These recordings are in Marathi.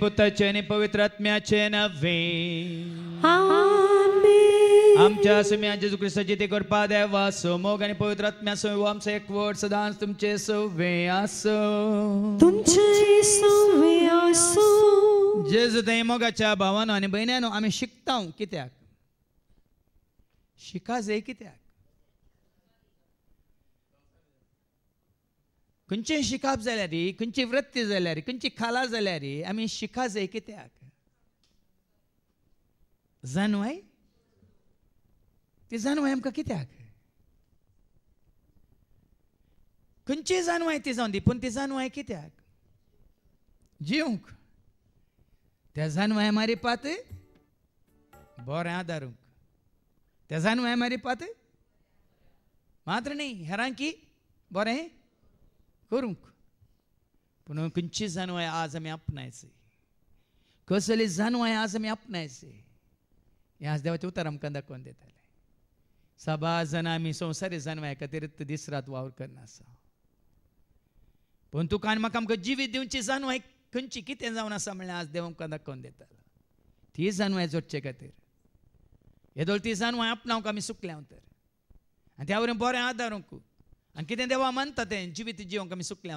पुत्राचे आणि पवित्र आत्म्याचे नव्हे आमच्या सुम्या जेजू ख्रिस्ताची ते कृपा देवा मोग आणि पवित्र आत्म्या सो आमचं एक वर्ड सदान तुमचे सोवे असो तुमचे सोवे असो जेजू ते मोगाच्या भावानो आणि बहिण्यानो आम्ही शिकता कित्याक शिका जे कित्याक खंयची शिकाप जाल्यार रे खंयची वृत्ती जाल्यार खंयची खाला जाल्यार रे आमी शिका जाय कित्याक जाणवाय ती जाणवाय आमकां कित्याक खंयची जाणवाय ती जावन दी पूण ती जाणवाय कित्याक जिवंक त्या जाणवाय मारी पात बरें आदारूंक त्या जाणवाय मारी पात मात्र न्ही हेरांकी बरें करूंक पूण खंयची जानवाय आज आमी आपणायचे कसले जानवाय आज आमी आपणायचे हे आज देवाचे उतार आमकां दाखोवन दिताले सभा जाणां आमी संवसारी जाणवाय खातीर दीस रात वावर करनासा पूण तुका आनी म्हाका आमकां जिवीत दिवची जाणवाय खंयची कितें जावन आसा म्हणल्यार आज देव आमकां दाखोवन दितालो ती जाणवाय जोडचे खातीर येदोळ ती जाणवाय आपणावंक आमी सुकल्या तर आनी त्या वरवीं बरें आदारूंक आनी कितें देवा मानता तें जीवी ती जिवंक आमी सुकल्या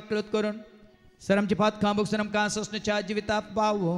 जागृत करून सर आमची भात सरम सर आमकां सोसण्याच्या जिवितात पावो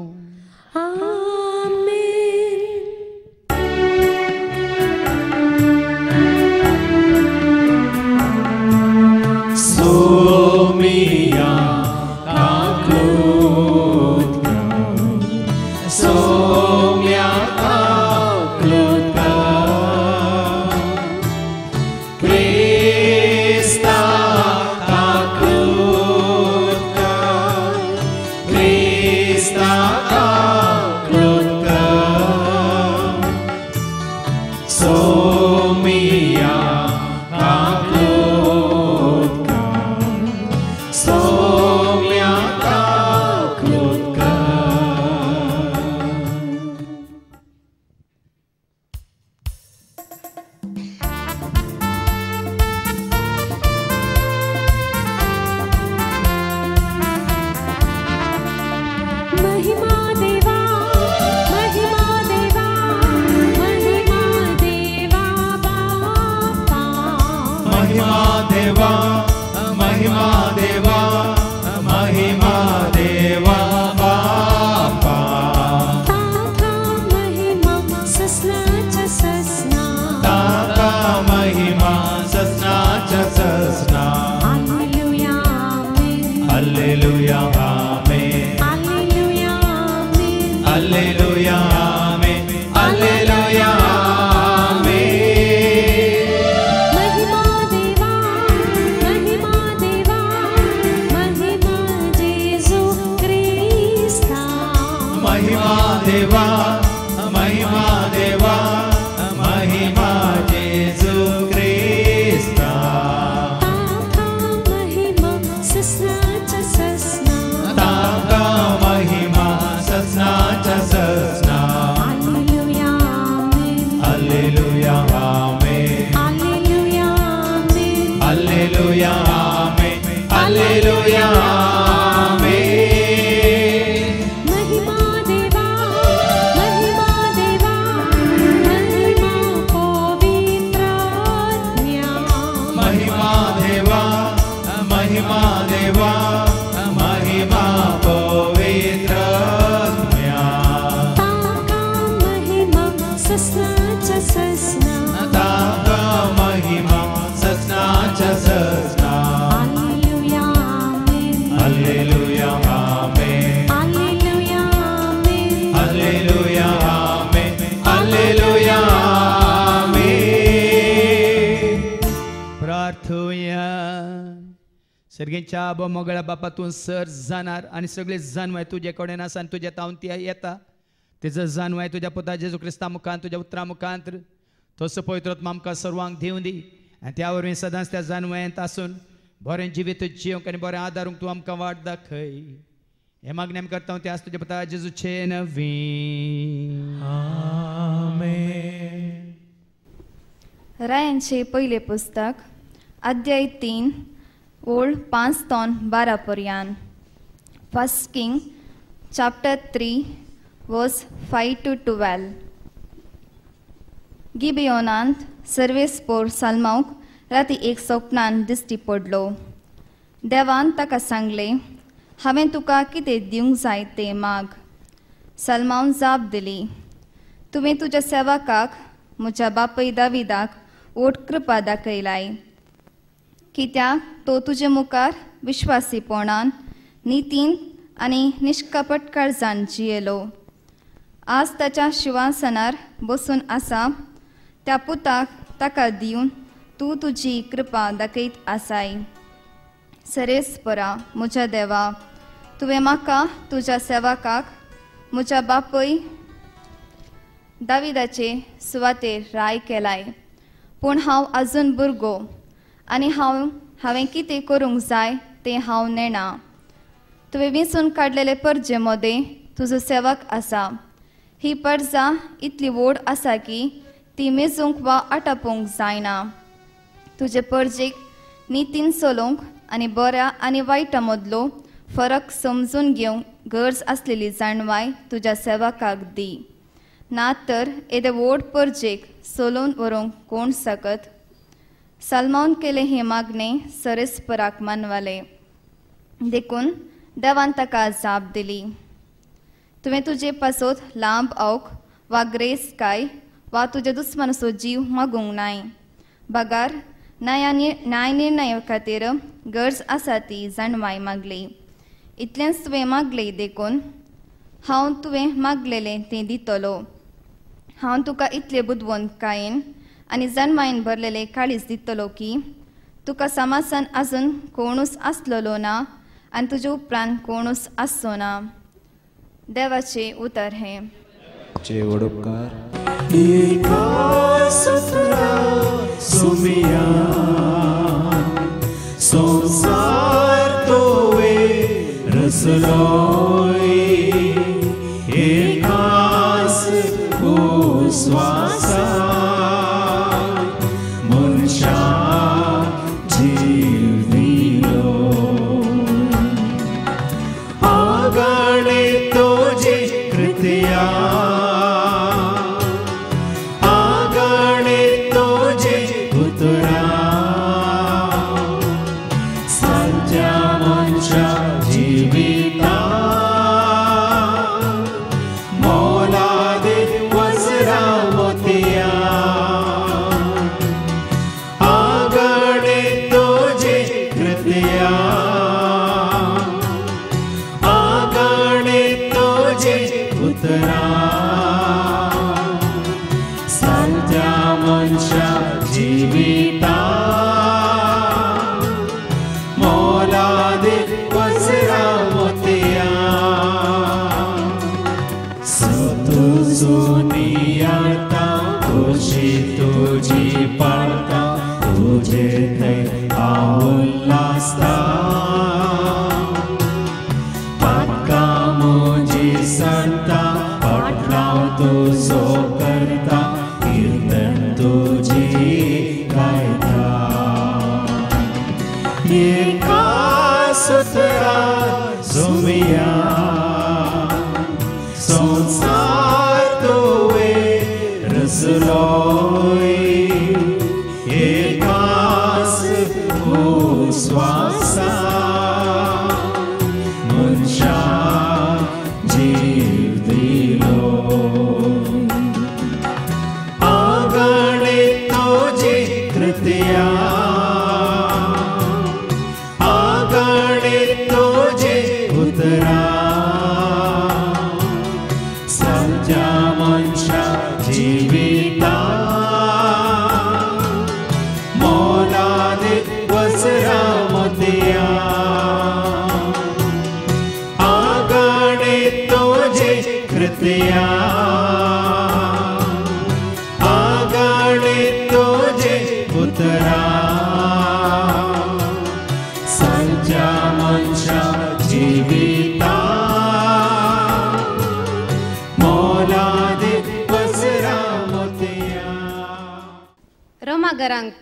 सगळ्या बापा सर जाणार आणि सगळे जाणवाय तुजे कडेन आसा आनी तुज्या तावन ती येता तेजो जाणवाय तुज्या पुता जेजू क्रिस्ता मुखांत तुज्या उत्तरा मुखांत तसो पवित्रत्म आमकां सर्वांक दिवं दी आनी त्या वरवीं सदांच त्या जाणवायंत आसून बरें जिवीत जिवंक आणि बरें आदारूंक तूं आमकां वाट दाखय हे मागणी आमी करता हांव ते आस तुज्या पुता जेजूचे नवी रायांचे पहिले पुस्तक अध्याय तीन ओल्ड पांच तोन बारा पर्यान first king chapter three verse five to twelve गिबियोनांत सर्वेस पोर साल्मावक राती एक स्वप्नान दिश्टी पडलो देवान ताका सांगलें हांवें तुका कितें दिवंक जाय तें माग सलमान जाप दिली तुवें तुज्या सेवकाक म्हज्या बापय दाविदाक ओट कृपा दाखयलाय कित्याक तो तुजे मुखार विश्वासीपणान नितीन आनी निश्कपट काळजान जियेलो आज ताच्या शिवासनार बसून आसा त्या पुताक ताका दिवन तूं तुजी कृपा दाखयत आसाय परा म्हज्या देवा तुवें म्हाका तुज्या सेवकाक म्हज्या बापय दाविदाचे सुवातेर राय केलाय पूण हांव आजून भुरगो आनी हांव हांवें कितें करूंक जाय तें हांव नेणा तुवें विसून काडलेले परजे मध्ये तुजो सेवक आसा ही परजा इतली व्हड आसा की ती मेजूंक वा आटापूंक जायना तुजे परजेक नितीन चलोवंक आनी बऱ्या आनी वायटा मदलो फरक समजून घेवंक गरज असलेली जाणवाय तुज्या सेवकाक दी ना तर येदे वोड परजेक चलोवन व्हरूंक कोण सकत सलमान केले हे मागणे सरस पराकमानवाले देखून ताका जाप दिली तुवें तुजे पासोत लांब औक वा ग्रेस काय वा तुज्या दुस्मनसो जीव मागूंक नाय बगार नाय न्याय निर्णय खातीर गरज आसा ती जाणवाय मागली इतलेंच तुवें मागले देखून हांव तुवें मागलेलें तें दितलो हांव तुका इतलें बुदवून कायेन आनी जन्मायन भरलेले काळीज दितलो की तुका समासन आजून कोणूच आसलेलो ना आनी तुज्या उपरांत कोणूच आसचो ना देवाचे उतर हे संसार तोवे रसलोई, एकास को स्वासा तुझी पाळता तुझे ते आवल्लास्ता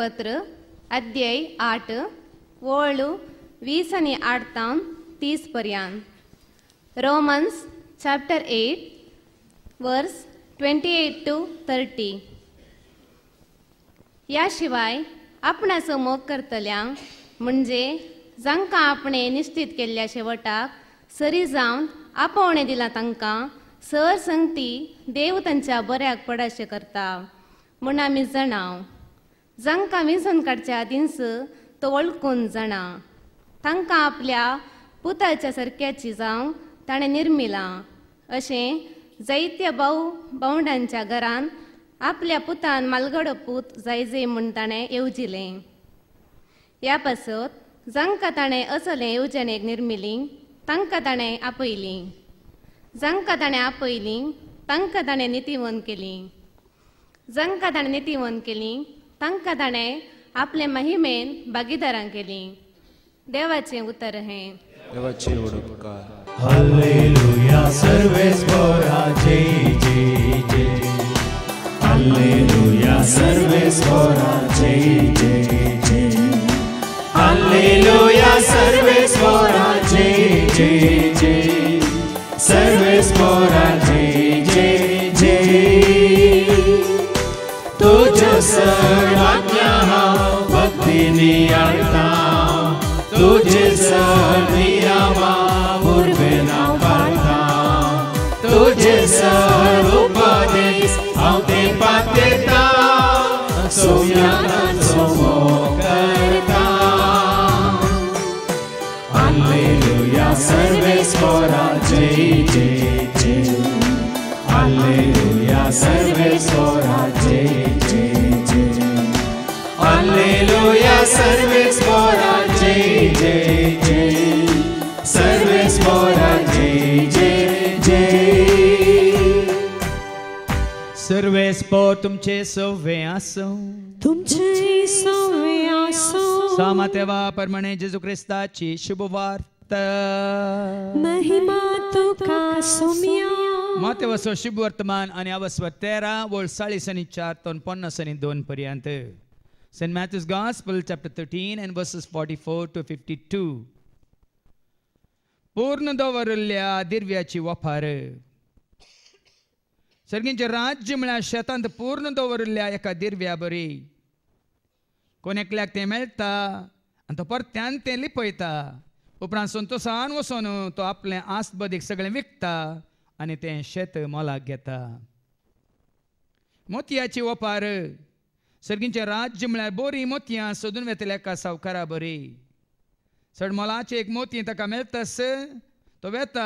पत्र अध्याय आठ वळ वीस आणि आठ तीस पर्यंत Romans chapter eight verse twenty eight to thirty याशिवाय आपणा मोग करतल्या म्हणजे जांकां आपण निश्चित केल्या शेवटाक सरी जाऊन आपोवणें दिलां तांकां सर संगती देव तांच्या बऱ्याक पडाशे करता म्हण आम्ही जणाव जांकां विसून काडच्या दिस तो वळखून जाणा तांकां आपल्या पुताच्या सारक्याची जावं ताणें निर्मिलां अशें जायत्या भाऊ भावंडांच्या घरान आपल्या पुतान मालगडो पूत जायजे म्हूण ताणें येवजिलें ह्या पासत जांकां ताणें असले येवजणेक निर्मिली तांकां ताणें आपयलीं जांकां ताणें आपयलीं तांकां ताणें नितीवन केलीं जांकां ताणें नितीवन केलीं तांकां ताणें आपले महिमेन भागीदारां केली देवाचें उतर हें देवाचे उडुपकार हालेलुया सर्वेस बोराचे जे जे हालेलुया सर्वेस बोराचे जे जे हालेलुया सर्वेस बोराचे जे जे सर्वेस सर्वाज्ञा तुझे सरियावा पूर्वे न पाता तुझे सर्वोपदेश आवते पातेता सोयाना सोमो करता हालेलुया सर्वेश्वरा जय जय जय हालेलुया सर्वेश्वरा जय या सर्वेच मोरांचे जय जय सर्वेच मोरांचे जय जय सर्वेस स्पो तुमचे सव्वे आसो तुमचे सव्वे आसो सामा तेव्हा परमणे जेजू ख्रिस्ताची शुभवार्ता महिमा तुका सुम्या मातेवसो शुभ वर्तमान आणि अवस्व तेरा वळ चाळीस आणि चार तोन पन्नास आणि दोन पर्यंत St. Matthew's Gospel, chapter 13, and verses 44 to 52. పూర్ణదోవరుల్యా దివ్యాచి వఫారు सर्गींचे राज्य म्हळ्यार शेतांत पूर्ण दवरल्या एका दिरव्या बरी कोण एकल्याक तें मेळटा आनी तो परत्यान तें लिपयता उपरांत संतोशान वसोन तो आपलें आस्पदीक सगळें विकता आनी तें शेत मोलाक घेता मोतयाची वपार सर्गींचें राज्य म्हळ्यार बरी मोतयां सोदून वेतल्या एका सावकारा बरी चड मोलाचे एक मोती ताका मेळटस तो वेता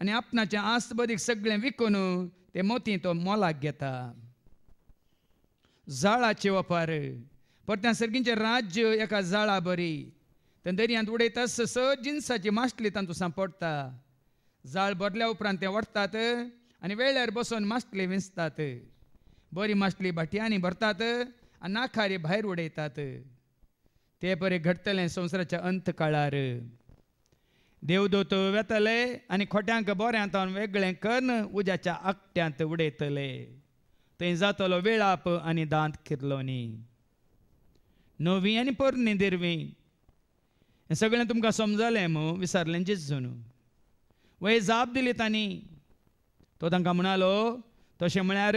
आनी आस्त आस्तबरीक सगळें विकून ते मोती तो मोलाक घेता जाळाचे वपार परत्या सर्गीचे राज्य एका जाळा बरी ते दर्यांत उडयतास स जिन्साची माश्टली तांतूं सांपडटा जाळ भरल्या उपरांत ते वरतात आनी वेळ्यार बसून माश्टली विंचतात बरी माश्टली भाटयांनी भरतात अनाकारे भायर उडयतात ते परे घडतलें संवसाराच्या अंत काळार देवदूत वेतले आनी खोट्यांक बऱ्यांतावन वेगळें कन उज्याच्या आकट्यांत उडयतले थंय जातलो वेळाप आनी दांत किरलोनी नवी आनी पोरणी निदिरवी हें सगळें तुमकां समजलें मूं विसारलें जिजून वय जाप दिली तांणी तो तांकां म्हणालो तशें म्हळ्यार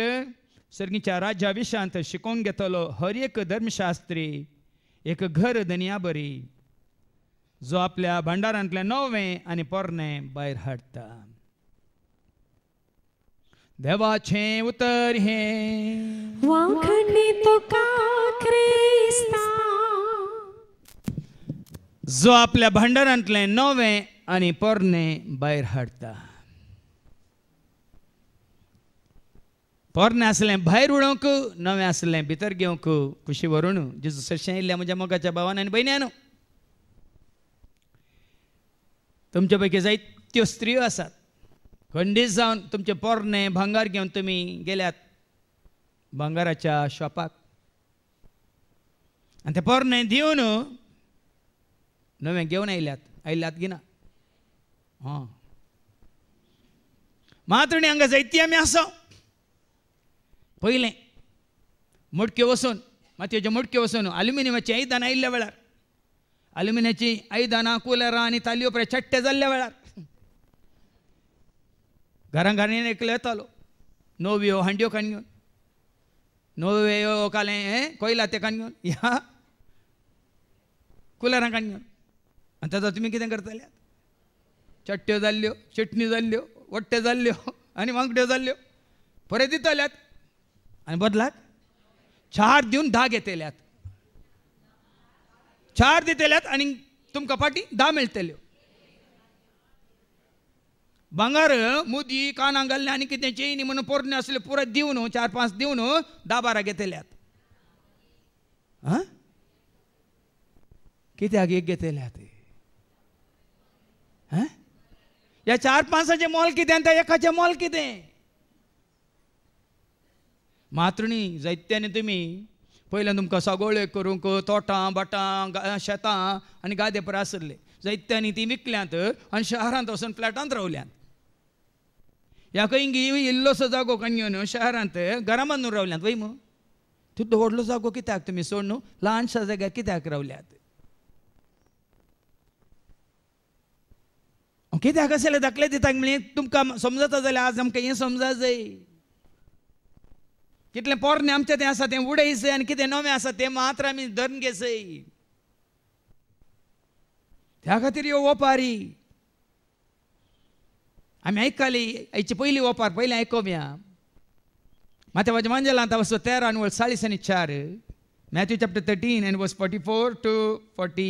सर्गीच्या राज्या विशांत शिकोवन घेतलो हर एक धर्मशास्त्री एक घर दनिया बरी जो आपल्या भांडारांतले नवे आणि पोरणे भायर हाडटा देवाचे उतर हे जो आपल्या भांडारांतले नवे आणि पोरणे भायर हाडटा पोरणे आसलें भायर उडोवंक नवें आसलें भितर घेवंक खुशी व्हरून जिजू सशें येयल्ल्या म्हज्या मोगाच्या भावान आनी भयण्यान तुमच्या पैकी जायत्यो स्त्रियो आसात खंडीत जावन तुमचे पोरणें भांगार घेवन तुमी गेल्यात भांगाराच्या शॉपाक आनी तें पोरणें दिवन नवें घेवन आयल्यात आयल्यात गिना हां मात्र हांगा जायती आमी आसा पयलें वसून वचून मातयेच्यो मडक्यो वचून आल्युमिनियमाचीं आयदनां आयिल्ल्या वेळार आल्युमिनियाचीं आयदनां कुलरां आनी ताल्यो पर चट्टे जाल्ल्या वेळार घरां घरांनी एकलो येतालो नव्यो हांड्यो कान घेवन नव्यो कालें हें कोयला ते खाण घेवन ह्या कुलरां खाण घेवन आनी ताचो तुमी कितें करतले चट्ट्यो जाल्ल्यो चटण्यो जाल्ल्यो वट्ट्यो जाल्ल्यो आनी वांगड्यो जाल्ल्यो परत दितल्यात आणि बदलात चार देऊन दहा घेतल्यात चार दितेल्यात आणि तुमकां फाटी दहा मेळटल्यो बंगार मुदी कानाक घालणे आणि कितें चेनी म्हणून पोरणे असले पुरे दिवन हो, चार पाच दिवन हो, दहा बारा घेतल्यात हा कित्याक एक घेतेल्यात हं या चार पाचचे मोल कितें त्या एकाचें मोल कितें मातृणी जैत्यानी तुम्ही पहिले तुमकां सगळ्यो करूंक तोटां बटां शेतां आनी गादे पर आसले जैत्यांनी ती विकल्यात आनी शहरांत वचून फ्लॅटांत रावल्यांत खंय इंगी इल्लोसो जागो घेवन शहरांत घरा बांदून रावल्यांत वय मू तूं व्हडलो जागो कित्याक तुमी सोड न्हू ल्हानशा जाग्यार कित्याक रावल्यात कित्याक असले धाकले दिताक म्हणजे तुमकां समजता जाल्यार आज आमकां हें समजा जाय कितले पोरणे आमचे ते आसा ते उडयसय आनी कितें नवें आसा तें मात्र आमी धरून घेसय त्या खातीर ह्यो ओपारी आमी आयकताली आयची पयली ओपार पयली आयकोम्या माते वाजे मांजेलांत वसो तेरा आनी वर्स चाळीस आनी चार Matthew chapter thirteen and verse forty four to forty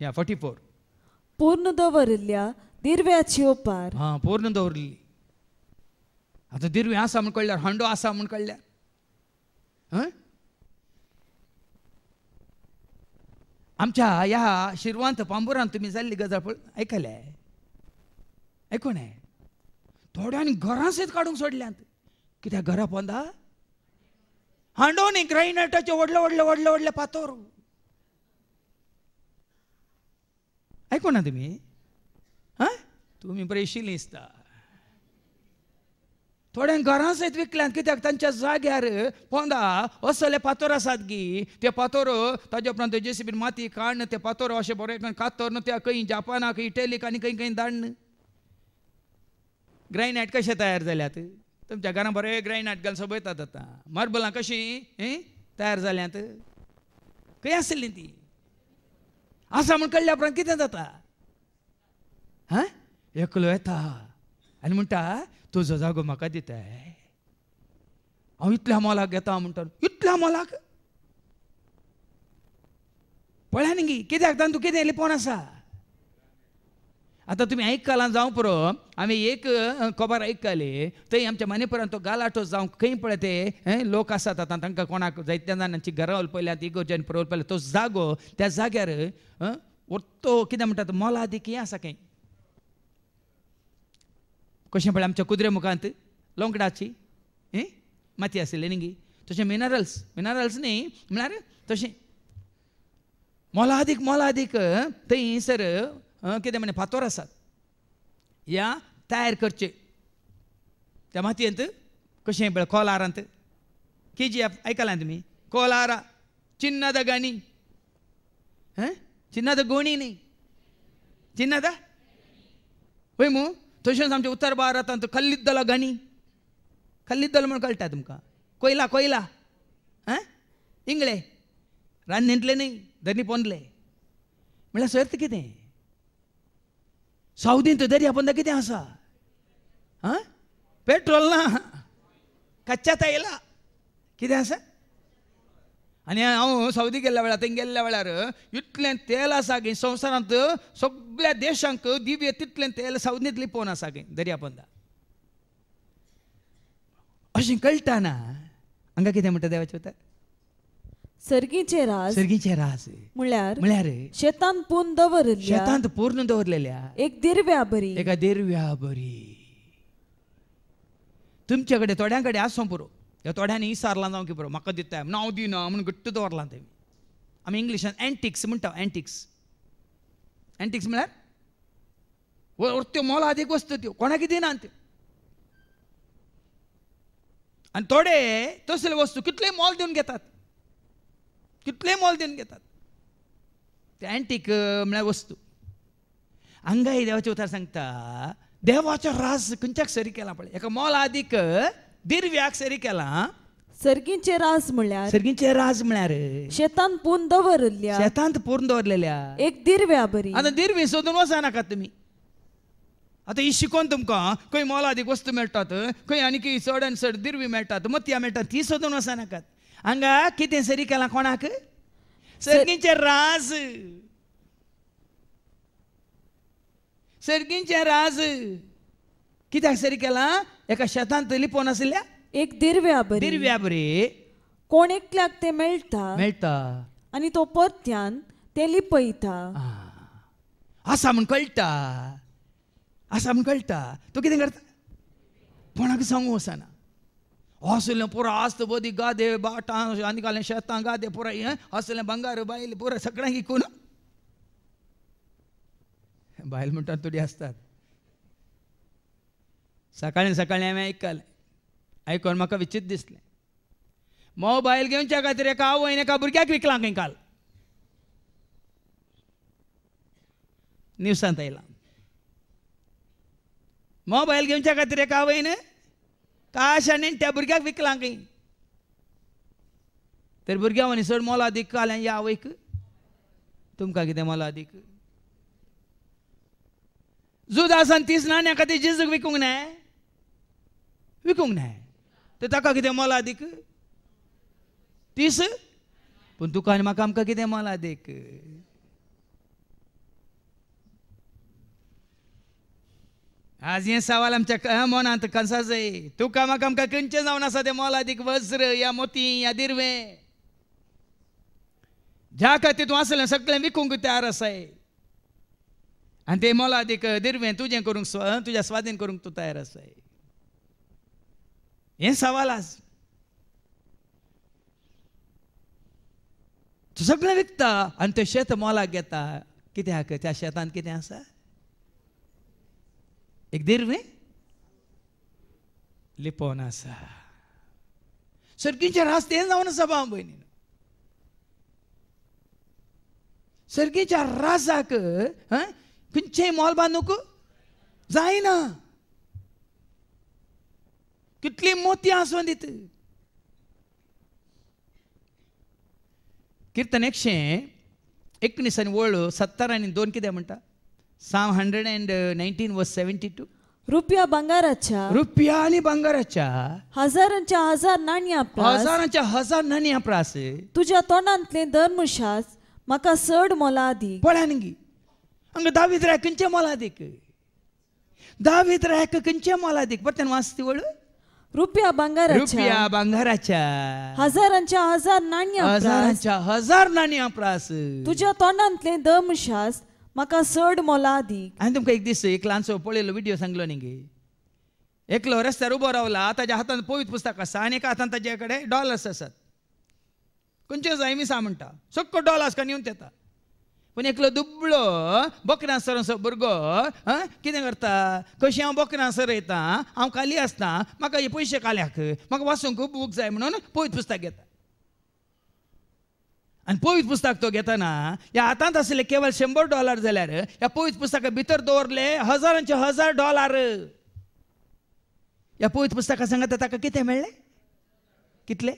या फोर्टी फोर पूर्ण दवरिल्ल्या दिरव्याची ओपार हां पूर्ण दवरिल्ली आता दिरवी आसा म्हूण कळ्ळ्यार हंडो आसा म्हण कळ्ळ्यार आमच्या ह्या शिरवांत पांबुरान तुमी जाल्ली गजाल पळय आयकले आहे थोड्यांनी घरां सयत काडूंक सोडल्यांत कित्याक घरा पोंदा हांडो न्ही ग्रायनटाचे व्हडले व्हडले व्हडले व्हडले पातोर ना तुमी हां तुमी बरी शिली दिसता थोड्यांक घरां सयत विकल्यात कित्याक तांच्या जाग्यार पोंदा असले पातोर आसात गी ते पातोर ताजे उपरांत जे सी बीन माती काडन ते पातोर अशें बरें कातर न्हू त्या खंय जापानाक इटलीक आनी खंय खंय धाडन ग्रायनायट कशें तयार जाल्यात तुमच्या घरां बरें ग्रायनायट घाल सोबयतात आतां मार्बलां कशीं तयार जाल्यांत खंय आसलीं ती आसा म्हूण कळल्या उपरांत कितें जाता हां एकलो येता आनी म्हणटा तुजो जागो म्हाका दिताय हांव इतल्या मोलाक घेता म्हणटा इतल्या मोलाक पळया न्ही कित्याक तांणी तूं कितें लिपोन आसा आतां तुमी आयकला जावं पुरो आमी एक खबर आयकली थंय आमच्या मनीपुरांत तो गालाटो जावं खंय पळय ते लोक आसात आतां तांकां कोणाक जायत्या जाणांची घरां उलपयल्यात इगोर्जेन पुरो उलपयल्या तो जागो त्या जाग्यार तो कितें म्हणटात दी कितें आसा खंय क्वेश्चन पडले आमच्या कुद्रे मुखांत लोंकडाची हे माती असेल न्ही तशें मिनरल्स मिनरल्स न्ही म्हळ्यार तशें मोलादीक मोलादीक थंयसर कितें म्हणे फातोर आसात या तयार करचे त्या मातयेंत कशें पळय कोलारांत के जी एफ आयकलां तुमी कोलारा चिन्नद गणी चिन्नद गोणी न्ही चिन्नद होय मू तशेंच आमच्या उत्तर भारतांत कल्लिद्दल गणी कल्लिद्दल म्हण कळटा तुमकां कोयला कोयला आं इंगळे रान्नेंतले न्ही धनी पोंदले म्हळ्यार सर्त कितें सावदींत दर्या पोंदा कितें आसा आं पेट्रोल ना कच्च्या तयला कितें आसा आनी हांव सौदी गेल्ल्या वेळार थंय गेल्ल्या वेळार इतलें तेल आसा गे संवसारांत सगळ्या देशांक दिव्य तितलें तेल सौदींत लिपोवन आसा गे दर्या पोंदा अशें कळटाना हांगा कितें म्हणटा देवाचे उतर सर्गीचे राज सर्गीचे रास म्हळ्यार म्हळ्यार शेतान पूर्ण दवर शेतांत पूर्ण दवरलेल्या एक दिरव्या बरी एका दिरव्या बरी तुमचे कडेन थोड्यां कडेन आसूं पुरो ह्या इस इसारलां जावं कितें बरो म्हाका दिता नांव दिना म्हूण घट्ट दवरलां तेमी आमी इंग्लिशान एंटिक्स म्हणटा एंटिक्स एंटिक्स म्हळ्यार मोल आदिक वस्त त्यो कोणाक दिना त्यो आनी थोडे तसले वस्तू कितलें मोल दिवन घेतात कितलें मोल दिवन घेतात ते एंटीक म्हळ्यार वस्तू हांगा देवाच्या उतार सांगता देवाचो रास खंयच्याक सरी केला पळय हेका मोल आदीक दिर्व्याक सरी केलां सर्गींचे राज म्हणल्यार सर्गींचे राज म्हणल्यार शेतान पूर्ण दवरल्या शेतांत पूर्ण दवरलेल्या एक दिर्व्या बरी आतां दिरवी सोदून वचनाकात तुमी आतां ही शिकोवन तुमकां खंय मोलादीक वस्तू मेळटात खंय आनीक चड आनी चड दिरवी मेळटात मत्या मेळटात ती सोदून वचनाकात हांगा कितें सरी केलां कोणाक सर्गींचे राज सर्गींचे राज कित्याक सरी केलां एका शेतान तली पोन आशिल्ल्या एक दिरव्या बरी कोण एकल्याक ते मेळटा मेळटा आनी तो परत्यान ते लिपयता आसा म्हण कळटा आसा म्हण कळटा तू कितें करता कोणाक सांगू वसना असले पुरा आस्त बदी गादे बाटां आनी काल शेतां गादे पुरा हें बंगार बायल पुरा सगळ्यांक इकून बायल म्हणटा तुडी आसतात सकाळी सकाळी हांवें आयकलें आयकून म्हाका विचीत दिसलें मोबायल घेवच्या खातीर एका आवयन एका भुरग्याक विकलां खंय काल निवसांत आयलां मोबायल घेवच्या खातीर एका आवयन काशाणीन त्या भुरग्याक विकलां खंय तर भुरग्या म्हणसर मोला दीक काल या आवयक तुमकां कितें मोला दीक जुद आसान तीस ना खातीर जिजूक विकूंक ना विकूंक ना ते ताका कितें मोला दीक तीस पूण तुका आनी म्हाका आमकां कितें मोला दीक आज हें सवाल आमच्या मनांत कसाचय तुका म्हाका आमकां खंयचें जावन आसा तें मोलादीक वज्र या मोती या दिर्वे ज्या खातीर तूं आसलें सगळें विकूंक तयार आसाय आनी तें मोलादीक दिरवें तुजें करूंक तुज्या स्वाधीन करूंक तूं तयार आसाय ఏం సవాలాస్ तो सगळं विकता आणि ते शेत मोलाक घेता कित्याक त्या शेतान कितें आसा एक दिर्वे लिपोवन आसा सर्गीचे रास तें जावन आसा भाव भयणीन सर्गीच्या रासाक खंयचेय मोल बांदूंक जायना मोती आसून दित कीर्तन एकशे एकोणीस आणि वळ सत्तर आणि दोन किती म्हणता Psalm hundred and nineteen verse seventy two रुपया बंगाराच्या रुपया आणि बंगाराच्या हजारांच्या हजार नाणी हजारांच्या हजार नाणी आपणास तुझ्या तोंडांतले धर्मशास म्हाका चड मोलादी पळ्यानगी हंग दावीत राय खंयचे मोलादीक दावीत राय खंयचे मोला बरं त्यान वाचती वळू रुपया ಬಂಗಾರಚ್ಚಾ रुपया ಬಂಗಾರಚ್ಚಾ हजारांच्या हजार नाणी हजारांच्या हजार नाणी अप्रास आनी तुझ्या तोंडांतले दमशास म्हाका सड मोला दी आणि तुमकां एक दिस एक लहानसो पळयलो व्हिडिओ सांगलो न्ही एकलो रस्त्यार उबो रावला ताज्या हातान पवित पुस्तक आसा आनी एका हातान ज्याकडे डॉलर्स आसात खंयचे जाय मिसा म्हणटा सक्को डॉलर्स का येवन येता पूण एकलो दुबळो बोकडां सरसो भुरगो आं कितें करता कशी हांव बोकडां सरयतां हांव खाली आसता म्हाका हे पयशे काल्याक म्हाका वाचूंक खूब बूक जाय म्हणून पवित पुस्तक घेता आनी पवित पुस्तक तो घेतना ह्या हातांत आसले केवळ शंबर डॉलर जाल्यार ह्या पवित पुस्तका भितर दवरले हजारांचे हजार डॉलर ह्या पवित पुस्तका सांगता ताका कितें मेळ्ळें कितले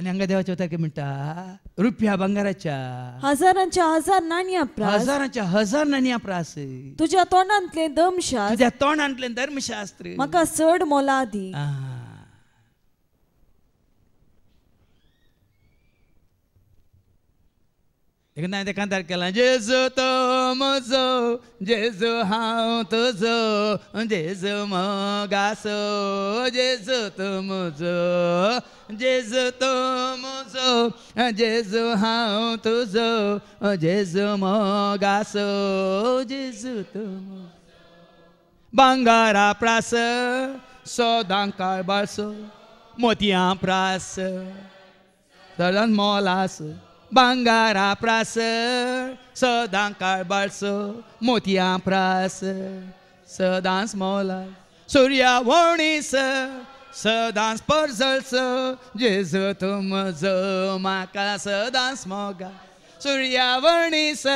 आणि हंगा देवाच्या होत्या की म्हणटा रुपया बंगाराच्या हजारांच्या हजार नाणया हजारांच्या हजार नाणया प्रास तुझ्या तोंडातले दमशा तुझ्या तोंडातले धर्मशास्त्र मका चढ मोला आधी Ignite é cantar que ela Jesus tomou, Jesus rautou, Jesus mogaçou, Jesus tomou, Jesus tomou, Jesus rautou, Jesus Jesus tomou. Bangara prasso, só dan carbaço, motiã praça, só dan molaço. Bangara prasă, să dan carbalsă, mutia prasă, să dan smola, surya vornisă, să dan spărzălsă, jezătăm zămaca, să dan smoga, surya vornisă,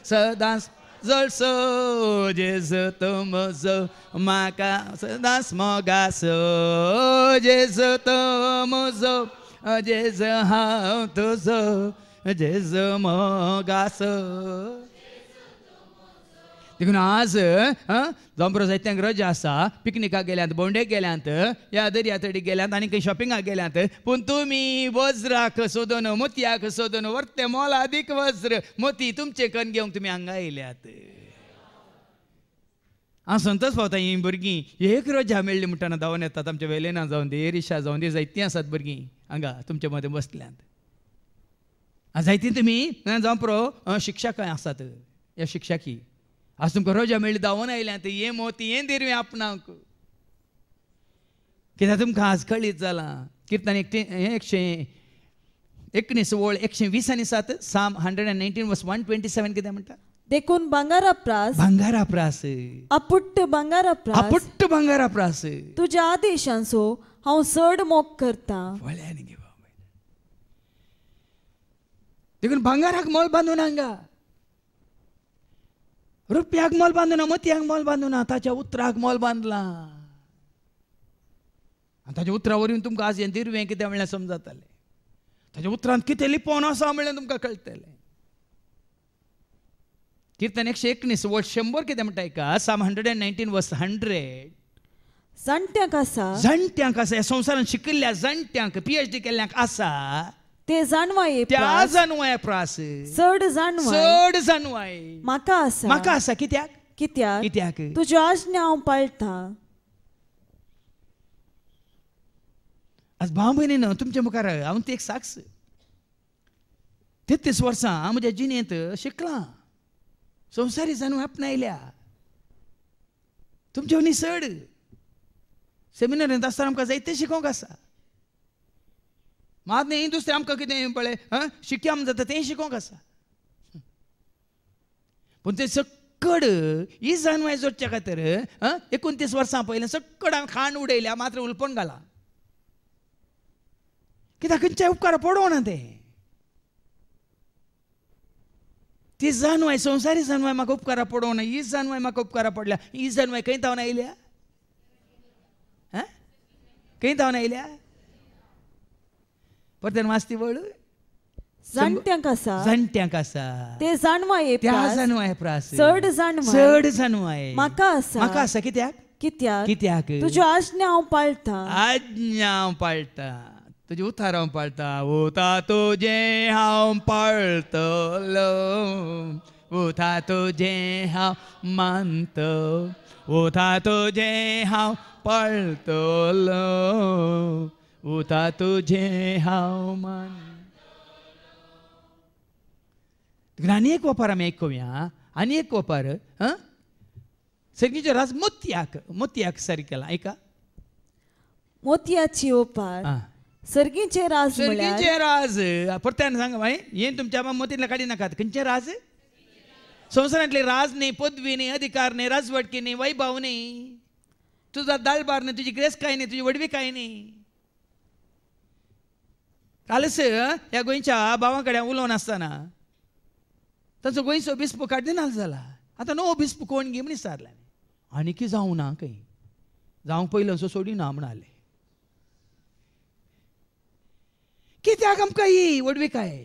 să dan zălsă, jezătăm zămaca, să dan smoga, să jezătăm zămaca, जेज हाव तुझ जेज मगास देखून आज जोम्रो जायत्या रज आसा पिकनिकाक गेल्यात भोंवडेक गेल्यांत या दर्या तडी गेल्यांत आनी खंय शॉपिंगाक गेल्यांत पूण तुमी वज्राक सोदून मोतयाक सोदून मोला अधिक वज्र मोती तुमचे कन घेवंक तुमी हांगा येयल्यात हांव संतोश पावता हीं भुरगीं एक रोज झा मेळ्ळी म्हणटाना धांवन येतात आमच्या वेलेना जावन दे एरिशा जावन दे जायतीं आसात भुरगीं हांगा तुमच्या मदें बसल्यांत जायतीं तुमी जावं शिक्षा शिक्षक आसात ह्या शिक्षकी आज तुमकां रोजा मेळ्ळी धांवन आयल्यात ये मोती हे दिरवें आपणाक कित्याक तुमकां आज कळीत जालां किर्तन एकटे एकशें एकोणीस वळ एकशे वीस आनी सात Psalm hundred and nineteen verse one twenty seven कितें म्हणटा देखून बंगारा प्रास बंगारा प्रास अपुट बंगारा प्रास अपुट बंगारा प्रास तुझ्या आदेशांसो हांव चड मोग करता देखून भांगाराक मोल बांदून हांगा रुपयाक मोल बांदूना मतयाक मोल बांदूना ताच्या उतराक मोल बांधला आनी ताच्या उतरा वरीन तुमकां आज हें दिरवें कितें म्हणल्यार समजातालें ताच्या उतरांत कितें लिपोवन आसा म्हणल्यार तुमकां कळटलें कीर्तन एकशे एकोणीस वर्ष शंभर कितें म्हणटा एका Psalm hundred and nineteen verse hundred जाणट्यांक आसा जाणट्यांक आसा ह्या संवसारान शिकिल्ल्या जाणट्यांक पी एच डी केल्ल्यांक आसा ते जाणवाय त्या जाणवाय प्रास चड जाणवाय चड जाणवाय म्हाका आसा म्हाका आसा कित्याक कित्याक कित्याक तुज्यो आज्ञा हांव पाळटा आज भाव भयणी न्हू तुमच्या मुखार हांव ते एक साक्ष तेहतीस वर्सां म्हज्या जिणेंत शिकलां ಸಂಸಾರಿಸನ್ನು तुमच्या तुमचे सड सेमिनारींत आसतना आमकां जायतें शिकोवंक आसा मात न्ही दुसरें आमकां कितें पळय शिक्याम जाता तें शिकोवंक आसा पूण तें सक्कड ही जानवाय जोडच्या खातीर एकोणतीस वर्सां पयलें सक्कड हांवें खाण उडयल्या मात्र उलपण घालां कित्याक खंयच्या उपकार पडूंक ना तें ती जाणवाय संवसारी जाणवाय म्हाका उपकारा पडोंक ना ही जाणवाय म्हाका उपकारा पडल्या ही जाणवाय खंय धांवन आयल्या आं खंय धांवन आयल्या परत्यान वाचती वळू जाणट्यांक आसा जाणट्यांक आसा ते जाणवाय त्या जाणवाय प्रास चड जाणवाय चड जाणवाय माका आसा म्हाका आसा कित्याक कित्याक कित्याक तुज्यो आज्ञा हांव पाळटा आज्ञा हांव पाळटा तुझे उताराम पड़ता उता तुझे हम पड़तो लो उता तुझे हम मानतो उता तुझे हम पड़तो लो उता तुझे हम मान ಅನೇಕ ಒಬ್ಬರ ಮೇಕೋವ್ಯ ಅನೇಕ ಒಬ್ಬರು ಹಾಂ ಸರಿಗಿಜ ರಸ್ ಮುತ್ತಿಯಾಕ ಮುತ್ತಿಯಾಕ ಸರಿಕಲ್ಲ ಆಯ್ಕ ಮುತ್ತಿಯಾಚಿ ಒಪ್ಪ ಹಾಂ सर्गीचे राज सर्गीचे राज परत्यान सांगा माई येन तुमच्या मतीला काढी नका खंयचे राज संसारातले राज नाही पदवी नाही अधिकार नाही राजवटकी नाही वैभव नाही तुझा दालबार नाही तुझी ग्रेस काय नाही तुझी वडवी काय नाही कालच ह्या गोंयच्या भावाकडे उलोवन आसतना ताचो गोंयचो ओबिस्पो ना जाला आतां नो बिस्प कोण गे म्हण विचारलें आनीकी जावं ना खंय जावंक पयलो सोडी ना म्हणाले कित्याक आमकां काही वडवी काय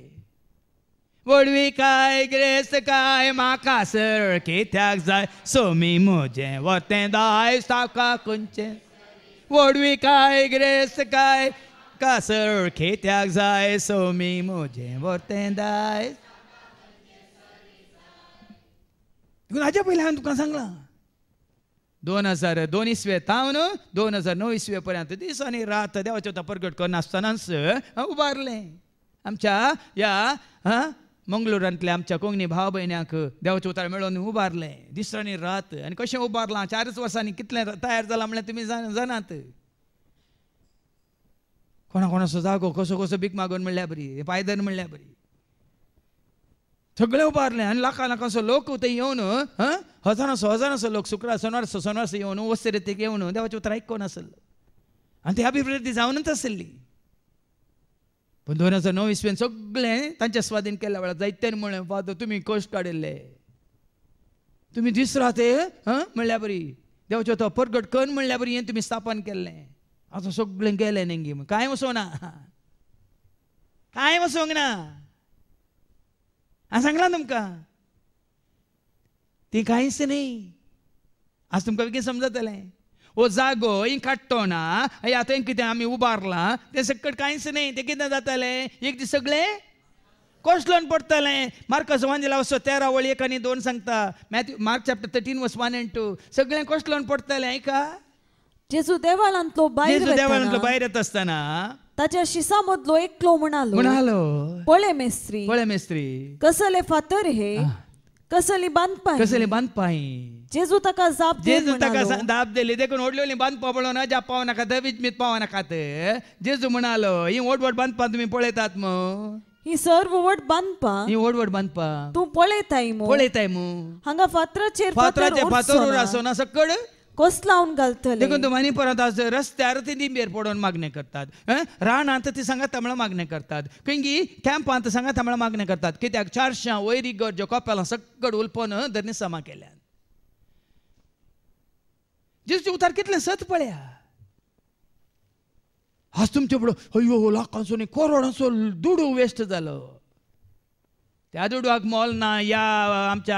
वडवी काय ग्रेस काय म्हाका सर कित्याक जाय सोमी म्हजें वते दायज साका कुंचे वडवी काय ग्रेस काय का सरळ कित्याक जाय सोमी म्हजें वतें दायज हाज्या पयलीं हांवें तुका सांगला दोन हजार दोन इसवे तावन दोन हजार णव इसवे पर्यंत दिसांनी रात देवाचे परगट करून आसतनाच उभारले आमच्या ह्या मंगलोरांतल्या आमच्या कोंकणी भाव भयण्यांक देवाचे उतार मेळोवन उभारले दिसांनी रात आनी कशें उबारलां चारच वर्सांनी कितले तयार जालां म्हणल्यार तुमी जाणात कोणा कोणाचो जागो कसो कसो बीक मागून म्हणल्या बरी पायदन म्हणल्यार बरी सगळे उभारले आणि लाखा लाखांचो लोक ते येवन हजारांचो हजारांचो लोक शुक्रार सोनवार सोनारचो येवन वस्त्र रेतीक येवन देवाचे उतरां कोण आसलो आनी ती अभिप्रेती जावनच आसली पूण दोन हजार नऊ इसवेन सगळे त्यांच्या स्वाधीन केल्या वेळा जैत्यान म्हणलें तुम्ही तुमी कोश काडिल्ले तुमी राहते रात हं म्हणल्यार बरी तो परगट कन म्हणल्यार बरी हें स्थापन केले असं सगळे गेले नेंगी काय वसो ना काय वचोंक ना हा सांगलां तुमकां ती काहीच नाही आज तुमकां समजत समजतलें ओ जागो हिंग काडटो ना आतां कितें आमी उबारलां तें सकट कांयच न्ही ते कितें जाताले एक दीस सगळें कोसलोन पडटलें मार्क वांजेला असो तेरा वळी एक आनी दोन सांगता Matthew Mark chapter thirteen verse one and two सगळें कोसलोन पडटलें आयका जेजू देवालांतलो भायर जेजू देवालांतलो भायर येता आसतना ताच्याशी सामोदलो एकलो म्हणालो म्हणालो पळे मेस्त्री पळे मेस्त्री कसले फातर हे कसली बांधपाय कसले बांधपाय जेजू ताका जाप जेजू ताका जाप दिले देखून व्हडली व्हडली बांद पळो ना ज्या पाव नाका मीत पाव नाकात जेजू म्हणालो ही व्हड व्हड बांदपा तुम्ही पळयतात मग ही सर्व वट बांधपा ही वट वड बांधपा तू पळयताय मग पळयताय मग हांगा फातराचेर फातराचेर फातर ना सकड कोस लावून घालतले देखून मनी परत आज रस्त्यार ते निंबेर पडून मागणे करतात रानांत ती सांगा तमिळ मागणे करतात कॅम्प कॅम्पांत सांगा तमिळ मागणे करतात कित्याक चारशां वयरी गरजे कोपेलां सगळ उलपोवन धरणी समा केल्यान जेजूचे उतार कितले सत पळया आज तुमचे फुडो अयो लाखांचो न्ही करोडांचो दुडू वेस्ट झालं त्या दुडवाक मोल ना या आमच्या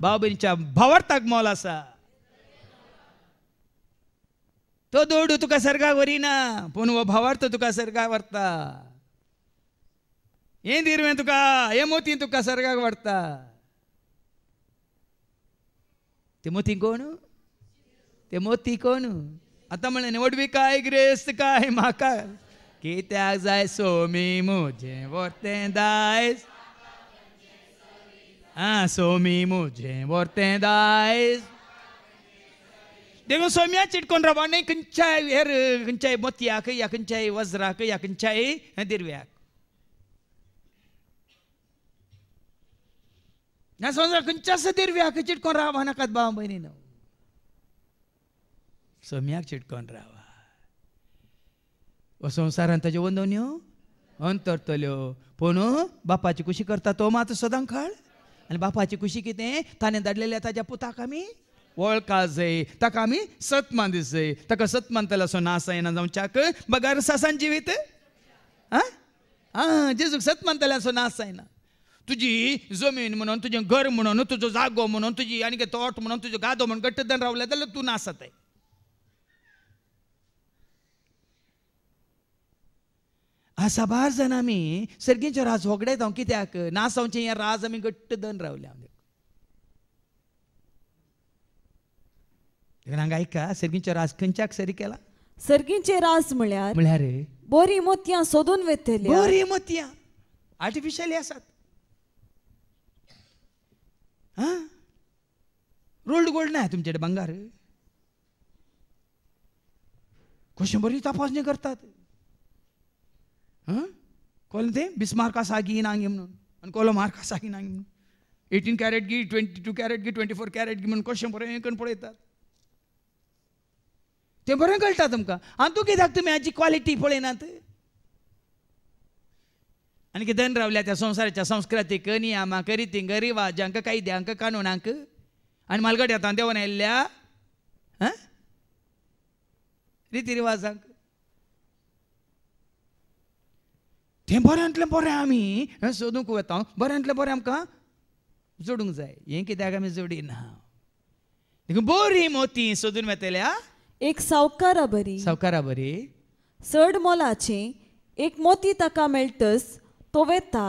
भाऊ बहिणीच्या भावार्थाक मोल आसा तो दोडू तुका सरगा वरिना पूण हो भावार्थ तुका सरगा व्हरता हे दिरवें तुका हे मोती तुका सर्गाक व्हरता ते मोती कोण ते मोती कोण आता म्हणले निवडवी काय ग्रेस्त काय म्हाका कित्याक जाय सोमी मुझे वरते दायज आं सोमी मुझे वरते दायज देखो सोमिया चिट कौन रवाने कंचा यार कंचा मोतिया के या कंचा वज्रा के या कंचा दिर्व्या ना समझ रहा कंचा से दिर्व्या के चिट कौन रवाना कद बाम बने ना सोमिया चिट कौन रवा वो समझा रहा था जो बंदों ने अंतर तो लो पुनो बापा चिकुशी करता तो मातु सदंखर अल बापा चिकुशी कितने थाने दर्द ले लेता जब पुता कमी ಒಳ್ಕಾಜೆ ತಕ ताका आमी सतमान ತಕ ಸತ್ ಮಂತಲ ಸೋ ನಾಸ ಏನ ಜಾವಚಾಕ ಬಗಾರ बगार सासान जिवीत ಆ जेजूक सतमान म्हणताल्या सो नास जायना तुजी जमीन म्हणून तुजें घर म्हणून तुजो जागो म्हणून तुजी आणि तोट म्हणून तुजो गादो म्हणून गट्टदान रावले जाल्यार तूं नासा ते आसा बार जाण आमी सर्गेंचे राज वगडेत हांव कित्याक नासांचे हे हें राज आमी घट्ट दन रावले आमी हांगा आयका सर्गींचे राज खंयच्याक सरी केला सर्गींचे राज म्हळ्यार म्हळ्यार बोरी मोतयां सोदून वेतली बोरी मोतयां आर्टिफिशियल असतात रोल्ड गोल्ड नाही तुमचे बंगार कशी बरी तपासणी करतात हां ते बीस मार्का सागी म्हणून आणि कोलो मार्का सागी नांगे म्हणून एटीन कॅरेट गी ट्वेंटी टू कॅरेट गी ट्वेंटी फोर कॅरेट गी म्हणून बरं हे करून पळयतात तें बरें कळटा तुमकां आनी तूं कित्याक तुमी हाची क्वॉलिटी पळयनात आनी कितें रावल्या त्या संवसाराच्या संस्कृतीक नियामाक रितींक गरिवाजांक कायद्यांक कानुणांक आनी मालगड येता देवन आयिल्ल्या रिती रिवाजांक तें बऱ्यांतलें बरें आमी सोदूंक वता बऱ्यांतलें बरें आमकां जोडूंक जाय हें कित्याक आमी जोडिना देखून बोरी मोती सोदून वेतल्या एक सावकारा बरी सावकारा बरी चड मोलाचे एक मोती ताका मेळटस तो वेता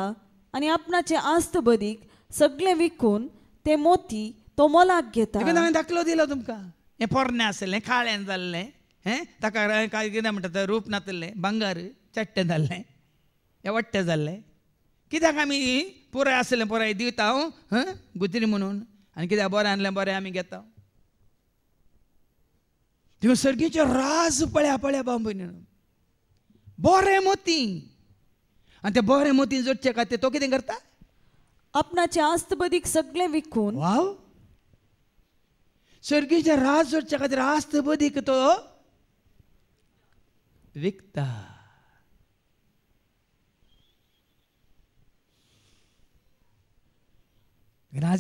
आनी आपणाचे आस्त बरीक सगळें विकून ते मोती तो मोलाक घेता देखून हांवें दाखलो दिलो तुमकां हें पोरणें आसलें काळें जाल्लें हें ताका काय कितें म्हणटा तर रूप नातलें बंगार चट्टे जाल्लें हें वट्टे जाल्लें कित्याक आमी पुराय आसलें पुराय दिता हांव गुजरी म्हणून आनी कित्याक बरें आणलें बरें आमी घेता दिवसर्गीचे राज पळ्या पळ्या बांबून बरे मोती आणि ते बोरे मोती जोडचे का ते तो कितें करता आपणाचे आस्तबदीक सगळे विकून वाव सर्गीचे राज जोडचे खातीर आस्तबदीक तो विकता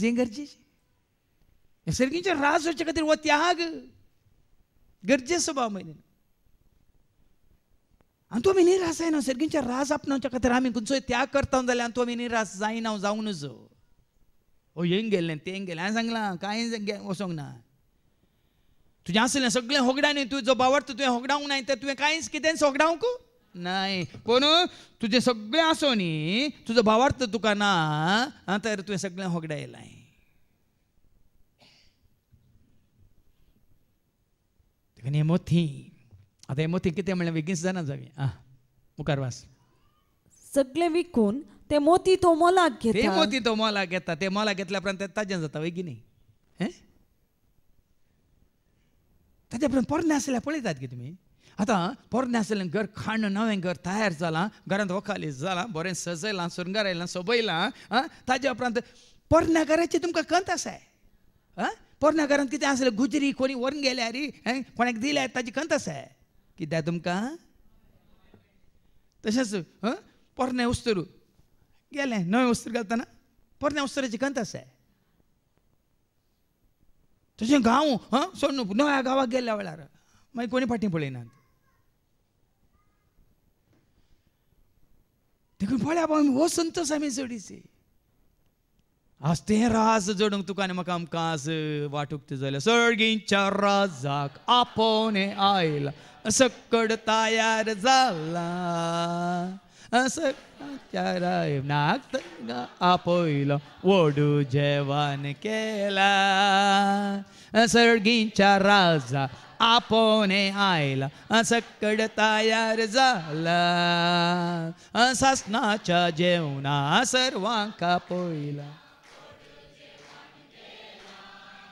हे गरजेचे सर्गीचे राज जोडच्या खातीर हो त्याग గర్జేస్వభావమైన అంతోమి నీ రాసాయినావు సరిగ్గించే రాసాప్నావు చక్క त्याग కొంచెం త్యాగ్ కర్తా ఉందా అంతోమి నీ ओ गेलें हांवें सांगलां ना तुजें आसलें सगळें होगडा न्ही तुजो बावट तुवें होगडावंक नाही तर तुवें कांयच कितें नाय पूण तुजें सगळें आसो न्ही तुजो बावार्थ तुका ना तर तुवें सगळें होगडायलाय ఏమోతి आता मोती ते म्हणले बेगीन जाणा जावी आ मुखार वास सगळे विकून ते मोती तो मोलाक घेता ते मोती तो मला घेता ते मला घेतल्या उपरांत ताजें जाता वय की न्ही उपरांत पोरणे आसल्या पळयतात की तुमी आतां पोरणे आसलेलें घर खाण नवें घर तयार जालां घरांत वखाली जालां बरें सजयलां सुरंगार आयलां सोबयलां ताज्या उपरांत पोरण्या घराची तुमकां कंत आसाय आं पोरण्या घरांत कितें आसलें गुजरी कोणी व्हरून गेल्या रे कोणाक दिल्या ताची खंत आसा कित्याक तुमकां तशेंच पोरण्या उस्तरू गेलें नवें उस्तर घालतना पोरण्या उस्तराची खंत आसा तशें गांव हां सोडून नव्या गांवाक गेल्या वेळार मागीर कोणी फाटीं पळयनात देखून पळया बाबा हो संतोष आमी आज ते राज जोडूंक तुका आनी म्हाका आमकां वाटूक तुजले सळगींच्या राजाक आपोने आयला सकड तयार जाला नाग नाक आपयलो वडू जेवण केला सळगींच्या राजा आपोने आयला सकड तयार जाला सासनाच्या जेवणा सर्वांक पयला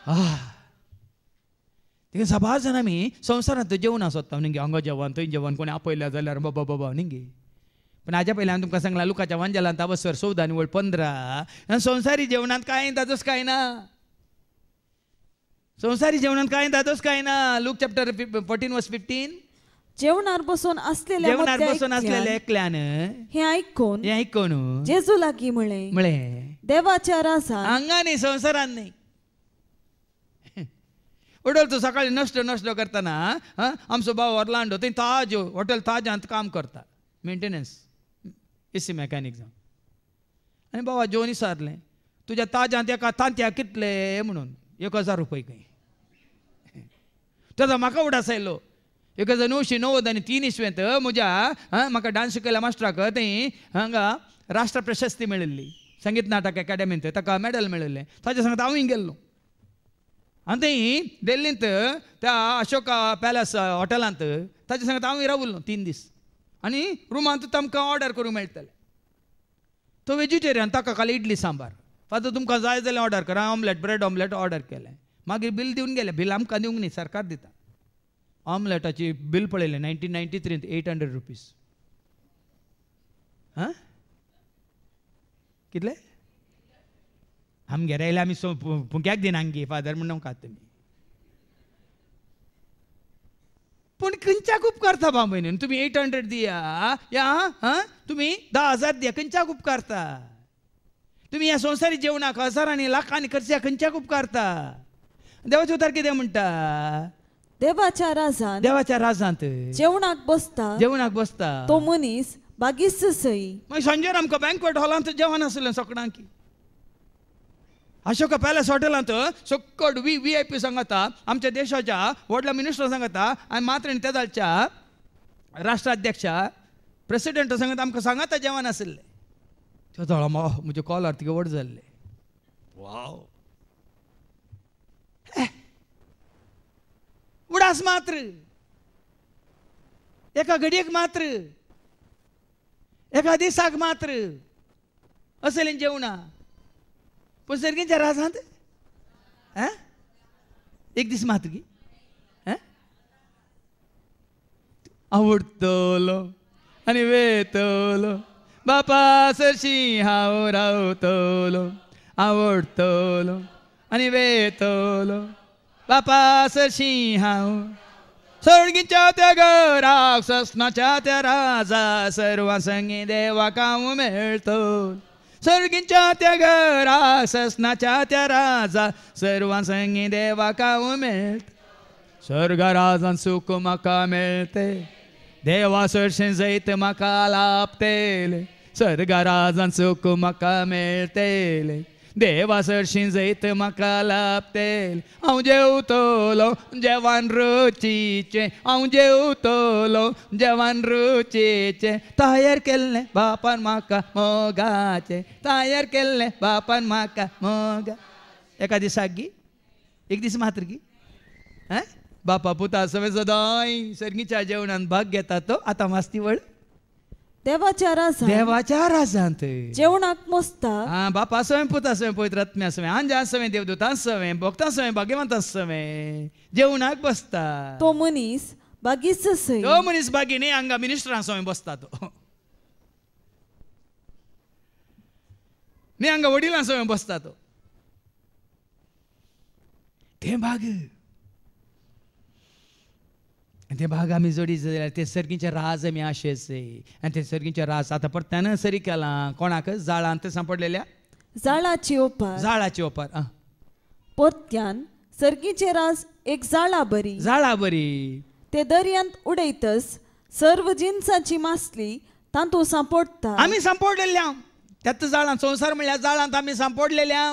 ते सभार जाण आमी संवसारांत जेवणा सोदता न्ही अंग जेवण थंय जेवण कोणी आपयल्या जाल्यार बाबा बाबा न्ही पण हाज्या पयलीं तुमकां सांगलां लुकाच्या वांजेलांत ताबसर चवदा निवळ पंदरा आनी संवसारी जेवणांत कांय ताजोच कांय ना संवसारी जेवणात कांय ताजोच कांय ना Luke chapter fourteen verse fifteen जेवणार बसून असलेल्या जेवणार बसून असलेल्या एकल्यान हे ऐकून हे ऐकून जेजू लागी म्हळे म्हळे देवाच्या रासा हांगा न्ही संवसारान न्ही ओडलचो सकाळी नष्ट नष्ट करताना हां भाऊ भाव ऑर्लांडो ताज हॉटेल ताज काम करता मेंटेनन्स ए सी मॅकॅनिक जावन आनी बाबा जेवण विसारलें तुज्या ताज्यांत एका तांत्या कितले म्हणून एक हजार रुपये काही तेजो म्हाका उडास आयलो एक हजार णवशी णव्वद आणि तीन इश्वेंत म्हज्या म्हाका डान्स शिकयल्या मास्टराक थंय हांगा राष्ट्र प्रशस्ती मेळिल्ली संगीत नाटक ते ताका मेडल मेळिल्लें ताच्या सांगता हांवूय गेल्लो आणि थंय देल्लींत त्या अशोका पॅलस हॉटेलांत ताचे सांगत हांव रावलो तीन दीस आनी रुमांत तुमकां ऑर्डर करूंक मेळटलें तो वेजिटेरियन ताका खाली इडली सांबार फातर तुमकां जाय जाल्यार ऑर्डर करा ऑमलेट ब्रेड ऑमलेट ऑर्डर केलें मागीर बील दिवन गेले बील आमकां दिवंक न्ही सरकार दिता ऑमलेटाची बील पळयलें नायन्टीन नायन्टी थ्रींत एट हंड्रेड रुपीज आं कितले आमगे आयल्या आमी पुंक्याक दिनांगी फादर म्हूण खात तुमी पूण खंयच्याक उपकारता बाबयन तुमी एट हंड्रेड दिया या हां तुमी धा हजार दिया खंयच्याक उपकारता तुमी ह्या संवसारी जेवणाक हजारांनी लाखांनी खर्च्या खंयच्याक उपकारता देवाचे उतार कितें म्हणटा देवाच्या राजान देवाच्या राजांत जेवणाक बसता जेवणाक बसता तो मनीस बागीस सई मागीर संजय आमकां बँकवेट हॉलांत जेवण आसलें सगळ्यांक अशोका पॅलेस हॉटेलात ಅಂತ वी व्ही आय पी सांगता आमच्या देशाच्या व्हडल्या मिनिस्टर सांगता आणि मात्र तेदाच्या राष्ट्राध्यक्षा प्रेसिडेंट सांगता आमकां सांगता जेवण आशिल्लें त्यो दोळा मा कॉलार तिघे म्हणजे वड जाल्ले वाव उडास मात्र एका घडयेक मात्र एका दिसाक मात्र असलेन जेवणा Pois alguém já rasante? एक दिस म्हातगी आवडतलो आणि वेतलो बापा सरशी हाव रावतलो आवडतलो आणि वेतलो बापा सरशी हाव सोडगीच्या त्या गराक सस्नाच्या त्या राजा सर्व संगी देवा काम मेळतो सर्गींच्या त्या घरा ससनाच्या त्या राजा सर्वांसंगी देवा का उमेद स्वर्ग राजान सुख मका मिळते देवा सोडशें जैत मका लाभतेले स्वर्ग राजान सुख मका मिळतेले देवा सरशी जैत मका लाभ हांव हा जेवण रुचीचे हांव जेवतोलो जेवण रुचीचे तयार केल्ले बापान म्हाका मोगाचे तयार केल्ले बापान म्हाका मोगा एका दिसाक गी एक दीस मात्र गी बापा पुता सवे सदय सर्गीच्या जेवणान भाग घेता तो हो. आता मास्ती व्हड देवाच्या रासान देवाच्या रासान थंय जेवणाक मोसता आ बापा सवें पुता सवें पयत रत्न सवें आंजा सवें देवदूता सवें भक्ता सवें भाग्यवंत सवें जेवणाक बसता तो मनीस बागीस सय तो मनीस बागीने हांगा मिनिस्टर सवें बसता तो ने हांगा वडिलां सवें बसता तो ते बागी आणि ते भाग आम्ही जोडी जाल्यार ते सर्गींचे राज आमी आशेचे आनी ते सर्गींचे राज आतां परत्यान सरी केला कोणाक जाळांत सांपडलेल्या जाळाची ओपार जाळाची ओपार आं पोत्यान सर्गीचे राज एक जाळा बरी जाळा बरी ते दर्यांत उडयतस सर्व जिन्साची मासली तांतूं सांपोडटा आमी सांपोडलेल्या त्यात जाळां संसार म्हणल्यार जाळांत आमी सांपोडलेल्या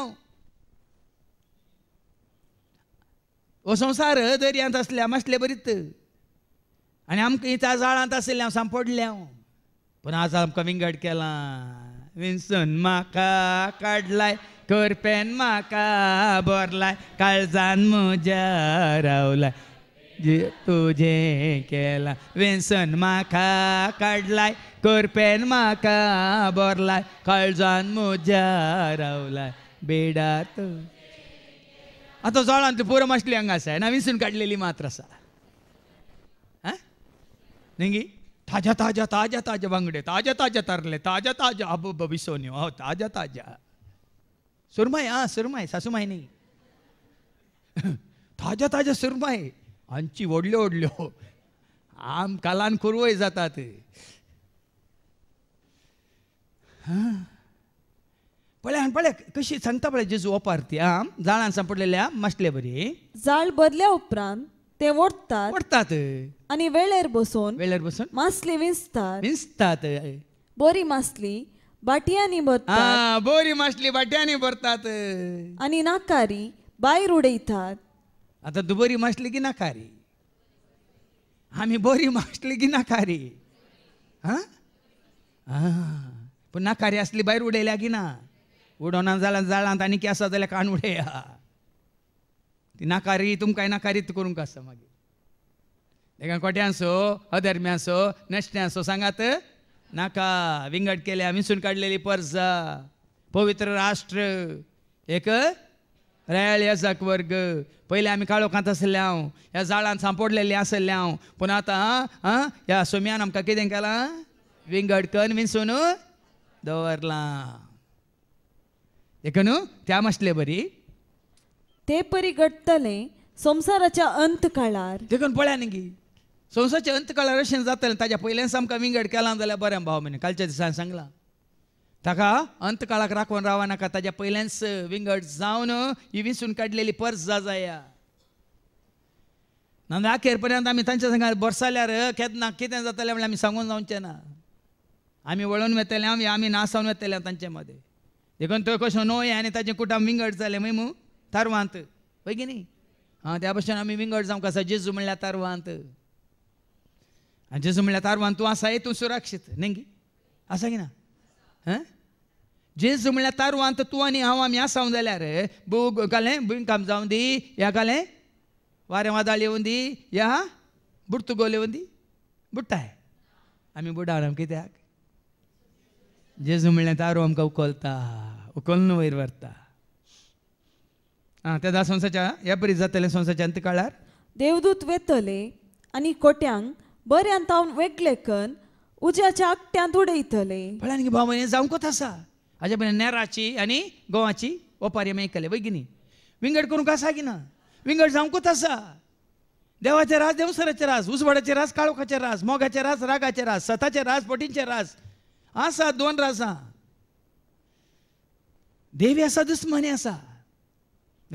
हो संसार दर्यांत असल्या मासले बरीत आणि आमकां इथं जाळांत आसले हांव सांपडलें हांव पूण आज आमकां विंगड केला विनसून म्हाका काडलाय करपेन म्हाका बोरलाय काळजान म्हज्या रावलाय तुझे केला वेसन माका काढलाय करपेन माका बोरलाय काळजान म्हज्या रावलाय बेडात आतां जळांत पुरम आसली हांगा आसा ना विसून काडलेली मात्र आसा नहीं ताजा ताजा ताजा ताजा बांगडे ताजा ताजा तरले ताजा ताजा अब बबिसोनी हो ताजा ताजा सुरमाय हां सुरमाय सासुमाय नाही ताजा ताजा सुरमाय आमची ओढल्यो ओढल्यो आम कालान कुरवय जाता ते पळय हांव कशी सांगता पळय जेजू ओपार ती आम जाळान सांपडलेल्या मास्टले बरी जाळ बदल्या उपरांत ते ओडतात ओडतात आनी वेळेर बसून वेळेर बसून मास्ली विंचतात विंचतात बोरी मासली बाटयांनी भरतात बोरी मास्ली बाटयांनी भरतात आनी नाकारी भायर उडयतात आतां दुबोरी मास्ली की नाकारी आमी बोरी मास्ली की नाकारी हां हां पूण नाकारी आसली भायर उडयल्या की ना उडोना जाल्यार जाळांत आनी केंसा जाल्यार कान उडया ती नाकारी तुमकां नाकारीत करूंक आसा मागीर एका कोट्यांसो अधर्म्यांसो सो सांगात नाका विंगड केल्या मिसून काढलेली पर्जा पवित्र राष्ट्र एक रयाळ वर्ग पहिले आम्ही काळोखांत आसले हांव ह्या जाळान सांपडलेले आसले हांव पूण आतां आं ह्या सोम्यान आमकां कितें केलां विंगड कन विसून दवरलां एक न्हू त्या मसले बरी ते परी घडटलें संसाराच्या अंत काळार देखून पळया न्ही संसाचे अंतकाळ रशेन जातले ताज्या पयलें सामकां विंगड केलां जाल्यार बरें भाव म्हणून कालच्या दिसान सांगलां ताका अंतकाळाक राखून रावनाका ताज्या पयल्यानच विंगड जावन ही विसून काडलेली पर्स जा जाया ना अखेर पर्यंत आमी तांच्या सांगा बरसाल्यार केन्ना कितें जातलें म्हणल्यार आमी सांगून जावचें ना आमी वळून वेतले आमी आमी नासावन वेतले तांचे मदें देखून थंय कशें हें आनी ताचें कुटाम विंगड जालें मागीर मू तारवांत पळय की न्ही आं त्या भशेन आमी विंगड जावंक आसा जेजू म्हणल्यार तारवांत आणि जसं म्हणल्या तार बांधतो असा आहे तू सुरक्षित नाही असा की ना जेजू म्हणल्या तार वांत तू आणि हा आम्ही असा झाल्या रे बू काले बुईन काम जाऊन दी या काले वारे वादाळ येऊन दी या बुडतू गोल येऊन दी बुट्टाय आम्ही बुडावर कित्याक जेजू म्हणल्या तारो आमकां उकलता उकलून वयर व्हरता आं तेदा संसाच्या या परी जातले संसाच्या अंत काळार देवदूत वेतले आणि कोट्यांक बऱ्यान वेगळे कन उज्याच्या आकट्यांत उडयतले फळ्यान भाव म्हयने जावंकूच आसा हाज्या नेराची आनी गोवाची ओपारी मेळकले वैगिनी विंगड करूंक आसा की ना विंगड जावंकूच आसा देवाचे रास देवसराचे रास उजवाडाचे रास काळोखाचे रास मोगाचे रास रागाचे रास सताचे रास पटींचे रास आसा दोन रासां देवी आसा दुस्मानी आसा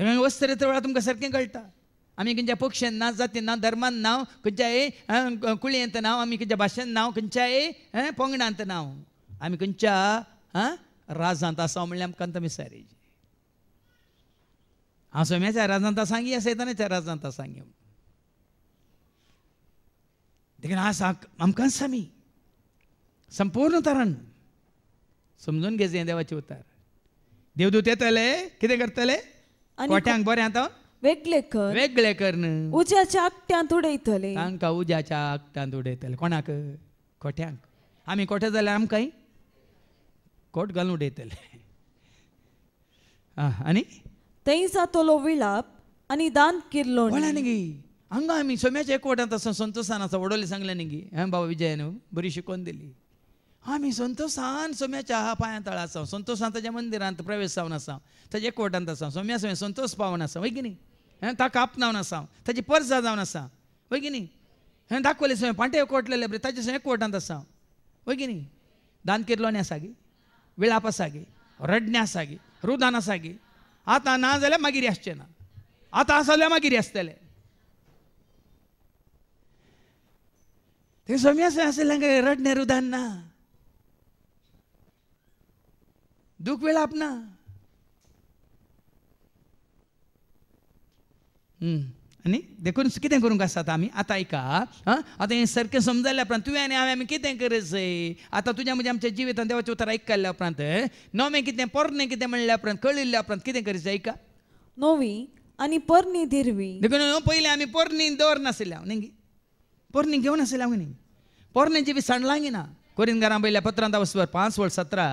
तर वेळार तुमकां सारकें कळटा आम्ही खंयच्या पक्षान ना जातीन ना धर्मान नांव खंयच्याय कुळयेंत नांव आमी खंयच्या भाशेन नांव खंयच्याय पोंगडांत नांव आमी खंयच्या राजांत आसा म्हणल्यार आमकां तुमी सारी हांव सोम्याच्या राजांत आसांगी या सैतानाच्या राजांत आसांगी देखून आसा आमकां सामी संपूर्ण तरण समजून घेजे देवाचे उतार देवदूत येतले कितें करतले कोट्यांक बरें आतां वेगळे कर वेगळे करण उज्याच्या आकट्यांत उडयतले तांकां उज्याच्या आकट्यांत उडयतले कोणाक खोट्यांक आमी खोटे जाल्यार आमकांय खोट घालून उडयतले आनी थंय जातलो विलाप आनी दान किरलो गी हांगा आमी सोम्याच्या एकवटांत असो संतोषान आसा वडोले सांगलें न्ही गी हां बाबा विजय बरी शिकोवन दिली आमी संतोषान सोम्याच्या पांयां तळा आसा संतोषान ताच्या मंदिरांत प्रवेश जावन आसा ताच्या एकवटांत आसा सोम्या सोम्या संतोष पावन आसा वै की न्ही ताका आपणावन आसा ताची पर्सा जावन आसा होय की न्ही हांवें दाखवलें सगळें पांटे कोटलेले बरे ताचे सगळें कोर्टांत आसा वय की न्ही दान केल्लोनी आसा गी विळाप आसा गी रडणे आसा गी रुदान आसा गी आतां ना जाल्यार मागीर आसचें ना आतां आसा जाल्यार मागीर आसतलें ते सोमी आसा आसलें रडणे रुदान ना दुख विळाप ना आनी देखून कितें करूंक आसा आतां आमी आतां आयका आतां हें सारकें समजल्या उपरांत तुवें आनी हांवें आमी कितें करचें आतां तुज्या म्हज्या आमच्या जिवितांत देवाच्या उतार आयकल्ल्या उपरांत नवें कितें पोरणें कितें म्हणल्या उपरांत कळिल्ल्या उपरांत कितें करचें आयका नवी आनी पोरणी धिरवी देखून पयलीं आमी पोरणी दवरनाशिल्ल्या न्ही पोरणी घेवन आसलें हांव न्ही पोरणेची बी सांडलांगी ना कोरिनगारां वयल्या पत्रांत वसवर पांच वर्ड सतरा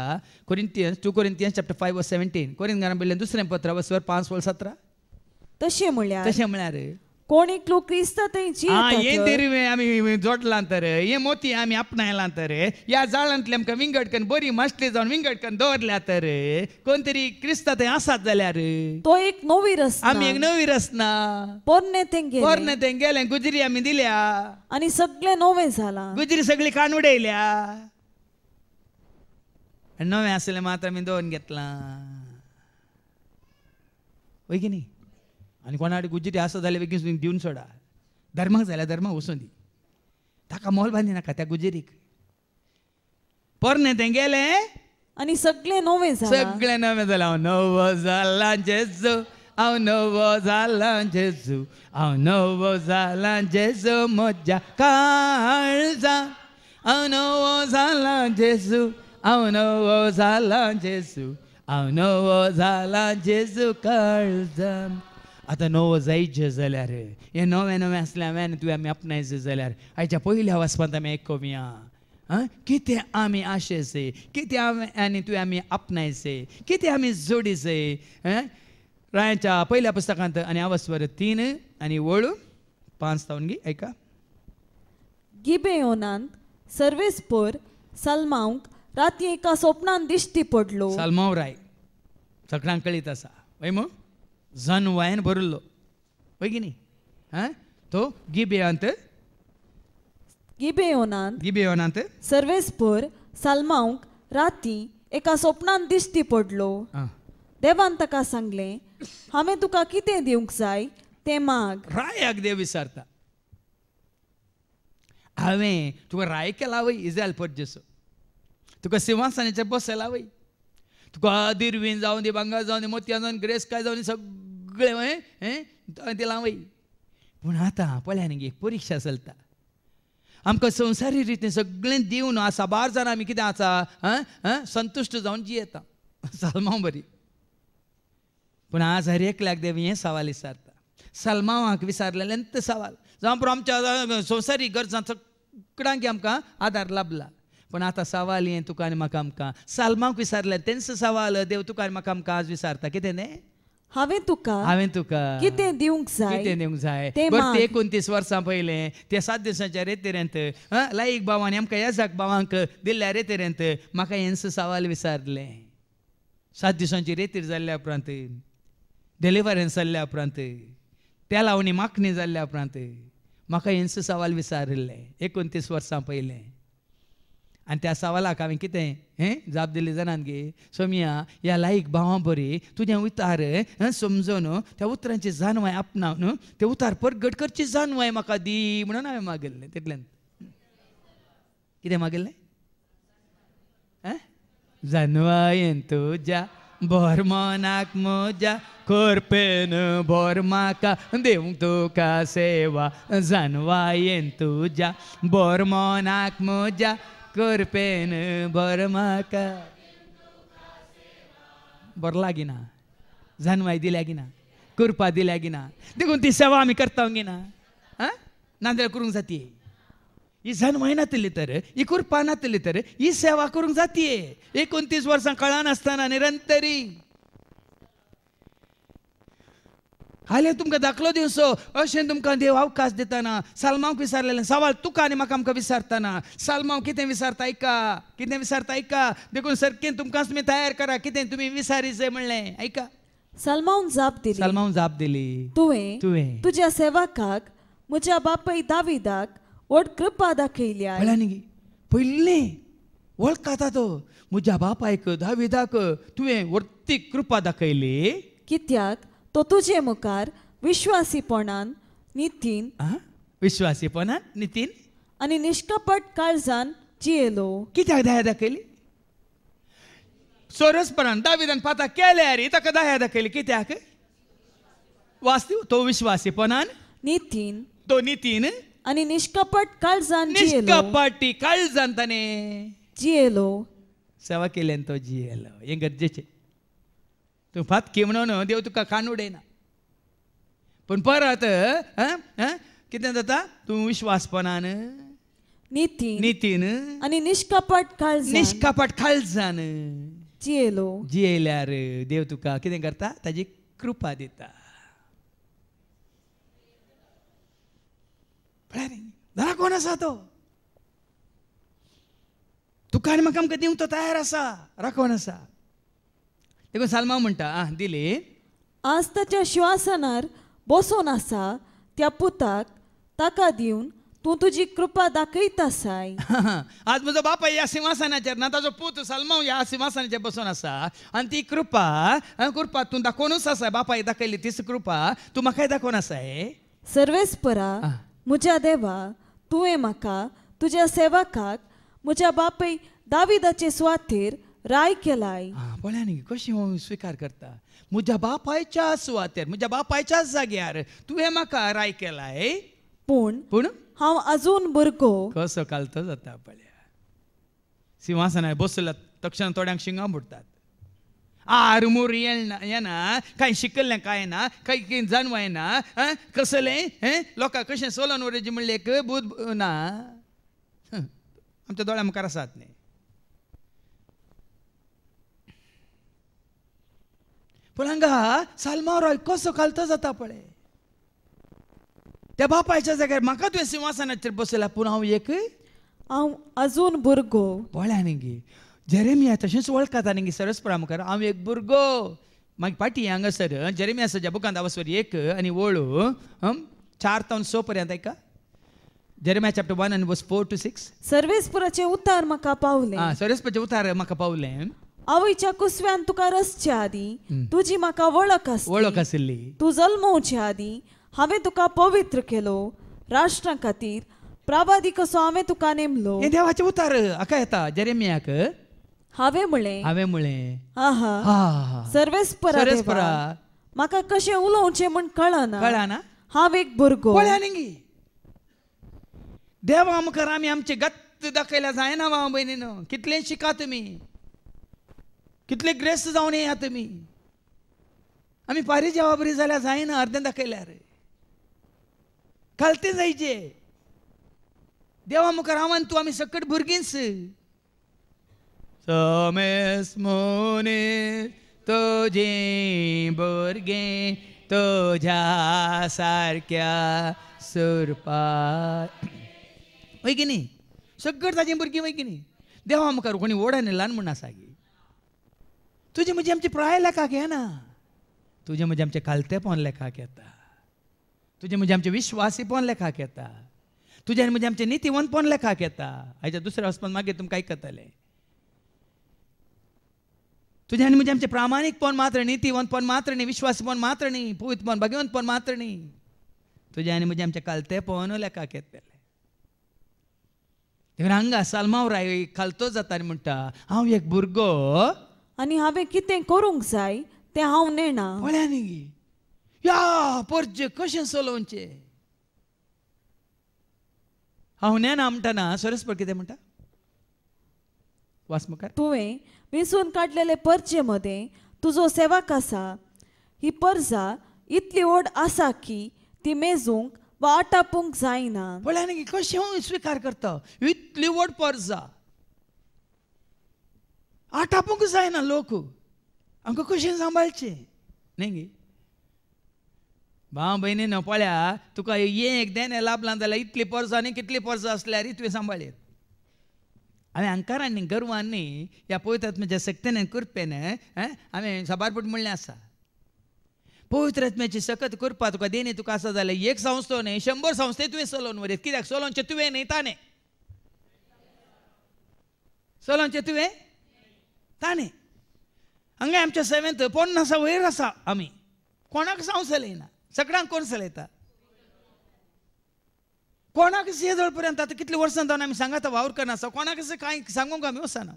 Corinthians two Corinthians chapter five वर कोरिन कोरिनगारां वयलें दुसरें पत्र वसवर पांच वर्ड सतरा तशें म्हणल्यार तशें म्हणल्यार कोणी लोक क्रिस्ता थंय आ हे देरवे आमी जोडलां तर हे मोती आमी आपणायला तर ह्या जाळांतले आमकां विंगडकन बरी मास्टली जावन विंगडकन दवरल्या तर कोण तरी क्रिस्त थंय आसात जाल्यार तो एक नवी रस आमी एक नवी रचना पोरणे तें पोरणे तें गेलें गुजरी आमी दिल्या आनी सगळे नवे झाला गुजरी सगळी उडयल्या नवें आसले मात्र आमी दोन घेतला होय की आनी कोणा कडेन गुजिरी आसा जाल्यार बेगीन सोदून दिवन सोडा धर्माक जाल्यार धर्माक वसून दी ताका मोल बांदी नाका त्या गुजिरीक पोरणें तें गेलें आनी सगळें नवे सगळें नवें जालें हांव नवो जाला जेजू हांव नवो जाला जेजू हांव नवो जाला मजा काळ जा हांव नवो जाला जेजू हांव नवो जाला जेजू हांव नवो जाला जेजू काळजान आतां नवो जायचे जाल्यार हे नवे नवे आसले तुवें आमी आपणायचे जाल्यार आयच्या पयल्या वचपांत आमी एक करुया आं कितें आमी आशेसे कितें आमी आनी तुवें आमी आपणायचे कितें आमी जोडीचे रायच्या पयल्या पुस्तकांत आनी आवास्वर तीन आनी वळू पांच तावन गी आयका गिबेयोनांत पर सलमावंक राती एका स्वप्नान दिश्टी पडलो सलमाव राय सगळ्यांक कळीत आसा हय मग जन वयन भरलो होय की नाही हा तो गिबेअंत गिबेओनांत गिबेओनांत सर्वेसपूर साल्मांक राती एका स्वप्नांत दिश्टी पडलो देवान ताका सांगले हांवें तुका कितें दिवंक जाय ते माग रायाक देव विचारता हांवें तुका राय केला वय इज्रायल पडजेसो तुका सिंहासनाचे बसयला वय तुका दिरवीन जावं दी भांगार जावं दी मोतयां जावन ग्रेस काय जावं सगळें हे ते लावय पूण आतां पळया न्ही एक परिक्षा चलता आमकां संवसारी रितीन सगळें दिवन आसा बार जाणां आमी कितें आसा आं संतुश्ट जावन जियेता सालमांव बरी पूण आज हर एकल्याक देव हें सवाल विचारता सलमांवाक विचारलेल्यान ते सवाल जावं पूण आमच्या संवसारी गरजां सगळ्यांक आमकां आदार लाभला पण आता सवाल यें तुका आनी म्हाका आमकां साल्मांक विसारलें तेंच सवाल देव तुका आनी म्हाका आमकां आज विसारता कितें न्ही हांवें तुका हांवें तुका कितें दिवंक जाय कितें दिवंक जाय बरें ते एकोणतीस वर्सां पयलें ते सात दिसांच्या रेतेरेंत लायक भावान आमकां येजाक भावांक दिल्ल्या तेरेंत म्हाका हेंस सवाल विचारले सात दिसांची रेतीर जाल्ल्या उपरांत डिलिव्हरन्स जाल्ल्या उपरांत त्या लावणी माकणी जाल्ल्या उपरांत म्हाका हेंस सवाल विचारिल्ले एकोणतीस वर्सां पयलें आणि त्या सवालाक हांवें कितें हें जाप दिली जाणान गे सोमिया ह्या लायक भावां बरी तुजें उतार समजून त्या उतरांची जाणवाय आपण ते उतार परगट करची जाणवाय म्हाका दी म्हणून हांवें मागिल्लें तितल्यान कितें मागिल्लें जाणवायेन तुज्या बोरमोनाक म्हज्या कोरपेन म्हाका देवंक तुका सेवा जाणवायेन तुज्या बोरमोनाक म्हज्या कृपेन बरमाका बरला गिना जन्माय दिल्या गिना कृपा दिल्या गिना देखून ती सेवा आम्ही करता गिना हा नांदेळ करूंक जाती ही जन्माय नातली तर ही कृपा नातली तर ही सेवा करूंक जाती एकोणतीस वर्सां कळनासतना निरंतरी आले तुमकां दाखलो दिवचो अशें तुमकां देव अवकाश दिताना साल्मांक विसारलेलें सवाल तुका आनी म्हाका आमकां विसारताना साल्मांव कितें विसारता आयका कितें विसारता आयका देखून सरकेन तुमकां तुमी तयार करा कितें तुमी विसारी जाय म्हणलें आयका साल्मावन जाप दिली साल्मावन जाप दिली तुवें तुवें तुज्या सेवकाक म्हज्या बापय दाविदाक व्हड कृपा दाखयल्या म्हळ्यार न्ही पयलें वळखाता तो म्हज्या बापायक दाविदाक तुवें व्हडती कृपा दाखयली कित्याक तो तुजे मुखार विश्वासीपणान नितीन विश्वासीपणान नितीन आनी निश्कपट काळजान जियेलो कित्याक दया दाखयली सोरसपणान दाविदान पाता केल्यार ताका दया दाखयली कित्याक वास्तव तो विश्वासीपणान नितीन तो नितीन आनी निश्कपट काळजान निष्कपटी काळजान ताणे जियेलो सेवा केल्यान तो जियेलो हे गरजेचे तूं फात किमणोन देव तुका कान उडयना पूण परत कितें जाता तूं विश्वासपणान नितीन नितीन आनी निश्कपट काळजान निश्कपट काळजान जियेलो जियेल्यार देव तुका कितें करता ताजी कृपा दिता धरा कोण आसा तो तुका आनी म्हाका आमकां दिवंक तो तयार आसा राखोन आसा देखो सालमा म्हणता आ दिली आज त्याच्या श्वासनार बसून आसा त्या पुताक ताका देऊन तू तुझी कृपा दाखयता असाय आज माझा बापा या सिंहासनाचेर ना ताजो पूत सालमांव या सिंहासनाचेर बसून आसा आणि ती कृपा कृपा तू दाखवूनच असाय बापाय दाखयली तीच कृपा तूं म्हाकाय दाखवून आसा सर्वेस सर्वेस्परा म्हज्या देवा तुवें म्हाका तुझ्या सेवकाक म्हज्या बापाय दाविदाचे सुवातेर राय केलाय पळ्या न्ही कशी हांव स्विकार करता म्हज्या बापायच्या सुवातेर म्हज्या बापायच्याच जाग्यार तुवें म्हाका राय केलाय पूण पूण हांव अजून बरको कसो कालतो जाता पळ्या सिंहासनाय बसला तक्षण थोड्यांक शिंगां आर आरमूर येना येना कांय शिकल्लें काय ना कांय जाणवाय ना कसलें हें लोकां कशें सोलोन उडयचें म्हणलें एक भूत ना आमच्या दोळ्या मुखार आसात न्ही सालमा रॉय कसो घालता जाता पळय त्या बापायच्या जाग्यार म्हाका तुवें सिंहासनाचेर बसयला पूण हांव एक हांव अजून भुरगो पळ्या न्ही जेरेमिया तशेंच वळखता न्ही सरस प्रामुखार हांव एक भुरगो मागीर पाटी हांगासर सज्या बुकांत आवासवर एक आनी वळू चार तावन स पर्यंत आयका जेरेमिया चॅप्टर वन आनी वर्स फोर टू सिक्स सर्वेस्पुराचे उतार म्हाका पावले सर्वेस्पुराचे उतार म्हाका पावले आवयच्या कुसव्यान तुका रसचे आदी तुजी म्हाका वळख वळख आसली तूं जल्मोवचे आदी हांवें तुका पवित्र केलो राष्ट्रा खातीर प्राबादी कसो हांवें तुका नेमलो हे देवाचे उतार हाका येता जेरेमियाक हांवें म्हळें हांवें म्हळें आहा सर्वेस्परा सर्वेस्परा म्हाका कशें उलोवचें म्हूण कळना कळना हांव एक भुरगो देवा मुखार देव आमी आमचे गत्त दाखयला जायना भाव भयणीन कितलें शिका तुमी कितले ग्रेस्त जावन येयात तुमी आमी पारी जेव्हा बरी जाल्यार जायना दाखयल्या रे खालते जायचे देवा मुखार आव्हान तूं आम्ही सकट भुरगींच समेस मोने तुझे भुरगें तुझ्या सारक्या सुरपा वैगिनी न्ही सगळं ताजी भुरगीं वैगिनी देवा मुखार कोणी ओढा नाही लहान म्हणा सागी तुझे मुझे आमचे प्राय लेखाक घे ना तुझे मुझे आमचे कालतेपण लेखाक येता तुझे मुझे आमचे विश्वासीपण लेखाक येता तुझे आणि म्हजे आमचे नितीवनपण लेखाक येता हाच्या दुसऱ्या वचपान मागीर तुमकां करतले तुझे आणि म्हजे आमचे प्रामाणीकपण मात्र नितीवनपण मात्र विश्वासी विश्वासपण मात्र न्ही पवितपण भगवंतपण मात्र न्ही तुझे आणि म्हजे आमचे कालतेपण लेखाक येतलें हांगा साल्माव राय कालतो जाता आनी म्हणटा हांव एक भुरगो आनी हांवें कितें करूंक जाय ते हांव नेणा म्हळ्यार न्ही या पर्जे कशें चलोवचें हांव नेणा म्हणटाना सरस्पर कितें म्हणटा वास मुखार तुवें विसून काडलेले पर्चे मदें तुजो सेवा आसा ही पर्जा इतली ओढ आसा की ती मेजूंक वा आटापूंक जायना म्हळ्यार कशें स्विकार करता इतली व्हड पर्जा आटापूंक जायना लोक आमकां कशें सांबाळचें न्ही गे भाव भयणीन पळया तुका हें एकदां लाबलां जाल्यार इतली पर्सां न्ही कितली पर्सां आसल्यार इतलीं सांबाळ्यात हांवें अंकारान न्ही गर्वान न्ही ह्या पवित्र सक्तेन करपे न्ही हांवें साबारपूट म्हणलें आसा पवित्र आत्म्याची सकत करपा तुका देणे तुका आसा जाल्यार एक संस्थो न्ही शंबर संस्थे तुवें चलोवन वरयत कित्याक चलोवचें तुवें न्ही ताणें चलोवचें तुवें ताणे हांगा आमच्या सेवेंत ಪೊಣ್ಣ असा वयर आसा आमी कोणाक चलयना सगळ्यांक कोण चलयता कोणाक येदोळ पर्यंत आतां कितले वर्सां जावन आमी सांगात वावर करनासा कोणाक कांय सांगूंक आमी वचना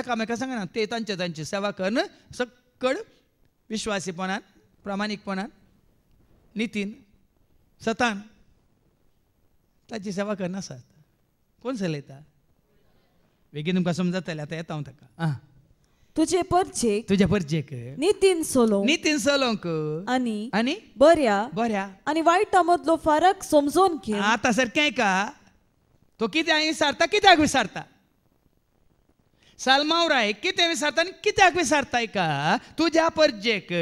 एकामेका सांगना ते तांचे तांची सेवा करन सकड विश्वासीपणान प्रामाणीकपणान नितीन सतान ताची सेवा करनासात कोण चलयता बेगीन तुमकां समजतलें आतां येता हांव ताका आं तुझे परजे तुझे परजेक नितीन सोलो नितीन सोलोंक आणि आणि बऱ्या बऱ्या आणि मधलो फरक समजून घे आता काय का तो कित्याक विसारता कित्याक विसारता राय किती विसारता आनी कित्याक विसारताय का तुज्या परजेक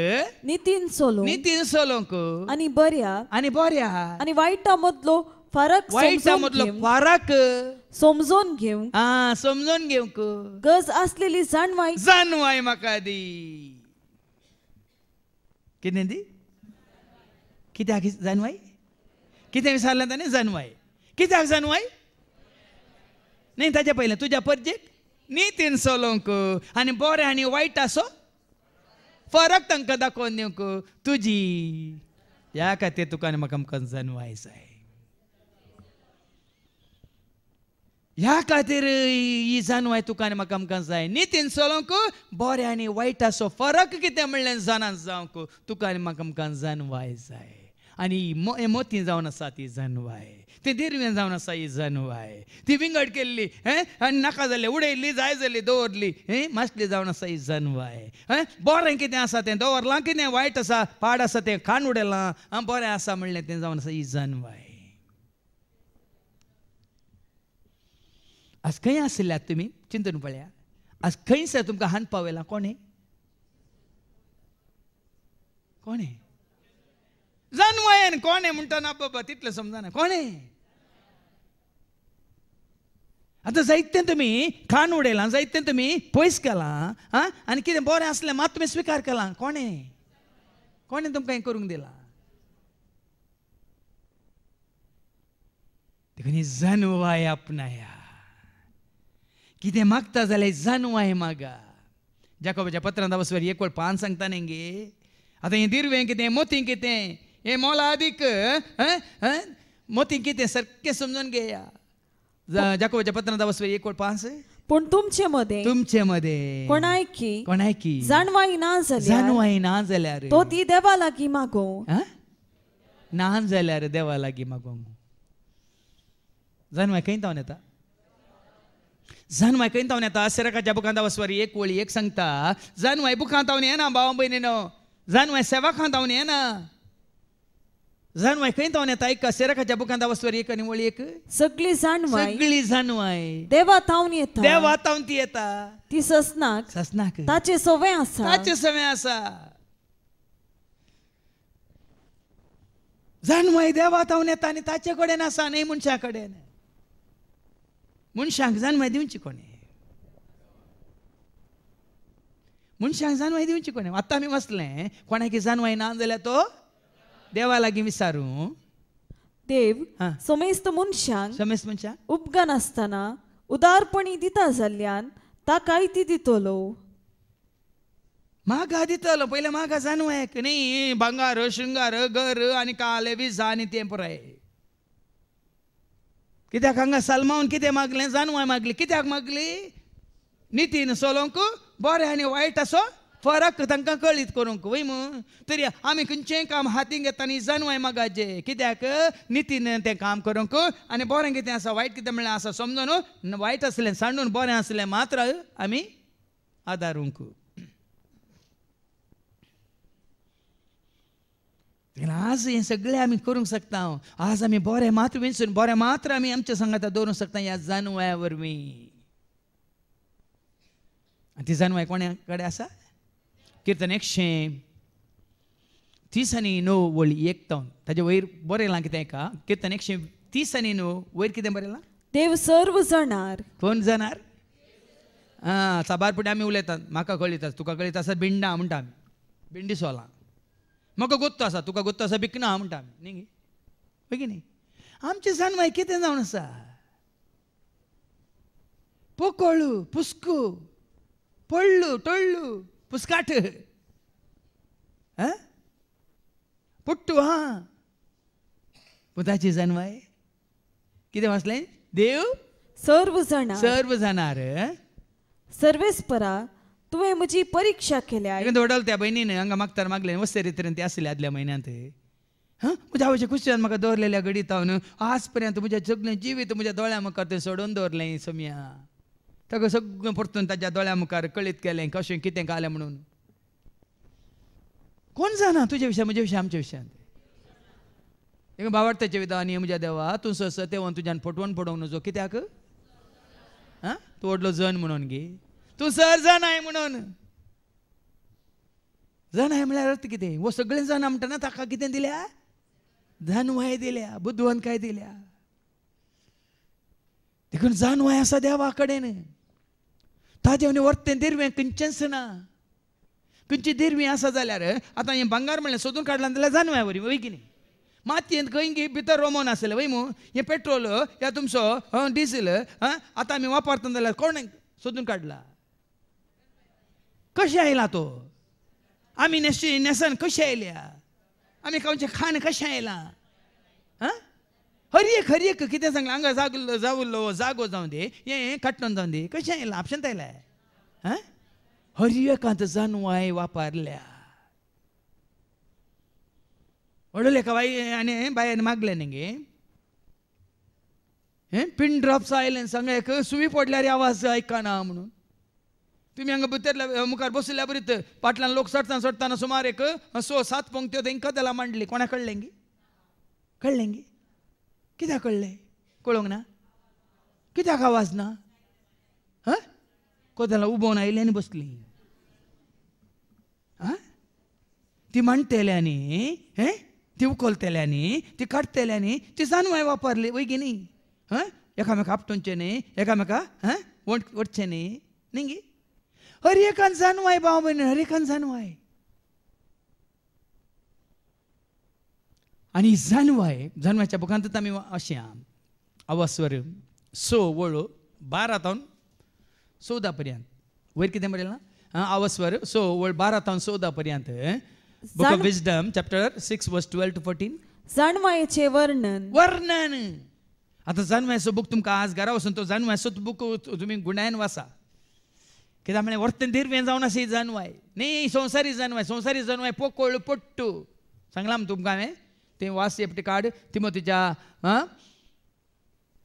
नितीन सोलो नितीन सोलोंक आणि बऱ्या आणि बऱ्या आणि वाईट मधलो फरक वाईट मधलो फरक समजून घेऊ हा समजून घेवंक गज असलेली जाणवाय जाणवाय म्हाका दी कितें दी कित्याक जाणवाय कितें विचारलें ताणें जाणवाय कित्याक जाणवाय न्ही ताच्या तुझ्या तुज्या नी तीन सोलोवंक आणि बोरे आणि वायट असो फरक तांकां दाखोवन दिवंक तुजी ह्या खातीर तुका म्हाका जाणवायचं आहे ह्या खातीर ही हांवें तुका आनी म्हाका आमकां जाय नितीन सोलोंक बरें आनी वायटाचो फरक कितें म्हणलें जाणान जावंक तुका आनी म्हाका आमकां जानवाय जाय आनी मोती जावन आसा ती जानवाय ती दिरवें जावन आसा ही जनवाय ती विंगड केल्ली आनी नाका जाल्ली उडयल्ली जाय जाल्ली दवरली हें जावन आसा ही जनवाय बरें कितें आसा तें दवरलां कितें वायट आसा पाड आसा तें खाण उडयलां बरें आसा म्हणलें तें जावन आसा ही जनवाय आज खंय आशिल्ल्यात तुमी चिंतून पळया आज सर तुमकां हात पावयला कोण हे कोण हे जन्मयेन कोण हे म्हणटना बाबा तितलें समजना कोण आतां जायतें तुमी खाण उडयलां जायतें तुमी पयस केलां आं आनी कितें बरें आसलें मात तुमी स्विकार केलां कोणे कोणें तुमकां हें करूंक दिलां देखून ही जनवाय आपणाया कितें मागता जाल्यार जाणवा आहे मागा जाकोबाच्या पत्रांत वसवेर एक वेळ पान सांगता नेंगे आता हें दिरवें कितें मोतीं कितें हें मोलादीक मोतीं कितें सारकें समजून घेया जाकोबाच्या पत्रांत वसवेर एक वेळ पांच पण तुमचे मध्ये तुमचे मध्ये कोणायकी कोणायकी जाणवाई ना जाल्यार जाणवाई ना जाल्यार तो ती देवा लागी मागो ना जाल्यार देवा लागी मागो जाणवाय खंय तावन नेता జానుమాయి खंय తావు येता సిరకాच्या बुकांत वसवरी एक वळी एक सांगता जानुमाय बुकांत तावन येना भावा भयणीनो जानुमाय सेवा खांत तावन येना जाणवाय खंय तावन येता एक सेरकाच्या बुकांत वसवर एक आनी वळी एक सगळी जाणवाय सगळी जाणवाय देवा तावन येता देवा तावन ती येता ती ससनाक ससनाक ताचे सवय आसा ताचे सवय आसा जाणवाय देवा तावन येता आनी ताचे कडेन आसा न्ही मनशा कडेन 문샹잔마이디 운치코네 문샹잔마이디 운치코네 आता 하면 왔을래 कोणाकी जानवाई ना झाल्या तो देवाला गिमिसारू देव हा. सोमेस्त मनशांक समेस मनशां उपगान आसतना उदारपणी दिता जाल्ल्यान ताकाय ती दितलो म्हाका दितलो पहिले म्हाका जानवायक न्ही भंगार शृंगार घर आणि काले जा आनी ते पुराय कित्याक हांगा सलमान कितें मागलें जानवाय मागली कित्याक मागली नितीन सोलोंक बरें आनी वायट असो फरक तांकां कळीत करूंक वय तरी आमी खंयचेंय काम हातीन घेता आनी जानवाय मागाचे कित्याक नितीन तें काम करूंक आनी बरें कितें आसा वायट कितें म्हणल्यार आसा समजून वायट आसलें सांडून बरें आसलें मात्र आमी आदारूंक आनी आज हें सगळें आमी करूंक शकता आज आमी बरें मात्र विंचून बोरे मात्र आमी आमच्या संगाता दवरूंक शकता या जाणव्या वरवीं ती जाणवाय कोणा कडेन आसा किर्तन एकशें तीस आनी णव व्हडली एकतावन ताजे वयर बरं येलां कितें एका किर्तन एकशें तीस आनी नऊ वयर कितें बरं देव सर्व जाणार कोण जाणार आं साबार फुडें आमी उलयतात म्हाका कळितात तुका कळीत आसा बिंडा म्हणटा बिंडी सोलां म्हाका गोत्त आसा तुका गोत्त आसा बिकना म्हणटा आमी न्ही गे न्ही आमचे सण मागीर कितें जावन आसा पोकोळू पुस्कू पडलू टोळ्ळू पुस्काट पुट्टू हां पुताची जन्माय कितें वाचलें देव सर्व जाणार सर्व जाणार सर्वेस्परा तुवें म्हजी परीक्षा केल्या एक त्या भयणीन हांगा मागतार मागलें वस्ते रितीन ते आसले आदल्या म्हयन्यांत हां म्हज्या आवयच्या कुशीन म्हाका दवरलेल्या घडीत हांव न्हू आज पर्यंत म्हज्या सगळें जिवीत म्हज्या दोळ्या मुखार तें सोडून दवरलें सोम्या ताका सगळें परतून ताच्या दोळ्या मुखार कळीत केलें कशें कितें घालें म्हणून कोण जाणा तुज्या विशयान म्हज्या विशयान आमच्या विशयान एक विधा न्ही म्हज्या देवा तूं सस तेवन तुज्यान फटवून पडोवंक नजो कित्याक आं तूं व्हडलो जन म्हणून गी तू सर जण आहे म्हणून जण आहे म्हळ्यार अर्थ कितें हो सगळे जण म्हणटना ताका कितें दिल्या धन वय दिल्या काय दिल्या देखून जाणवाय आसा देवा कडेन ताजे म्हणजे वरते दिरवें खंयचेंच ना खंयची दिरवी आसा जाल्यार आतां हें भांगार म्हणलें सोदून काडलां जाल्यार जाणवाय वरी वय की न्ही मातयेंत खंय भितर रोमोन आसलें वय मू हें पेट्रोल ह्या तुमचो डिझेल आतां आमी वापरता जाल्यार कोण सोदून काडला कशी आयला तो आमी नेशी नेसन कशी आयल्या आमी खावचे खान कशें आयलां आं हर एक हर एक कितें सांगलां हांगा जागलो जावलो जागो जावं दे हें काटण जावं दे कशें आयलां आपशेंत तयला आं एकांत जनुवाय वापरल्या व्हडले का बाई आनी बायन मागलें न्ही गे पिन ड्रॉप सायलेन्स सांग एक सुवी रे आवाज आयकना म्हणून పిమ్యంగ मुखार बसल्या बरीत బురిత్ लोक లోక్ సొట్తాను सुमार एक సో सात पंक्त्यो ఇంకా తెలా मांडली कोणा कळलेंगी गी कित्याक कळले कळोंक ना कित्याक आवाज ना हां कोताला उबोवन आयली आनी बसली ती ती न्ही हे ती न्ही ती न्ही ती जानवाय वापरली वयगी न्ही हां एकामेका आपटोनचे न्ही एकामेका हां वट वटचे न्ही न्ही हरेकान जानवाय भाव बहिणी हरेकान जानवाय आणि जानवाय जानवाच्या बुकांतच आमी अशें आहा अवस्वर स वळू बारा तावन चवदा पर्यंत वयर कितें म्हणलें ना अवस्वर स वळ बारा तावन चवदा पर्यंत Wisdom chapter six verse twelve to fourteen जाणवायेचे वर्णन वर्णन आतां जाणवायचो बुक तुमकां आज घरा वचून तो जाणवायचो बुक तुम्ही गुणायन वाचा वर्तन ಕಿದಾಮಣೆ ಒರ್ತನ್ ದಿರ್ವೇನ್ ಜಾವನಸಿ ಜನ್ವಾಯ್ ನೀ ಸಂಸಾರಿ ಜನ್ವಾಯ್ ಸಂಸಾರಿ ಜನ್ವಾಯ್ ಪೋಕೋಳು ಪೊಟ್ಟು सांगलां तुमकां हांवें तें वास ते काड तिमो तुज्या आं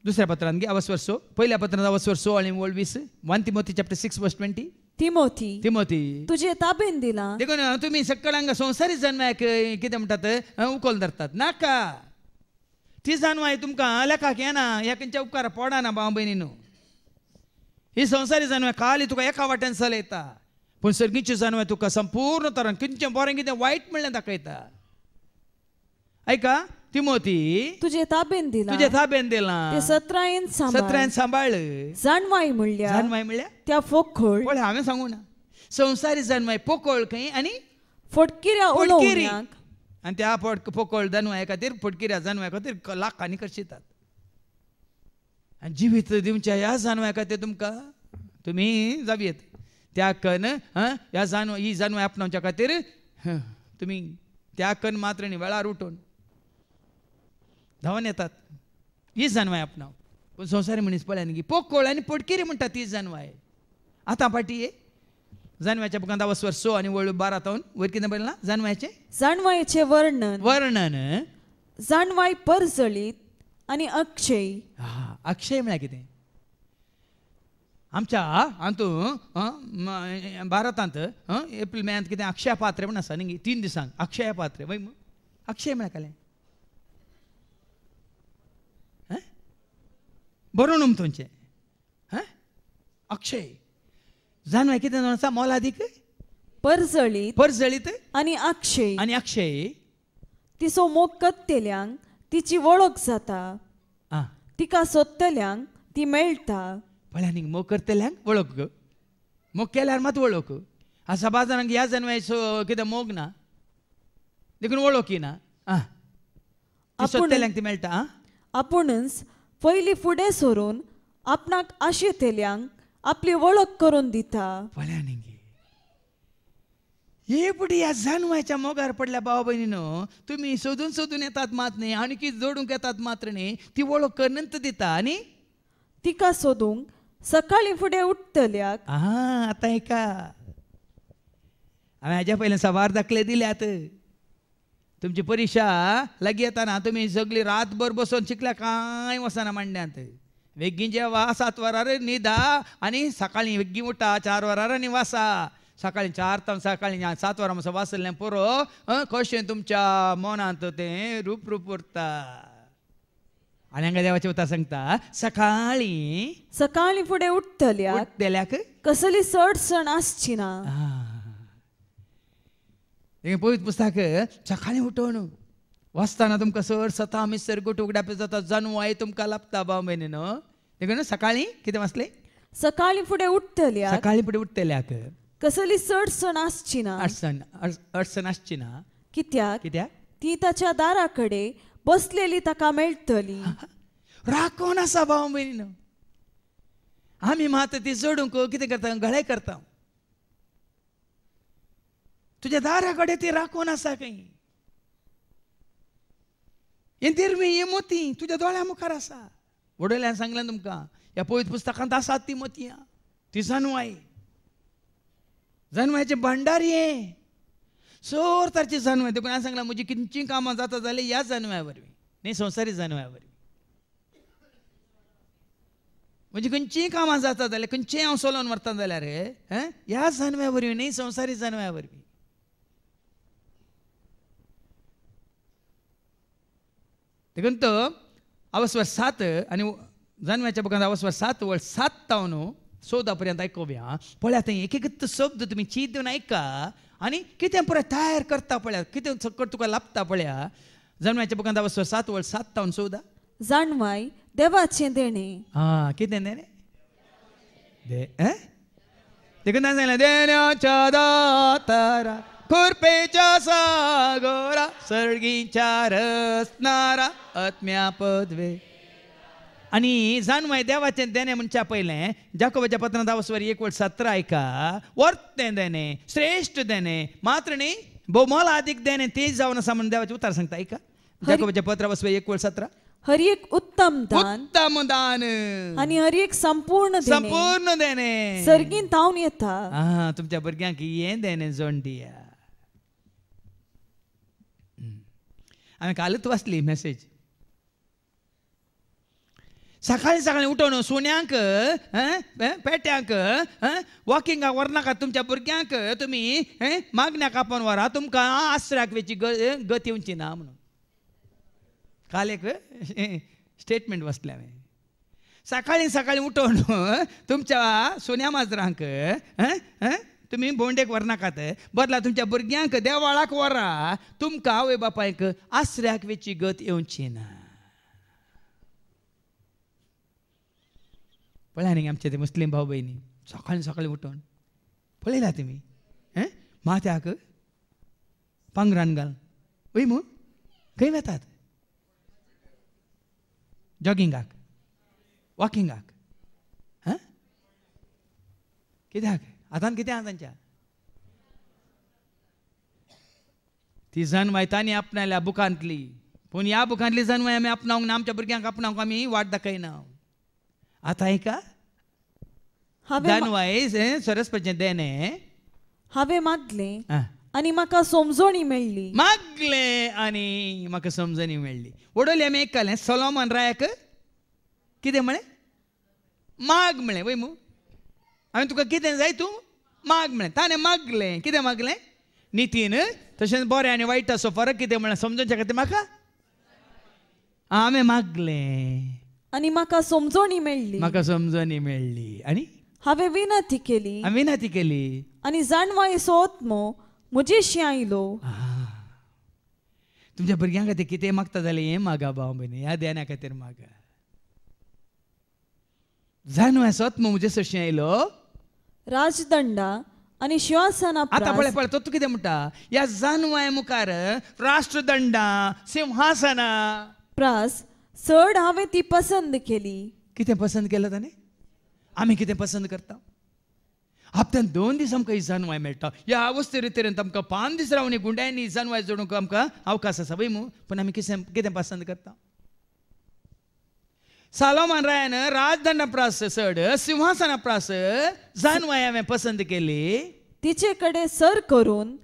दुसऱ्या पत्रान घे अवस वर्सो पयल्या पत्रान अवस वर्सो आनी ओल्ड वीस one Timothy chapter six verse twenty Timothy Timothy तुझे ताबेन दिला देखून तुमी सकयल हांगा संवसारी जन्माक कितें म्हणटात उकोल धरतात नाका ती तुमका तुमकां लेखाक येना ह्या खंयच्या उपकारा पडा ना भयणी न्हू ही संवसारी जाणवे काली तुका एका वाट्यान चलयता पूण सर्गीची जाणवे तुका संपूर्ण तरान किंचे बरें कितें वायट म्हणलें दाखयता आयका तिमोती तुझे ताबेन दिला तुझे ताबेन दिला ते सत्रायन सत्रायन सांबाळ जाणवाय म्हणल्या जाणवाय म्हणल्या त्या फोकळ पण हांवें सांगू ना संवसारी जाणवाय पोकळ खंय आनी फोटकिऱ्या फटकिरी आनी त्या फट पोकळ जाणवाय खातीर फोटकिऱ्या जाणवाय खातीर लाखांनी कर्शितात आनी जिवीत दिवच्या ह्या का ते तुमका तुम्ही जावयेत त्या कन ह्या जानव ही जानवाय आपणावच्या खातीर तुम्ही त्या कन मात्र न्ही वेळार उठून धांवन येतात ही जानवाय आपणाव पूण संवसारी मनीस पळया न्ही पोकळ आणि पोटकिरी म्हणतात ती जानवाय आतां पाटी जानव्याच्या बुकांत वस्वर सो आणि वळू बारा तावन वर किती बरयलां जानवायचे जानवायेचें वर्णन वर्णन जानवाय परजळीत आणि अक्षय हा अक्षय म्हळ्यार कितें आमच्या हातूंत भारतांत एप्रिल मेयांत कितें अक्षय पात्र म्हण आसा न्ही तीन दिसांक अक्षय पात्र वय अक्षय म्हळ्यार कालें बरो उम तुमचें अक्षय जाण कितें जावन आसा मोलादीक परजळीत परजळीत आणि अक्षय आणि अक्षय तिसो मोग कत्तेल्यांक तिची वळख जाता आ तिका सोदतल्यांक ती मेळटा पळ्या न्ही मोग करतल्यांक वळख गो मोग केल्यार मात वळख आ सभा जाणांक ह्या जन्मे कितें मोग ना देखून वळखी ना आ सोदतल्यांक ती मेळटा आं आपुणूच पयलीं फुडें सरून आपणाक आशे तेल्यांक आपली वळख करून दिता पळ्या न्ही एपटी या जानवायच्या मोगार पडल्या भावा बहिणीनं तुम्ही सोदून सोदून येतात मात नाही आणि की जोडूंक येतात मात्र नाही ती वळख नंतर दिता आणि तिका सोदूंक सकाळी फुडें उठतल्या हा आता का आम्ही हाज्या पयलीं सवार दाखले दिल्यात तुमची परीक्षा लागीं येताना तुम्ही सगळी रातभर बसून शिकल्या काय वसाना मांड्यांत वेगीन जेवा सात वरार न्हिदा आनी सकाळीं वेगी उठा चार वरार आनी वासा ಸಕಾಳಿನ सात ಸಕಾಳಿನ ಸಾತ್ವಾರಂ ವಾಸಲ್ನೆ पुरो क्वेश्चन तुमच्या मनांत तें रूप रूप उरता आनी हांगा देवाची उतर सांगता सकाळी सकाळी पुढे उठतल्या उठतल्याक कसली सडसण आसची ना हे पवित्र पुस्तक सकाळी उठोवन वाचताना तुमकां सर सता मिसर गुट गोट पे जाता जनवाय तुमकां लाभता बाव म्हयने न्हू देखून सकाळी कितें वाचलें सकाळी फुडें उठतल्या सकाळी फुडें उठतल्याक कसली अडचण आसची ना अडचण अडचण आसची ना कित्याक कित्याक ती ताच्या दाराकडे बसलेली ताका मेळटली राखून आसा भाव भयण आमी मात ती जोडूंक कितें करता घळे करता तुझ्या दाराकडे ती राखोन आसा काही हे निर्मी हे मोती तुझ्या दोळ्या मुखार आसा वडोल्यान सांगलें तुमकां ह्या पवित्र पुस्तकांत आसात ती मोतयां ती जनवाई जन्माचे भांडारी आहे सोर तारचे जन्म आहे कोणा सांगला म्हजी किंची कामां जाता झाले ह्या जन्मा वरवीं न्ही संवसारी जन्मा वरवीं म्हजी कामां जाता जाल्यार खंयचें हांव चलोवन व्हरता जाल्यार ह्या जन्मा वरवीं न्ही संवसारी जन्मा वरवीं देखून तो अवस्वर सात आनी जन्माच्या बुकांत अवस्वर सात वळ सात तावन सोदापर्यंत आयकोब्या पळयात एक एक शब्द तुम्ही चीत दिवन आयका आनी कितें पुराय तयार करता पळ्या कितें सकट तुका लाभता पळ्या जन्माच्या बुकांत वचो सात वळ सात तावन चवदा जाणवाय देवाचे देणे हां कितें देणें दे देखून सांगितलं देण्याच्या दातारा खुर्पेच्या सागोरा सर्गीच्या रसनारा आत्म्या पदवे आणि जाण देवाचे देणे म्हणच्या पयलें जाकोबाच्या पत्रांत दावसवर एक वर्ष सतरा आयका वर्थ तें श्रेष्ठ श्रेश्ठ मात्र नाही भोवमोल आदीक देणे तेज जावन समान म्हणून देवाचें सांगता आयका जाकोबाच्या पत्रा एक वर्ष सतरा हर एक उत्तम दान उत्तम दान आणि हर एक संपूर्ण संपूर्ण देणे सर्गीन धावून येता तुमच्या भुरग्यांक ये देणे जोंडिया आम्ही हांवें कालच वाचली मॅसेज सकाळी सकाळी उठोवन सोन्यांक पेट्यांक वॉकिंगाक व्हरनाकात तुमच्या भुरग्यांक तुम्ही मागण्या कापून वरा तुमकां आसऱ्याक वेची गत उंची ना म्हणून काल एक स्टेटमेंट बसले हांवें सकाळी सकाळी उठोवन तुमच्या सोन्या माजरांक तुम्ही भोंडेक वरनाकात बदला तुमच्या भुरग्यांक देवाळाक वरा तुमकां आवय बापायक आसऱ्याक वेची गत येवची ना पळा न्ही आमचे ते मुस्लीम भाऊ बहिणी सकाळी सकाळी उठोन पळयला तुमी माथ्याक पांगरान घाल वय मग खंय वेतात जॉगिंगाक वॉकिंगाक कित्याक आतां कितें आसा तांच्या ती जनवाय तांणी आपणायल्या बुकांतली पूण ह्या बुकांतली जनवाय आमी आपणावंक ना आमच्या भुरग्यांक आपणावंक आमी वाट दाखयना అతైక దాని వయస్ సొరస్ పద్యదేనే हांवें मागलें आनी म्हाका समजणी मेळ्ळी मागलें आनी म्हाका समजणी मेळ्ळी ओडोली आमी एक कालें सलोमन रायक कितें म्हळें माग म्हळें वय मू हांवें तुका कितें जाय तूं माग म्हळें ताणें मागलें कितें मागलें नितीन तशेंच बरें आनी वायट वायटाचो फरक कितें म्हळें समजून खातीर म्हाका हांवें मागलें आणि माका समजोणी मेळ्ळी म्हाका समजणी मेळ्ळी आणि हांवें विनंती केली हांवें विनंती केली आणि जाणवाय सोत मो मुझे आयलो लो तुमच्या भुरग्यां खातीर कितें मागता जाल्यार हें मागा भाव भयणी ह्या देण्या खातीर मागा जाणवाय सोत्मो म्हजे सशें आयलो राजदंडा आणि शिवासना आता पळय पळय तो कितें म्हणटा ह्या जाणवाय मुखार राष्ट्रदंडा सिंहासना प्रास चड हांवें ती पसंद केली कितें पसंद केलं ताणें आमी कितें पसंद करता हप्त्यान दोन दीस आमकां इजानवाय मेळटा ह्या अवस्थे तरेन आमकां पांच दीस रावनी गुंड्यांनी इजानवाय जोडूंक आमकां अवकाश आसा पळय मू पूण आमी कितें कितें पसंद करता सालोमान रायान राजदंडा प्रास चड सिंहासना प्रास जानवाय हांवें पसंद केली तिचे कडेन सर करून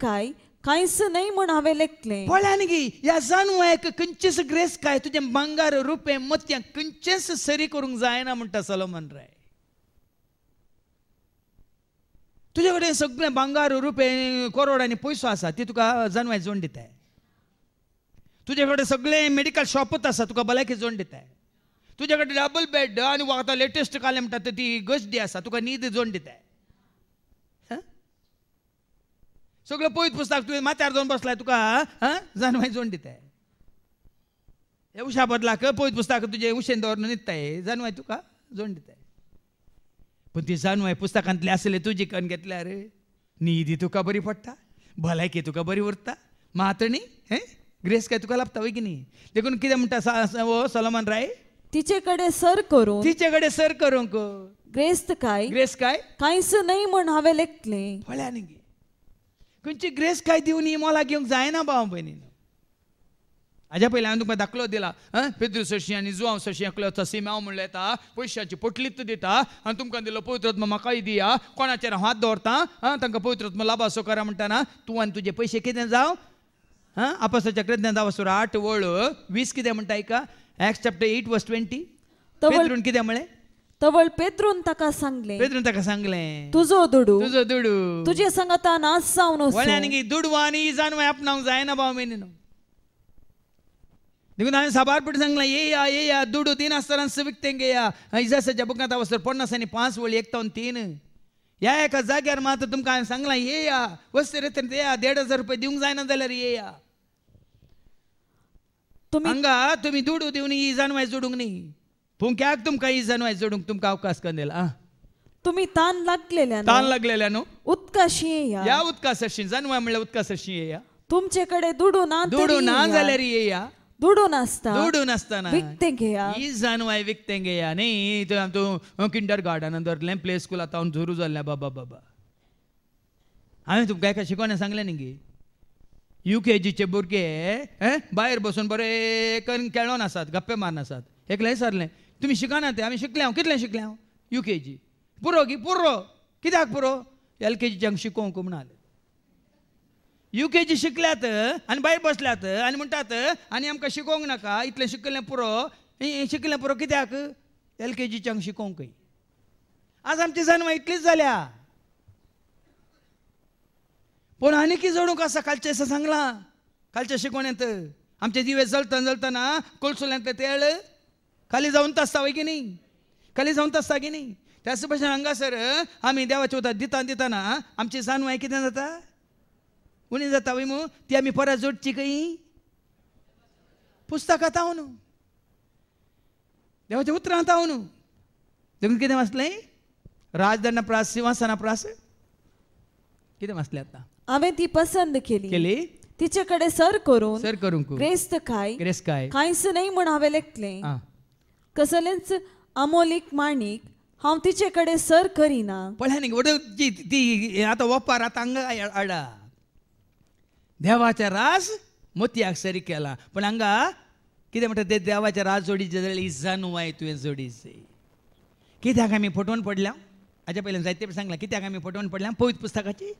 काय काहीच नाही म्हणावे लेखले गी या जाणवायक खंयचेच ग्रेस काय तुझे बंगार रुपे मत्या खंयचेच सरी करूंक जायना म्हणटा सलोमन राय तुझे कडेन सगळे बंगार रुपे करोड आनी पयसो आसा ती तुका जनवाय जोड दिताय तुझे कडेन सगळे मेडिकल शॉपूच आसा तुका भलायकी जोड दिताय तुझे कडेन डबल बेड आनी वखदां लेटेस्ट काले म्हणटा ती गश्दी आसा तुका न्हीद जोड दिताय सगळं पवित पुस्तक तुवें माथ्यार दोन बसलाय तुका हां जाणवाय जोण दिताय हे उशा बदला क पवित पुस्तक तुजे उशेन दवरून न्हिदताय जाणवाय तुका जोण दिताय पूण ती जाणवाय पुस्तकांतले आसले तुजी घेतल्या रे न्हिदी तुका बरी पडटा भलायकी तुका बरी उरता मातणी हे ग्रेस काय तुका लाभता वय की न्ही देखून कितें म्हणटा वो सलमान राय तिचेकडे सर करून तिचेकडे सर करूंक ग्रेस्त काय ग्रेस काय कांयच नाही म्हण हांवें लेखले फळ्याने खंयची ग्रेस काय दिवन ही मोला घेवंक जायना भाव भयणीन हाज्या पयलीं हांवें तुमकां दाखलो दिला आं सशी आनी जुआंव सशी एकलो तसीम हांव म्हणलें येता पयशाची पोटलीत दिता आनी तुमकां दिलो पवित्रत्म म्हाकाय दिया कोणाचेर हांव हात दवरतां आं तांकां पवित्रत्म असो करा म्हणटना तूं आनी तुजे पयशे कितें जावं हां आपसाच्या कृज्ञान दावासुर आठ वळ वीस कितें म्हणटा आयका Acts chapter eight verse twenty कितें म्हळें तवळ पेत्रून ताका सांगले पेत्रून ताका सांगले तुजो दुडू तुजो दुडू तुजे संगता नाच जावन वळ्यांनी दुडवानी जाण आपणावंक जायना भाव मेनिनो देखून हांवें साबार पेट सांगलां ये येया दुडू तीन आसतना सवीक तेंगे या इजासाच्या बुकांत वस्तर पन्नास आनी पांच वळी एकतावन तीन ह्या एका जाग्यार मात तुमकां हांवें सांगलां येया वस्त रेतेन येया देड हजार रुपया दिवंक जायना जाल्यार येया हांगा तुमी दुडू दिवन ही जानवाय जोडूंक न्ही पुंक्याक तुमकां इजा न्हय जोडूंक तुमका अवकाश कन्नेला आ तुम्ही तान लागलेल्या तान लागलेल्या न्हू उदकाशी येया या उदकासा शिंजानवा म्हणल्यार उदकासाशी येया तुमचे कडेन दुडू ना दुडू ना जाल्यार येया दुडू नसता दुडू आसताना विकतें घेया ही जानवाय विकतें घेया न्ही तू तूं किंडर गार्डनान धरलें प्ले आता उन झुरू जाल्लें बाबा बाबा हांवें तुमकां काय शिकोवणें सांगलें न्ही गे यू के जीचे भुरगे भायर बसून बरे करून केळोन आसात गप्पे मारनासात एकलें सरलें तुम्ही शिकाना ते आम्ही शिकल्या हांव कितले शिकल्या हांव यू के जी पुरो की पुरो कित्याक पुरो एल के जीच्या शिकोवंक म्हणाले यू के जी शिकल्यात आणि भायर बसल्यात आणि म्हणतात आणि आमकां शिकोवंक नाका इतले शिकले पुरो शिकले पुरो कित्याक एल के जीच्यांक शिकोवंकय आज आमची जन्म इतलीच झाल्या पूण आनी कितें जणूक आसा कालचें सांगला कालच्या शिकवण्यात आमचे दिवे जलतना जलतना कोळसुल्यांतले तेळ खाली जाऊन तसतावं की नाही खाली जाऊन तसता की नाही त्याच हंगा सर आम्ही देवाच्या होता दिता देताना आमची आहे कितें जाता उणी जाता वय ती आम्ही परत जोडची पुस्तकात आहो नू देवाच्या उतरां नू देखून कितें वाचलें राजदंड प्रास सिंहासना प्रास कितें वाचलें आता हांवें ती पसंद केली केली तिचे कडेन सर करून सर करून ग्रेस्त काय ग्रेस काय कांयच नाही म्हण हांवें कसलेच अमोलीक माणिक हांव तिचे कडेन सर करिना पण ती आतां वपार आतां हांगा हाडा देवाच्या रास मोतयाक सरी केला पण हांगा कितें म्हणटा ते देवाच्या रास जोडीचे जाल्यार इज्जा नुवाय तुवें जोडीचे कित्याक आमी फटोवन पडल्या हाज्या पयलीं जायते सांगलां कित्याक आमी फटोवन पडल्या पवित पुस्तकाची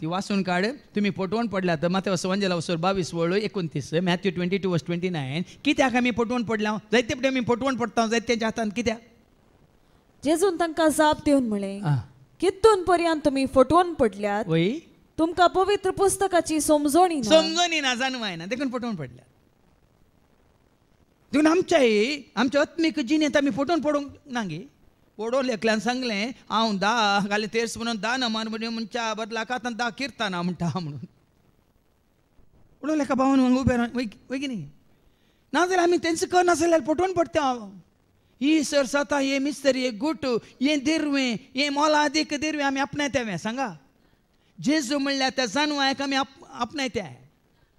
ती वाचून काढ तुम्ही पटवून पडला तर मात वसवांजेला वसूर बावीस वळू एकोणतीस Matthew twenty two verse twenty nine कित्याक आमी पटवून पडला जायते फुडें मी पटवून पडटा जायत हातात हातान कित्याक जेजून तांकां जाप दिवन म्हणे कितून पर्यंत तुम्ही फटवून पडल्यात तुमका पवित्र पुस्तकाची समजोणी समजोणी ना जाणवाय ना देखून पटवून पडल्यात देखून आमच्याही आमच्या आत्मीक जिणेंत आमी पटवून पडूंक ना गे ಓಡೋಲ್ ಎಕ್ಲಾನ್ ಸಂಗ್ಲೆ ಹಾಂ ದಾ ಅಲ್ಲಿ ತೇರ್ಸಿ म्हणून दा ना मारबडी ಮುಂಚೆ बदला ಆತನ दा कीर्तन म्हणटा म्हणून ओडोल एका भावान हांगा उबे वय न्ही नाजाल्यार आमी तेंचे कर नासल्यार पटोवन पडटा हांव ही सरसाता हे मिस्त्री हे गुट हे दिरवें हे मोलादीक दिरवें आमी आपणायतेवें सांगा जेजू म्हणल्यार त्या जानवायक आमी आप आपणायत्या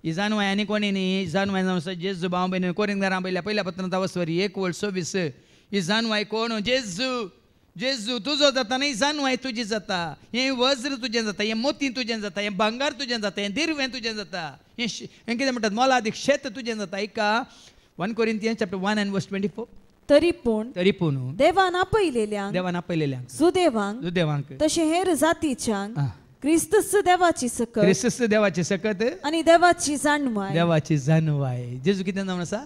ही जानवाय आनी कोणी न्ही जानवाय जावन जेजू भाव भयणी कोरिंदारां पयल्या पयल्या पत्रांत वसवरी एक वळ सव्वीस izan vai कोण जेजू जेजू तुझो जाता ना इजान वाय जाता हें वज्र तुजें जाता हें मोती तुजें जाता हें भांगार तुजें जाता हें दिर्वें तुजें जाता हें हें कितें म्हणटात मोलादीक शेत तुजें जाता एका one Corinthian chapter one and verse twenty four तरी पूण तरी पूण देवान आपयलेल्या देवान आपयलेल्या सुदेवांक सुदेवांक तशें हेर जातीच्यांक क्रिस्तस देवाची सकत क्रिस्तस देवाची सकत आणि देवाची जाणवाय देवाची जाणवाय जेजू कितें जावन आसा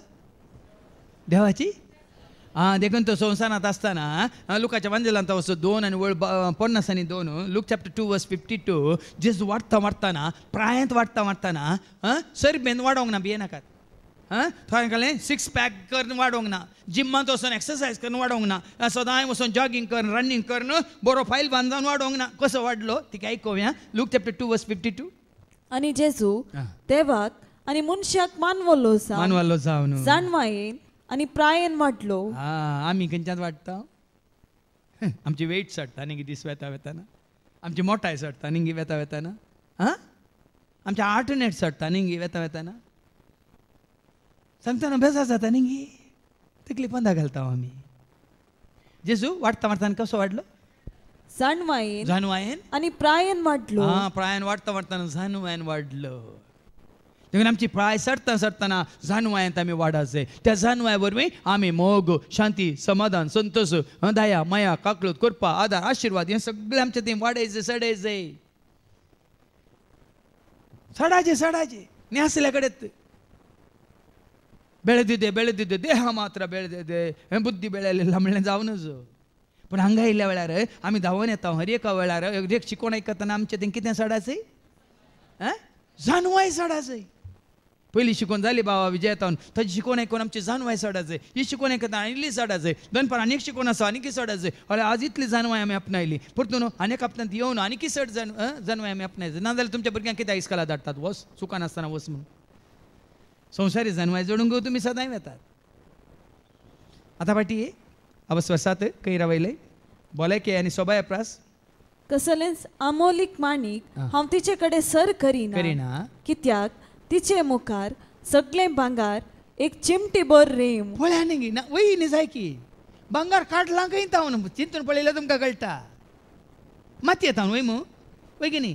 देवाची देखून तो संवसारांत आसतना लुकाच्या वांजेलांत वचो दोन आनी वळ पन्नास आनी दोन Luke chapter two verse fifty two जेस वाडटा वाडटना प्रायेंत वाडटा वाडटना सरबेन वाडोंक ना भियेनाकात आं थंय कळ्ळें सिक्स पॅक करून वाडोंक ना जिम्मांत वचून एक्सरसायज करून वाडोंक ना सदांय वचून जॉगिंग करून रनिंग करून बरो फायल बांदावन वाडोंक ना कसो वाडलो तिका आयकोवया Luke chapter two verse fifty two आनी जेजू देवाक आनी मनशाक मानवल्लो मानवल्लो जावन जाणवायेन आणि प्रायन म्हटलो हा आम्ही खंयच्यान वाडटा आमची वेट सडता न्ही दीस वेता वेताना आमची मोठाय सडता निंगी वेता वेताना हा आमचे आर्टनेट सडता निंगी वेता वेताना सांगताना बेजार जाता न्ही तकली घालता आम्ही जेजू वाटता वाटताना कसो वाडलो जाणवायेन जाणवायेन आणि प्रायन वाटलो हां प्रायन वाटता वाटताना जाणवायन वाडलो देखून आमची पाळाय सरता सरतना जाणवायंत आमी वाडा जाय त्या जाणवाय वरवीं आमी मोग शांती समाधान संतोष दया माया काकलूत करपा आदार आशिर्वाद हें सगळें आमचे ते वाडयचें सडयचें सडाचे सडाचे न्यासल्या कडेन ಬೆಳೆದಿದೆ मात्र ದೇಹ ಮಾತ್ರ बुद्धी ಬುದ್ಧಿ ಬೆಳೆಯಲಿಲ್ಲ ಮಳೆ ಜಾವನಜು पण हांगा येयल्या वेळार आमी धांवोन येता हर एका वेळार एक शिकोण आयकतना आमचें तें कितें सडासय जानवाय सडासय पयलीं शिकून झाली बाबा विजय येतावन त्याची शिकवण आयकून आमची जाणवाय सोडाचे ही शिकवण आयकता आनी इल्ली सोडाचे दनपार आनीक शिकवण आसा आणखी सोडाचे हळ्या आज इतली जाणवाय आमी आपणायली परतून अनेक आपल्यात येवन आणखी सड जण जाणवाय आमी आपणायचे नाजाल्यार तुमच्या भुरग्यांक कितें आयस्काला धाडटात वस चुका नसताना वस म्हणून संवसारी जाणवाय जोडूंक तुमी सदांय आता पाठी ये अब स्वसात काही रवायले बोलाय के आणि सोबाय प्रास कसलेच अमोलिक माणिक हांव तिचे कडेन सर करिना करीना कित्याक तिचे मुखार सगळे भांगार एक चिमटी बर रेम पळ्या न्ही ना वही न्ही सायकी भांगार काडलां काय ता म्हणून चिंतून पळयल्यार तुमकां कळटा माती येता वय मु वय की न्ही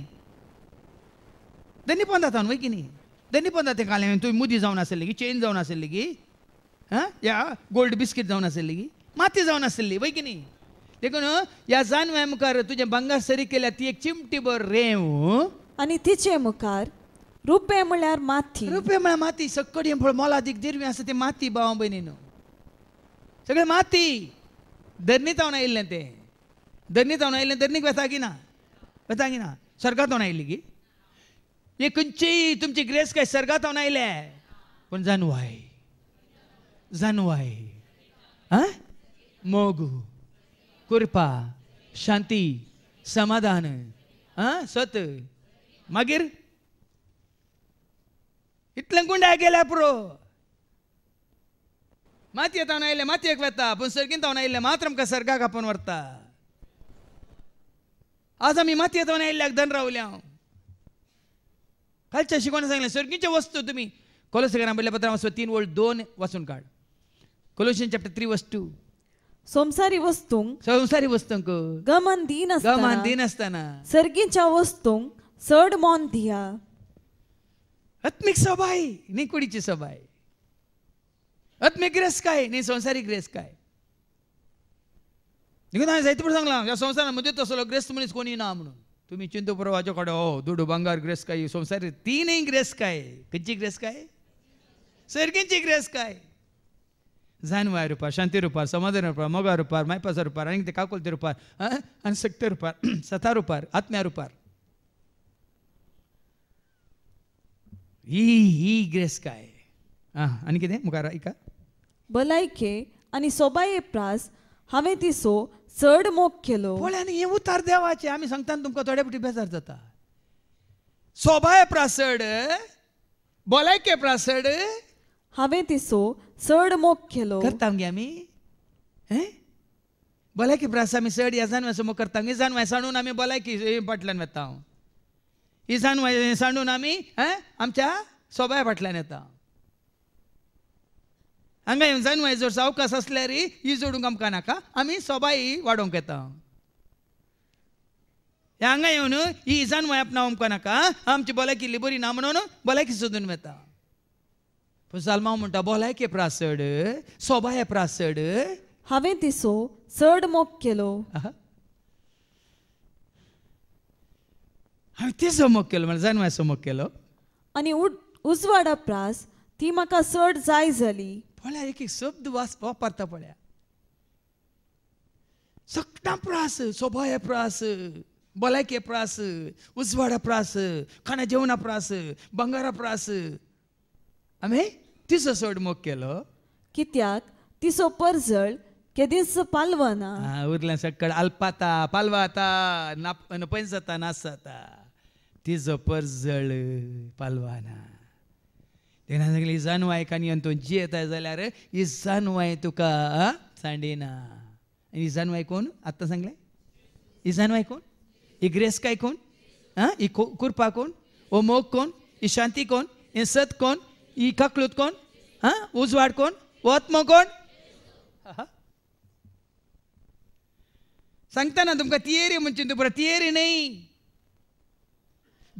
धनी पोंद जाता वय की न्ही धनी पोंद ते कालें तुम्ही मुदी जाऊन आसलेली की चेन जाऊन आसलेली की हां या गोल्ड बिस्किट जाऊन आसलेली की माती जावन आसलेली वय की न्ही देखून ह्या जाणव्या मुखार तुजें भांगार सरी केल्या ती एक चिमटी बर रेंव आनी तिचे मुखार रुपे म्हणल्यार माती रुपे म्हळ्यार माती सकडी फळ मोलादीक दिर्वी आसा ती माती भयणी भयणीनो सगळे माती धरणी तावन आयिल्लें ते धरणी तावन आयिल्लें धरणीक की ना की ना स्वर्गा जावन आयिल्ली गी हे खंयची तुमची ग्रेस काय स्वर्गा जावन आयले पण जानवाय जानवाय आं मोग कुरपा शांती समाधान आं सत मागीर इतलें गुंडाय गेल्या प्रो मातयेंत हांव आयिल्लें मातयेक वेता पूण सर्गींत हांव आयिल्लें मात्र आमकां सर्गाक आपोवन व्हरता आज आमी मातयेंत हांव आयिल्ल्याक धन रावल्या हांव कालच्या शिकवण सांगलें सर्गींच्यो वस्तू तुमी कोलसेकरां बदल्या पत्रांव वचून तीन वोल्ट दोन वाचून काड कोलोशन चॅप्टर थ्री वस्तू संसारी वस्तूंक संसारी वस्तूंक गमन दीन गमन दीन आसतना सर्गीच्या वस्तूंक चड मोन दिया आत्मिक सभा आहे नाही कुडीची सभा आहे आत्मिक ग्रेस काय नाही संसारिक ग्रेस काय निघून हांवें जायते पण सांगलां ह्या संवसारान मदत ग्रेस ग्रेस्त कोणी ना म्हणून तुम्ही चिंतू प्रवाहाच्या हो दुडू बंगार ग्रेस काय संसार तीनही ग्रेस काय खंयची ग्रेस काय सर्गेंची ग्रेस काय जानवाय रुपार शांती रुपार समाधान रुपार मोगा रुपार मायपासा रुपार आणि ते काकुलते रुपार आनी सक्त रुपार सथा रुपार आत्म्या रुपार ही ही ग्रेस काय आं आनी कितें मुखार आयका भलायके आनी सोबाये प्रास हांवें सो चड मोग केलो पळय आनी हे उतार देवाचे आमी सांगताना तुमकां थोडे फुटी बेजार जाता सोबाय प्रासड भलायके प्रासड हांवें सो चड मोग केलो करता मगे आमी भलायकी प्रास आमी चड येजान वेसो मोग करता जाण वेसाणून आमी भलायकी फाटल्यान वेता हांव ही सांड सांडून आम्ही आमच्या सोबाय फाटल्यान येता हांगा येवजण जोड सावकास असल्यार ही जोडूंक आमकां नाका आमी सोबाई वाडोवंक येता हे हांगा येवन ही इजान माय आपणाव आमकां नाका आमची भलायकी इल्ली बरी ना म्हणून भलायकी सोदून वेता पूण म्हणटा भलायके प्रासड सोबाये प्रासड हांवें तिसो चड मोग केलो हांवें ती समोक केलो जायना जाणवाय समोक केलो आनी उजवाड अप्रास ती म्हाका चड जाय जाली पळ्यार एक एक शब्द वापरता पळया सगळ्या प्रास सोबाय प्रास भलायके प्रास उजवाडा प्रास खाणा जेवणा प्रास बंगारा प्रास आमी तिसो चड मोग केलो कित्याक तिसो परजळ केदीच पालवना उरलें सकळ आल्पाता पालवाता नाप नपैस जाता नास जाता ती जपर जळ पालवाना तेन्ना सांगलें इजान वायकांनी आणि तुजी येता जाल्यार इजान वाय तुका सांडिना आनी इजान वाय कोण आतां सांगलें इजान वाय कोण इग्रेस ग्रेस काय कोण आं ई कुरपा कोण ओ मोग कोण ही शांती कोण हे सत कोण इ ककलूत कोण हां उजवाड कोण वत्म कोण सांगता ना तुमकां तियेरी म्हणजे तूं बरं तियेरी नाही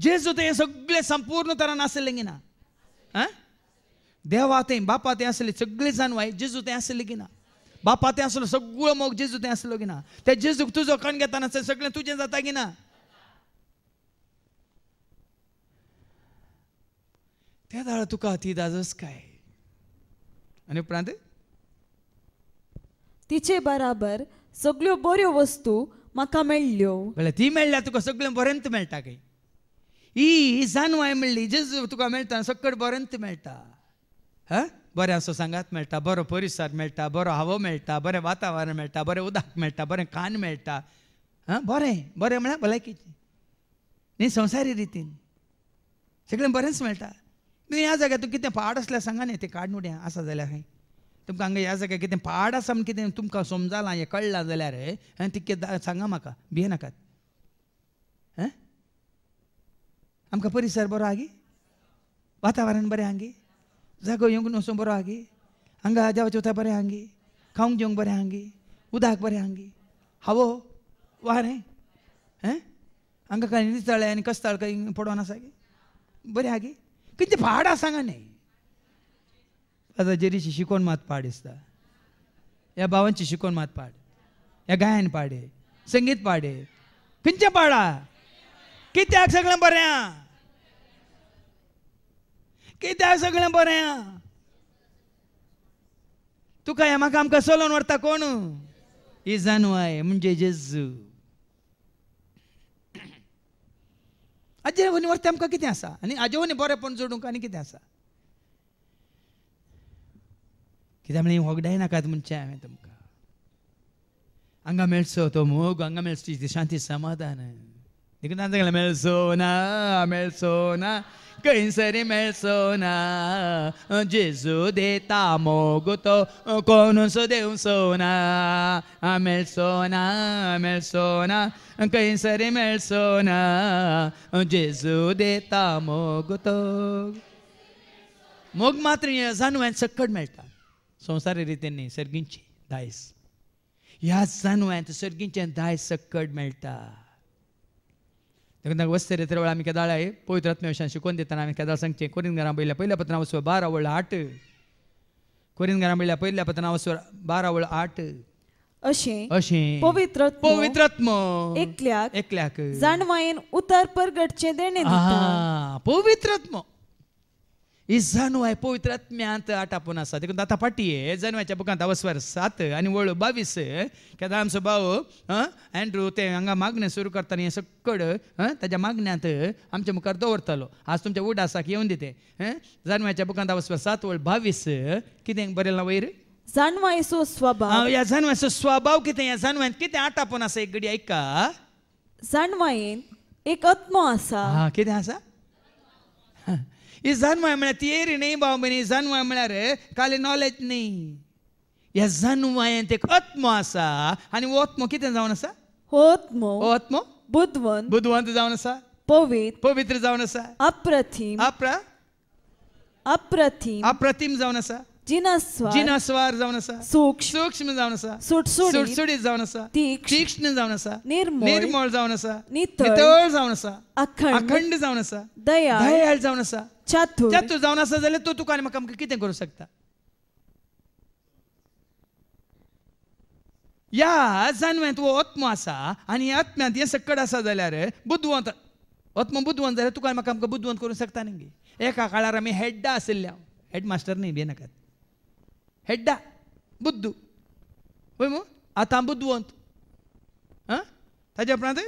जेजू ते सगळे संपूर्ण तरान आसले की ना देवा ते बापा ते आसले सगळे जाणवाय जेजू ते आसले की ना बापा ते आसलो सगळो मोग जेजू ते आसलो की ना त्या जेजूक तुजो कण घेताना सगळे तुझे जाता की ना त्या दाळ तुका ती दाजस काय आणि उपरांत तिचे बराबर सगळ्यो बऱ्यो वस्तू म्हाका मेळ्ळ्यो ती मेळ्ळ्या तुका सगळ्यो बरेंत मेळटा काय ही जाणवाय म्हणली जेज तुका मेळटा सकट बरेंत मेळटा हां बरें असो सांगात मेळटा बरो परिसर मेळटा बरो हावो मेळटा बरें वातावरण मेळटा बरें उदक मेळटा बरें कान मेळटा हां बरें बरें म्हळ्यार भलायकीचें न्ही संवसारी रितीन सगळें बरेंच मेळटा तुमी ह्या जाग्यार तुका कितें पाड आसल्यार सांगा न्ही तें काड आसा जाल्यार खंय तुमकां हांगा ह्या जाग्यार कितें पाड आसा म्हण कितें तुमकां समजालां हें कळ्ळां जाल्यार हें कितें सांगा म्हाका भिये नाकात आमका परिसर बरो ಆಗಿ वातावरण बरे आंगी जागो ಹೆಂಗ್ ನೋಸೋ बरो ಆಗಿ हांगा ಜವ ಚೋತ बरें ಹಂಗೆ खाऊंक जेवंक बरें हांगी उदक बरें हांगी हावो वारें हैं हांगा कांय नितळ्ळें आनी कसताळ काय पडोन आसा गे बरें आगे पाड आसा सांगा न्ही आतां जेरीशी शिकोवन मात पाड दिसता ह्या भावांची शिकोवन मात पाड ह्या गायन पाडे संगीत पाडे खंयचें पाडा कित्याक सगळें बरें आहा कित्याक सगळें बरें आहा तुका हे म्हाका आमकां चलोवन व्हरता कोण जानवाय म्हणजे जेजू आजे वरती आमकां कितें आसा आनी आजे बरेंपण जोडूंक आनी कितें आसा कित्याक म्हणलें वगडाय नाकात म्हणचें हांवें तुमकां हांगा मेळचो तो मोग हांगा मेळचो शांती समाधान आंबेळसोना खैन सरी मेळसोना जेजू देता मोग तो कोण सो देऊ सोना आंबेळसोना आमेळसोना खैसरी मेळसोना जेजू देता मोग तो मग मात्र या जनवयात सक्कट मेळा संसारिक रीतीने सर्गीची दायज या जनवयात सर्गींचे दाज सक्कट मेळा देखून वस्ते रे तेव्हा आम्ही केदाळ आहे पवित्र आत्म्याविषयी शिकोवन देताना आम्ही कदाळ सांगचे कोरीन घरा पयल्या पहिल्या पत्रावस्वर बारा वळ आठ कोरीन घरा पयल्या पहिल्या पत्रावस्वर बारा वळ आठ अशें अशें पवित्र पवित्रत्म एकल्याक एकल्याक जाणवायेन उतर परगटचे देणे पवित्र पवित्रत्म जाणू आहे पवित्र आत्म्यांत आटापून आसा देखून फाटी आहे जनवाच्या बुकांत अवस्वर सात आनी वळ बावीस केदा आमचो हां एन्ड्रू ते हांगा मागणें सुरू करताना हे सक्कड त्याच्या मागण्यात आमच्या मुखार दवरतलो आज तुमच्या उडासाक आसा की येवन दिते जनवाच्या बुकांत अवस्वर सात वळ बावीस कितें ना वयर जाणवायचो स्वभाव या जाणवायचो स्वभाव कितें या जाणवायन कितें आटापून असा एक गडी ऐका जाणवायेन एक अत्मो आसा कितें असा izanwa emla tieri nei baumeni izanwa emlare kali knowledge nei ह्या जन्वायंत एक आत्मो आसा आनी हो आत्मो कितें जावन आसा हो ओत्मो हो आत्मो बुद्धवंत बुद्धवंत जावन आसा पवित्र पवित्र जावन आसा अप्रतिम अप्र अप्रतिम अप्रतिम जावन आसा जिनस्वार जिनस्वार जावन आसा सूक्ष्म सूक्ष्म जावन आसा सुटसुडीत सुटसुडीत जावन आसा तीक्ष्ण जावन आसा निर्मळ निर्मळ जावन आसा नितळ जावन आसा अखंड अखंड जावन आसा दयाळ दयाळ जावन आसा चतुर चतुर जाऊन असं जाल्यार तो तुका आनी म्हाका आमकां कितें शकता या जाणव्यांत हो असा आसा आनी ह्या आत्म्यांत हें सक्कड आसा बुद्धवंत आत्मो बुद्धवंत जाल्यार तुका म्हाका आमकां बुद्धवंत करू शकता न्ही एका काळार आमी हेड्डा आशिल्ले हांव हेड मास्टर न्ही हेड्डा बुद्धू पळय मग आता बुद्धवंत आं ताज्या उपरांत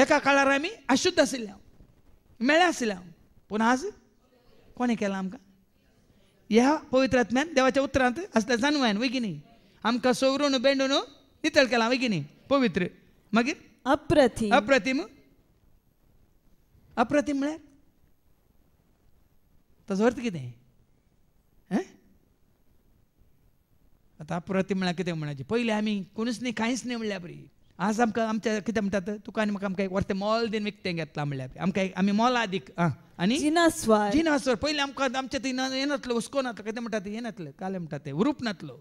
एका काळार आमी अशुद्ध आशिल्ले हांव मेळ्ळे हांव पुन्हा कोणी केला आमकां ह्या पवित्रात्म्यान देवाच्या उत्तरांत असल्या जाणवायन वय की न्ही आमकां सोवरून बेंडून नितळ केला वय की पवित्र मागीर अप्रतिम अप्रतिम अप्रतिम म्हळ्यार ताजो अर्थ कितें आतां अप्रतिम म्हळ्यार कितें म्हणायचें पयलीं आमी कोणूच न्ही कांयच न्ही म्हणल्या बरी आज आमकां आमच्या कितें म्हणटात तुका आनी म्हाका आमकां एक मॉल मोल दिन विकतें घेतलां म्हणल्यार आमकां आमी दीक आं आनी जिनास्वार जिनास्वार पयलीं आमकां आमच्या थंय हें नातलो हुस्को नासलो कितें म्हणटा तें हें नातलें कालें म्हणटा तें उरूप नासलो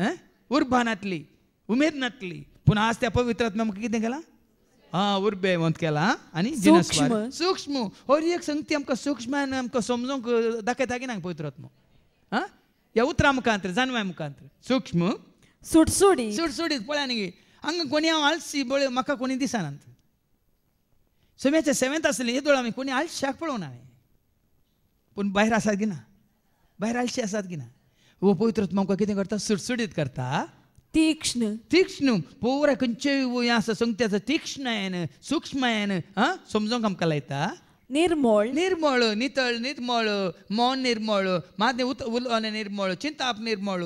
हैं उर्बा नासली उमेद नासली पूण आज त्या पवित्रांत आमकां कितें केलां हां उर्बे म्हणत केला आनी जिनास्वार सूक्ष्म हो एक संगती आमकां सूक्ष्मान आमकां समजूंक दाखयता की ना पवित्रात्मो आं ह्या उतरां मुखांत जानवाय मुखांत सूक्ष्म सुटसुडी सुटसुडी पळय न्ही ಹಂಗೆ ಕೊನೆ आलसी ಬೋಳೆ ಮಕ್ಕ कोणी ದಿಸಾನಂತ ಸೊಮ್ಯಾಚೆ ಸೆವೆಂತ್ ಆಸಲಿ ಎದ್ದೋಳ आमी कोणी ಆಳ್ಸಿ ಹಾಕ್ಬಿಡೋ ನಾವೆ पूण भायर आसात की ना भायर आळशी आसात की ना हो पवित्र तुमकां कितें करता सुडसुडीत करता तीक्ष्ण तीक्ष्ण पुरा खंयचे हें आसा येन सुक्ष्म येन आं समजोंक आमकां लायता निर्मळ निर्मळ नितळ निर्मळ मोन निर्मळ मात उत उलोवन निर्मळ चिंताप निर्मळ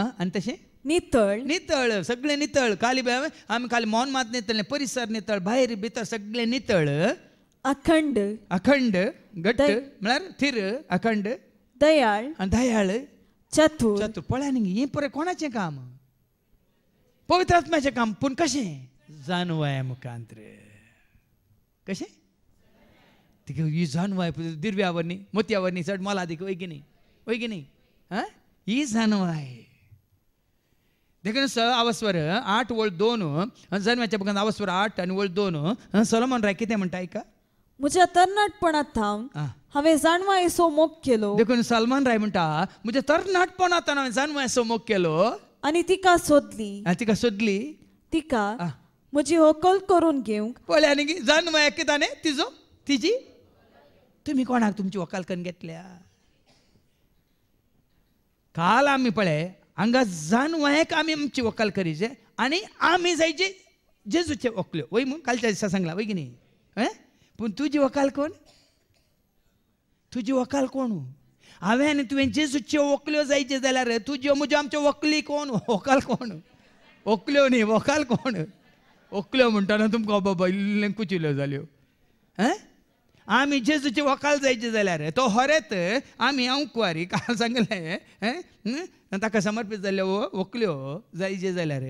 आं आनी तशें नितळ नितळ सगळे नितळ खाली आम्ही खाली मौन मात नितळ परिसर नितळ बाहेर भीतर सगळे नितळ अखंड अखंड गट म्हणजे थिर अखंड दयाळ दयाळ चतुर चतुर पळ्या न्ही हे पुरे कोणाचें काम पवित्र आत्म्याचे काम पण कसे जाणवाय मुखांत कशें कसे ही जाणवाय दिरव्यावर न्ही चढ मला चड वैगिनी वैगिनी की ही जाणवाय దగ్గర स आवस्वर आठ ఓల్ దోను జన్ వచ్చే आवस्वर आठ ఆట్ అని ఓల్ सलमान राय राकिते म्हणताय का म्हज्या तरणाटपणात हवे हांवें जाणवायेचो मोग केलो देखून सलमान राय म्हणटा म्हज्या तरणाटपणात हांवें जाणवायेचो मोग केलो आनी तिका सोदली आनी तिका सोदली तिका म्हजी व्हंकल हो करून घेवंक पळय आनी एक ताने तिजो तिजी तुम्ही कोणाक तुमची व्हंकल करून घेतल्या काल आम्ही पळे ಹಂಗ जाण वयाक ಆಮಿ आमची वकाल करीचे आणि आम्ही जायचे जेजूचे ओकल्यो वय म्हूण कालच्या दिसा सांगला वय की नाही पूण तुजी वकाल कोण तुजी वकाल कोण हांवें तुवें जेजूच्यो ओकल्यो जायच्यो जाल्यार तुज्यो म्हज्यो आमच्यो वकली कोण वकाल कोण ओकल्यो न्ही वकाल कोण ओकल्यो म्हणटना तुमकां बाबा इल्लें कुचिल्यो जाल्यो हैं आमी जेजूची वकाल जायची जाल्यार तो होरेत आमी अंकुवारी काल सांगलें ताका समर्पीत जाल्ल्यो हो, व्हंकल्यो हो, जायचे जाल्यार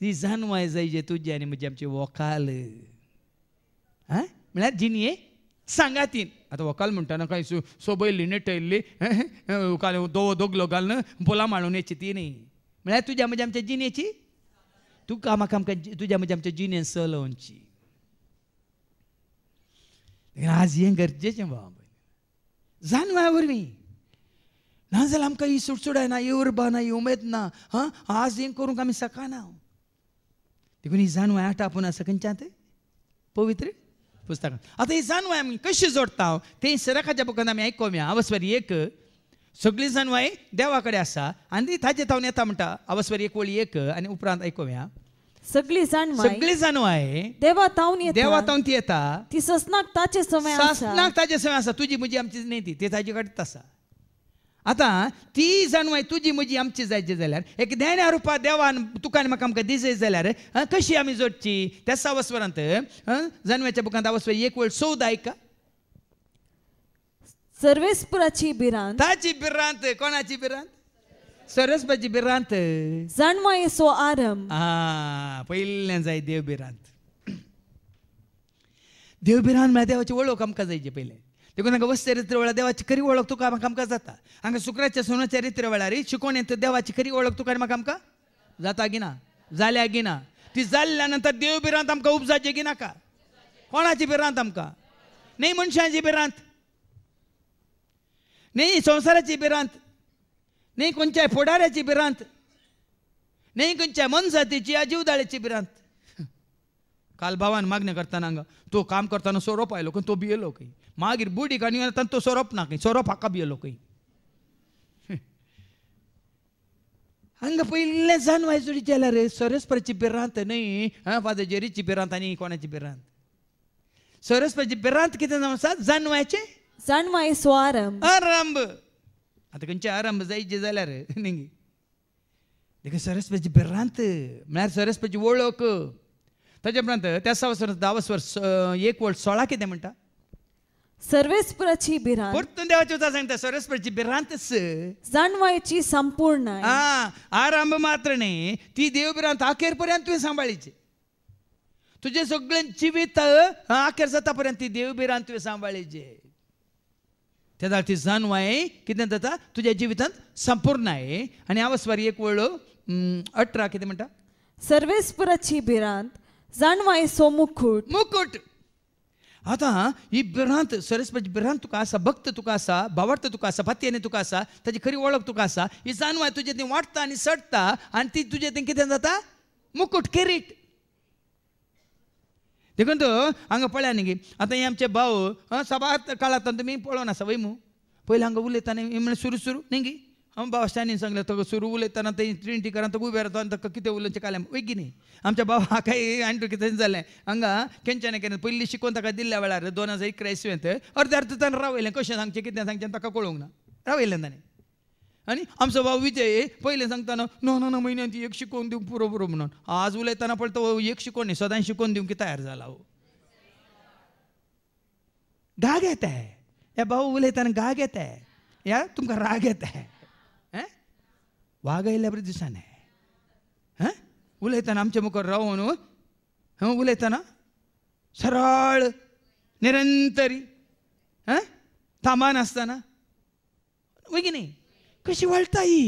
ती जानवाय जायचे तुजी आनी म्हजी आमची वकाल आं म्हळ्यार सांगा तीन आतां वकाल म्हणटना काय सोबयल्ली वकाल दोवो दोगलो घालून बोला मांडून येची ती न्ही म्हळ्यार तुज्या म्हज्या आमच्या जिनेची तुका म्हाका आमकां तुज्या म्हज्या आमच्या जिनेन सलोवची आज हें गरजेचें बाबा भयणी जाणवाय वरवीं नाजाल्यार आमकां ही सुडसुडाय ना ही उर्बा ना ही उमेद ना हां आज हें करूंक आमी सकाना देखून ही जाणवाय आठ पूण आसा खंयच्या ते पवित्र पुस्तकांत आतां ही जाणवाय आमी कशी जोडटा हांव तें सराकाच्या बुकान आमी मी आवस्वर एक सगळी जाणवाय देवा कडेन आसा आनी ताजे तावन येता म्हणटा आवस्वर एक वळी एक आनी उपरांत आयकोम्या सगळी जाणवाय सगळी जाणवाय देवा तावून येत देवा ती येता ती ससनाक ताचे समय आसा ताचे समय आसा तुजी मुझी आमची नाही ती ते ताजी काढत आसा आता ती जाणवाय तुजी मुझी आमची जायची जाल्यार एक ध्यान्या रुपा देवान तुका आनी म्हाका आमकां दिसय जाल्यार कशी आमी जोडची त्या सावस्वरांत जाणव्याच्या बुकांत आवस्वर एक वेळ चवदा आयका सर्वेस्पुराची भिरांत ताची भिरांत कोणाची भिरांत सरस બજી बिरांत Zandmoy is so Aram. जाय देवबिरांत देवबिरांत म्हळ्यार देवाची वळख आमकां जायचे पयलें देखून हांगा वस्त चरित्र वेळार देवाची खरी वळख तुका म्हाका आमकां जाता हांगा शुक्राच्या सोन चरित्र वेळार शिकोण येता देवाची खरी वळख तुका म्हाका आमकां जाता गिना ना जाल्या गी ती जाल्ल्या नंतर देवबिरांत आमकां उपजाचे गी नाका कोणाची बिरांत आमकां न्ही मनशांची बिरांत न्ही संवसाराची बिरांत नाही खंयच्याय फुडाऱ्याची भिरांत नाही खंयच्याय quando tinha या जीवदाळ्याची बिरांत काल भावान मागणे करताना हांगा तो काम करताना सोरोप आयलो खंय तो भियेलो खंय मागीर बुडी आनी येताना तो सोरोप ना खंय सोरोप हाका भियेलो खंय हांगा पयलें जाण वायजुडी केल्या रे सरस्पराची बिरांत न्हय फादर फादजेरीची बिरांत आनी कोणाची बिरांत सरस्पराची बिरांत कितें जावं आसा जाणवायचे जाणवाय स्वारंभ आरंभ ಅದಕ್ಕೆ आरंभ ಐಜಿ ಜಾಲ್ಯಾರ जाल्यार देखील सरस्पेची भिरांत म्हळ्यार सरस्पेची वळख ताचे उपरांत त्या वर्स दावस वर्स एक वर्स सोळा कितें म्हणटा सर्वेस्पराची भिरांत परतून देवाचे उतर सांगता सर्वेस्पराची भिरांतच जाणवायची संपूर्ण आ आरंभ मात्र न्ही ती देव भिरांत आखेर पर्यंत तुवें सांबाळीची तुजे सगळें जिवीत आखेर जाता पर्यंत ती देव भिरांत तुवें सांबाळीचें त्या ती जाणव आहे कितें जाता तुज्या जिवितांत संपूर्ण आनी आणि वरी एक वेळ अठरा कितें म्हणटा सर्वेस्पराची भिरांत जाणवाय सो मुकूट मुकूट आतां ही भिरांत सरस्वती भिरांत तुका आसा भक्त तुका आसा भावार्थ तुका आसा फातयेने तुका आसा त्याची खरी वळख तुका आसा ही जाणवाय तुजे ती वाटता आनी सडता आनी ती तुजे ते कितें जाता मुकूट किरीट देखून तो हांगा पळया न्ही आतां हे आमचे भाव सभा काळांतल्यान तुमी पळोवना सवय मू पयलीं हांगा उलयताना म्हणून सुरू सुरू न्ही गी हांव भाव स्टॅनीन सांगलें तो सुरू उलयताना ते ट्रिनिटी करान तुका उबें आनी ताका कितें उलोवचें काल्यार वयगी न्ही आमच्या भावा काय आनी तुका कितें जालें हांगा केन्ना केन्ना पयलीं शिकोवन ताका दिल्ल्या वेळार दोन हजार इकरा इसवेंत अर्द्या अर्थ ताणें रावयलें कशें सांगचें कितें सांगचें ताका कळूंक ना रावयलें ताणें आणि आमचा भाऊ विजय पहिले सांगताना न न महिन्यात एक शिकवून देऊ बरोबर म्हणून आज उलयताना तो एक नाही सदान शिकवून देऊ की तयार झाला हो गा घेत आहे या भाऊ उलयताना गा घेत आहे या तुमका राग येत आहे वाघ बरं दिसान आहे हां उलयताना आमच्या मुखार राहून उलयताना सरळ निरंतरी हां थांबान असताना की नाही कशी वाळता ही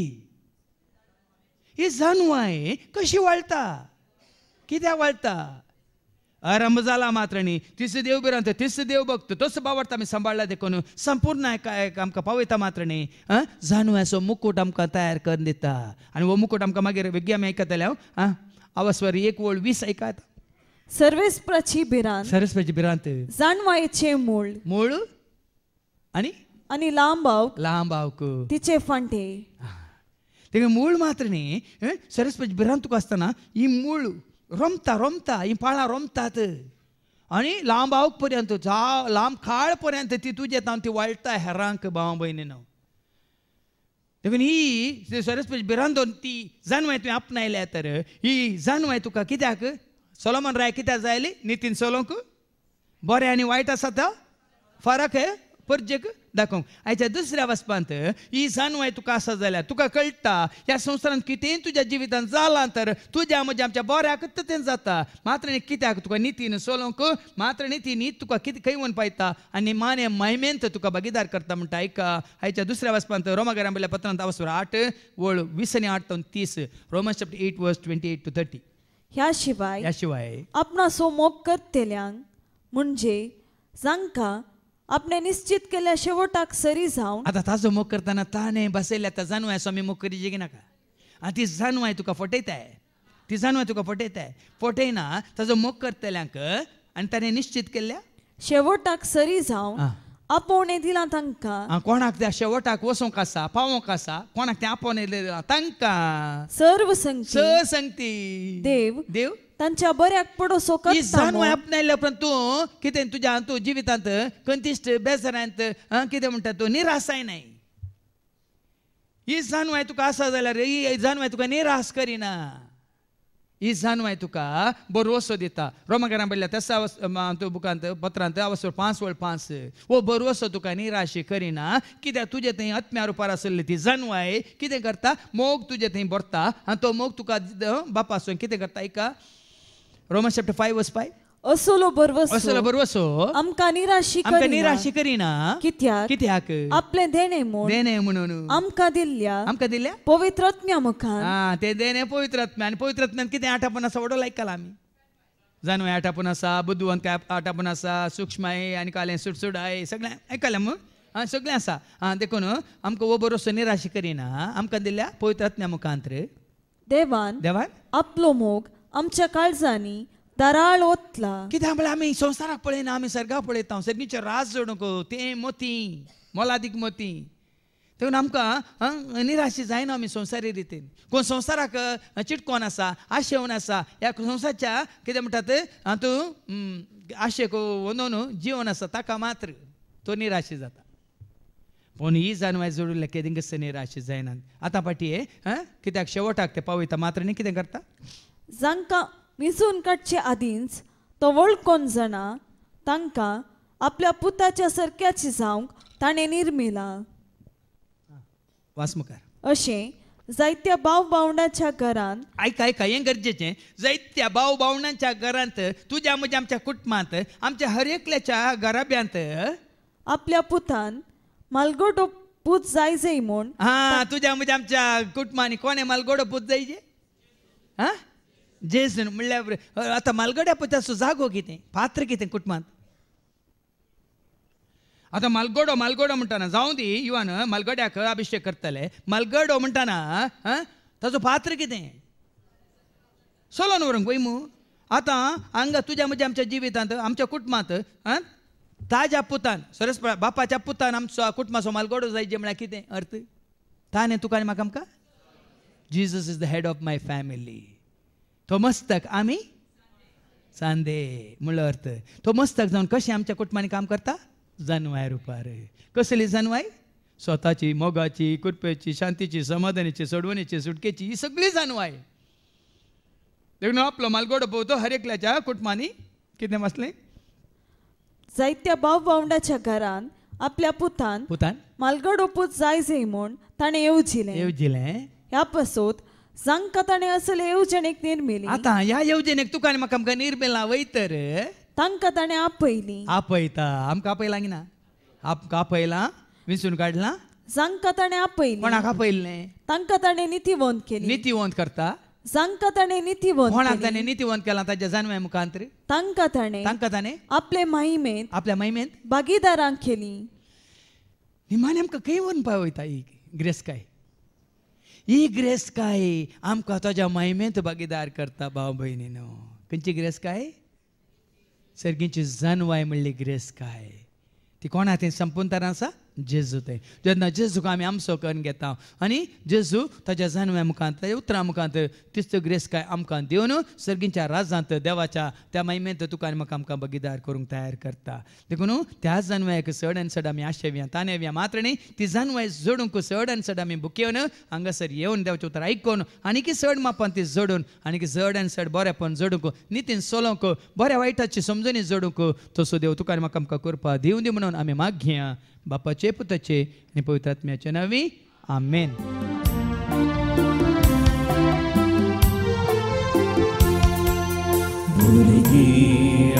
हे जानू आहे कशी वाळता किद्या वाळता आरंभ झाला मात्र न्ही तिसरे देव बी तिसरे देव बघतो तसं बावडता आमी सांबाळला देखून संपूर्ण आयकाय आमकां पावयता मात्र न्ही आं जानू असो मुकूट आमकां तयार करून दिता आनी हो मुकूट आमकां मागीर वेगळी आमी आयकतले हांव आं एक वळ वीस आयकात सर्वेस्प्रची भिरांत सर्वेस्प्रची भिरांत जाणवायचे मूळ मूळ आणि अनि लांब आवक तिचे फंटे तेगे मूळ मात्रने सरस्वती तुका असताना ही मूळ रोमता रोमता ही पाळां रोमतात आणि लांब आवक पर्यंत जा लांब काळ पर्यंत ती तुझे तावन ती वाळटा हेरांक भाव भयणीन देखून ही सरस्वती दोन ती जाणवाय तुवें आपणायल्या तर ही जाणवाय तुका कित्याक सोलोमन राय कित्याक जायली नितीन सोलोंक बरे आनी वायट असा तर फरक हे परजेक दाखोवंक आयच्या दुसऱ्या वचपांत ही जाणवाय तुका आसा जाल्यार तुका कळटा ह्या संवसारांत कितेंय तुज्या जिवितान जालां तर तुज्या म्हज्या आमच्या बऱ्याकच तें जाता मात्र कित्याक तुका नितीन सोलोंक मात्र नितीन नीत तुका कितें खंय म्हण पायता आनी माने महिमेंत तुका भागीदार करता म्हणटा आयका आयच्या दुसऱ्या वचपांत रोमागरा बेल्या पत्रांत आवसवर आठ वळ वीस आनी आठ दोन तीस Roman chapter eight verse twenty eight to thirty ह्या शिवाय ह्या शिवाय आपणासो सो मोग करतेल्यांक म्हणजे जांकां आपने निश्चित केल्या शेवटाक सरी जावन आतां ताजो मोग करताना ताणें बसयल्या आतां जाणवाय स्वामी मोग करिजे की नाका ती जाणवाय तुका फटयताय ती जाणवाय तुका फटयताय फटयना ताजो मोग करतल्यांक आनी ताणें निश्चित केल्या शेवटाक सरी जावन आपोवणें दिलां तांकां कोणाक त्या शेवटाक वचूंक आसा पावोंक आसा कोणाक तें आपोवणें दिला तांकां सर्व संगती सर्व संगती देव देव तांच्या बऱ्याक पडो सोकत ಈ जानू तामो. पण तू कितें तुज्या तूं जिवितांत कंतिश्ट बेसरांत किती कितें म्हणटा तूं नाही ही आहे तुका आसा जाल्यार ही आहे तुका निराश करिना ही आहे तुका भरवसो दिता रोमकारां पडल्या तसा अवस- बुकांत पत्रांत अवसर पांच वळ पांच हो बरोसो तुका निराशी करिना कित्याक तुजे थंय आत्म्यार उपार आसली ती आहे कितें करता मोग तुजे थंय भरता आनी तो मोग तुका बापासून कितें करता एका Romans chapter 5 verse 5. असोलो बरवसो असोलो बरवसो आमका निराशी आमका निराशी करीना कित्याक कित्याक आपले देणे म्हूण देणे म्हणून आमका दिल्ल्या आमका दिल्ल्या पवित्रत्म्या मुखान हा ते देणे पवित्रत्म्या आणि पवित्रत्म्यान कितें आठापण आसा वडो लायकला आमी जानवे आठापण आसा बुद्धवंत काय आठापण आसा सूक्ष्म आहे आणि काले सुटसुट आहे सगळें आयकलें मूं हां सगळें आसा हां देखून आमकां हो बरोसो निराशी करिना आमकां दिल्ल्या पवित्रात्म्या मुखांतरे देवान देवान आपलो मोग आमच्या काळजांनी दराळ ओतला कित्याक म्हळ्यार आमी संवसाराक पळयना आमी सर्गाक पळयता सर्गीचे राज रास जोड नकळो तें मती मोलादीक मती तेन्ना आमकां निराशी जायना आमी संवसारी रितीन कोण संवसाराक चिटकोन आसा आशेवन आसा ह्या संवसारच्या कितें म्हणटात हातूं आशेक वनोन जिवन आसा ताका मात्र तो निराशी जाता पूण ही जानवाय जोडुल्ले केदिंकच निराशी जायना आतां फाटी हे कित्याक शेवटाक ते पावयता मात्र न्ही कितें करता जांकां मिसून काडचे आदींच तो वळखोन जाणा तांकां आपल्या पुताच्या सरक्याची जावंक ताणें निर्मिला अशें जायत्या भाव भावंडाच्या घरांत आयक आयक हें गरजेचें जायत्या भाव भावंडांच्या घरांत तुज्या म्हज्या आमच्या कुटुंबांत आमच्या हर एकल्याच्या घराब्यांत आपल्या पुतान मालगोडो पूत जाय जाय म्हूण आं तुज्या म्हज्या आमच्या कुटुंबांनी कोणें मालगोडो पूत जायजे हां मालगड्या ಮುಳ್ಳ್ಯಾವ್ರಿ ಆತ जागो कितें पात्र कितें ಕುಟುಂಬ आता मालगोडो मालगोडो म्हणटाना जावं दी इवान मालगड्याक अभिषेक करतले मालगडो म्हणटाना ताजो पात्र कितें सोलोन व्हरूंक पळय मू आतां हांगा तुज्या म्हज्या आमच्या जिवितांत आमच्या कुटुंबांत ताज्या पुतान सरस बापाच्या पुतान आमचो कुटुंबाचो मलगडो जायचे म्हळ्यार कितें अर्थ ताणें तुका आनी म्हाका आमकां Jesus is the head of my family तो मस्तक आमी सांदे म्हणलं अर्थ तो मस्तक जाऊन कशें आमच्या कुटुंबाने काम करता जनाय रुपार कसली जनवाय स्वतःची मोगाची कुरपेची शांतीची समाधानाची सोडवणीची सुटकेची ही सगळी जनवाय देखून आपलो मालगोडो भोवतो हर एकल्याच्या कुटुंबानी कितें आसलें जायत्या भाव भावंडाच्या घरान आपल्या पुतान पुतान मालगड ओपूत जाय म्हूण ताणें येवजिलें येवजिलें ह्या पसूत సంకతనే असले योजनेक निर्मिले आता ह्या येवजणेक तुका आनी म्हाका आमकां निर्मेला वयतर तांकतणे आपयली आपयता आमकां आपयलां की ना काढला आपयलां विसरून काडलां संकतणे आपयली कोणाक आपयलें तांकतणे नितीवंत केली नितीवंत करता संकतणे नीतिवंत कोणाक तने ताणें नितीवंत केलां ताच्या जाणव्या मुखांत तांकतणे तांकां ताणें आपले महिमेत आपल्या महिमेत भागीदारांक केली निमाणे आमकां खंय व्हरून वयता ही ग्रेस काय ही ग्रेस काय आमकां ताच्या महिमेंत भागीदार करता भाव भयणीनो खंयची ग्रेस काय सर्गींची जनवाय म्हणली ग्रेस काय ती कोणा तें संपून तर आसा जेजू ते जेन्ना जेजूक आमी आमचो करून घेता आनी जेजू ताच्या जन्मा मुखांत उतरां मुखांत तिचो ग्रेस काय आमकां दिवन सर्गींच्या राजांत देवाच्या त्या महिमेंत तुका आनी म्हाका आमकां बगीदार करूंक तयार करता देखून त्या जन्माक चड आनी चड आमी आशेव्या तानेव्या मात्र न्ही ती जन्माय जोडूंक चड आनी चड आमी बुकेवन हांगासर येवन देवचें उतर आयकून की चड मापान ती जोडून आनीक चड आनी चड बरेपण जोडूंक नितीन सोलोंक बऱ्या वायटाची समजुनी जोडूंक तसो देव तुका आनी म्हाका आमकां करपा दिवं दी म्हणून आमी मागया बापा चेप तचे आणि पवित्रात्म्याच्या नावी आमेन मुलगी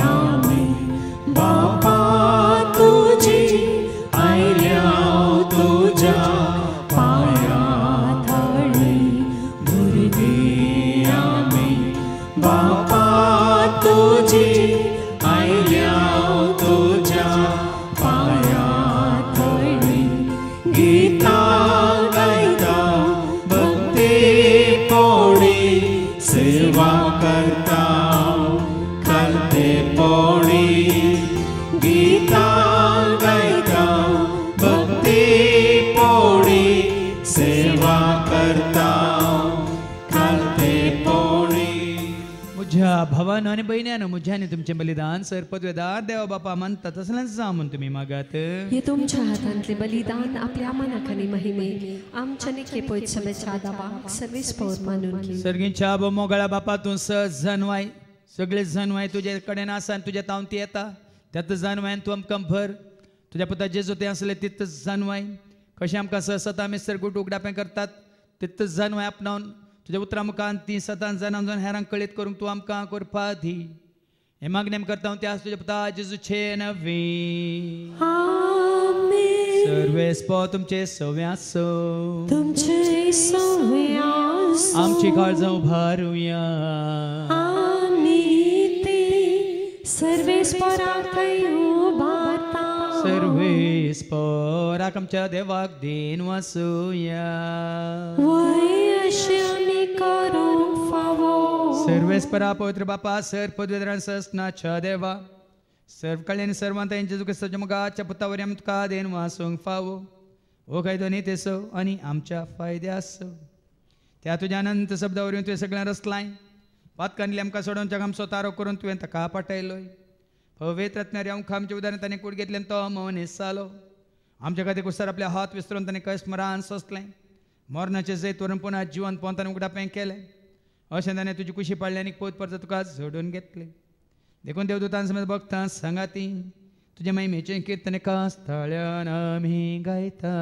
भवन आणि बहिण्यानं मुझ्याने तुमचे बलिदान सरपदवेदार देवा बापा म्हणतात असल्यास जा तुम्ही मागात हे तुमच्या हातांतले बलिदान आपल्या मनाखाने महिमे आमच्याने केपोय समेच्या दावा सर्विस पौर मानून सर्गींच्या मोगळा बापातून सहज जनवाय सगळे जनवाय तुझ्याकडे असा तुझ्या तावंती येता त्यात जनवाय तू आमकां भर तुझ्या पुता जेजो ते असले तिथं जनवाय कसे आमकां सहसता मिसर गुट उगडापें करतात तिथं जनवाय आपणावन तुझ्या पुत्रा मुखान ती सतान जाणाम जावन हेरांक कळीत करूंक तूं आमकां करपा दी हे मागणी करता हांव ते आस तुज्या पुता जेजूचे नवी सर्वे पो तुमचे सव्यास तुमचे आमची काळजां उभारुया आमी ते आमच्या देवाक देन वसूया वय કરો सर्वेस्परा पवित्र बापा सर पदवीधरण देवा सर्व कल्याण सर्वांत यांच्या दुःख कसं जमगाच्या पुतावर का देन वासूंग फावो ओ काय दोन्ही ते आणि आमच्या फायद्यास त्या तुझ्या अनंत शब्दावर तुवें सगळ्यां रचलाय पातकांनी आमकां सोडून जगाम तारो करून तुवें ताका पाठयलोय पवित्र रत्नारी आमकां आमच्या उदाहरण ताणें कूड घेतलें तो मौन हिस्सालो आमच्या खातीर कुसर आपल्या हात विसरून ताणें कश्ट मरान मरणाचे जैत वरून पुन्हा जिवन पोंतान उगडापें केलें अशें ताणें तुजी कुशी पाडली आनी पोत परत तुका झडून घेतलें देखून देवदूतां समज भक्तां सांगाती तुजे महिमेचे कीर्तन का स्थळ्यान आमी गायता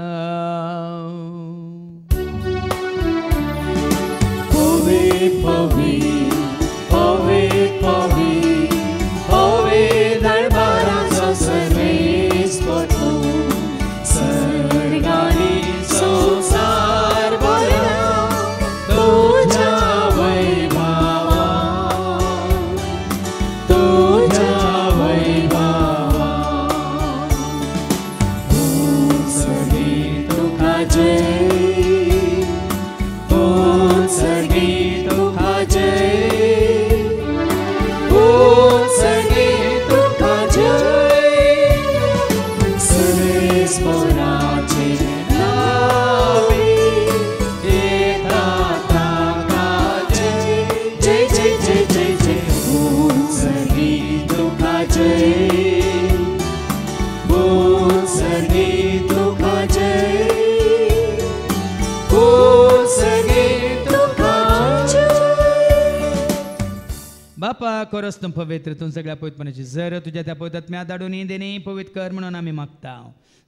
पापा कोरस तुम पवित्र तुम सगळ्या पवित्रपणाची जर तुझ्या त्या पवित्रात्म्या धाडून देणे पवित्र कर म्हणून आम्ही मागता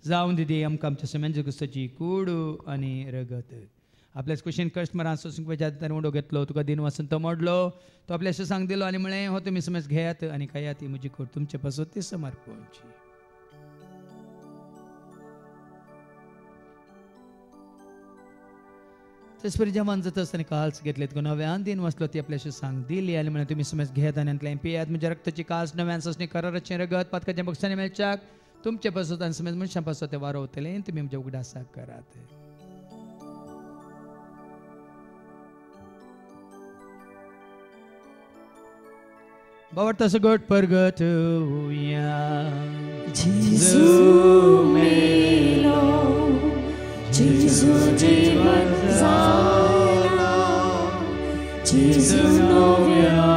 जाऊन दिदे आमकां आमच्या सगळ्यांच्या गुस्ताची कुडू आनी रगत आपल्याच क्वेश्चन कस्टमर मरा सोसूंक वेच्या उडो घेतलो तुका दिन वाचून तो मोडलो तो आपल्याशें सांग दिलो आनी म्हणे हो तुमी समज घेयात आणि खायात ही म्हजी कोड तुमचे पासून ती समर्पणची तशें जमान जो काळज घेतलेत गो नव्यान दिन वसलो ती आपल्याशी आने दिली आली म्हणून तुमी समेस घेत आनी आतलें पियात म्हणजे रक्ताची कास नव्यान ससनी करारचे रगत पातकाच्या बक्षाने मेळच्याक तुमचे पासून आनी समेस मनशां पासून ते वारवतले तुम्हें मुझे उगड़ा करात बावट तसं गोट परगट होऊया जीसू में जिसु जीवन सारा जिसु नोव्या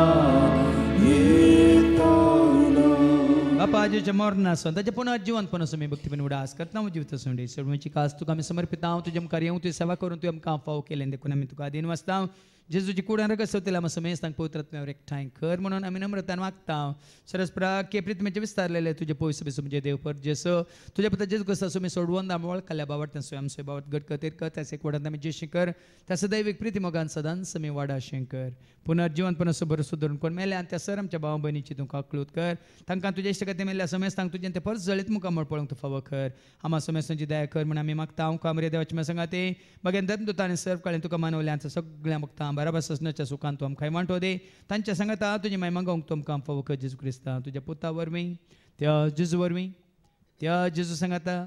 બાપા આજે જમારના સ્વંત આજે પુનઃ જીવન પણ સમય ભક્તિ પણ ઉડાસ કરતા હું જીવતો સુંડે સર્વચિકાસ તું કામે સમર્પિત આવું તું જેમ કાર્ય હું તું સેવા કરું તું એમ કામ ફાવ કે લેન દેખું અમે તું કા દિન વસતા Jesus de ಕೂಡಾನಗ ಸೌತಿಲಮ ಸಮಯ ತಂಗ एक एकठांय कर म्हणून आम्ही नम्रतान सरस सरस्प्रा के प्रीतमेचे विस्तारलेले तुझे पवित्र सभेस म्हणजे पर जेस तुझ्या पता जेस असो सुमी सोडवून दाम वळखल्या बाबत त्या स्वयं स्वयं बावट गट कतेर कर त्याचे कुडान आम्ही जे शिकर त्याचं दैविक प्रीती मोगान सदान समी वाडा शंकर पुनर्जीवन पण असं बरं कोण मेले आणि त्या सर आमच्या भावा बहिणीची तुका अकलूत कर तांकां तुझ्या इश्टकते मेल्या समयस तांक तुझ्यान ते परत जळीत मुकामळ पळोवंक तू फावो कर आम्हा समयसांची दया कर म्हण आम्ही मागता हांव कामरे देवाच्या सांगा ते बघेन तूं सर्व काळे तुका मानवल्या सगळ्या मागता अंबराबसण्याच्या सुखान तू आमकां म्हणटो दे तांच्या सांगता तुझी मागीर मागोंक तुम काम फावो जिजू क्रिस्तां तुज्या पुता वरवीं त्या जिजू वरवीं त्या जिजू सांगता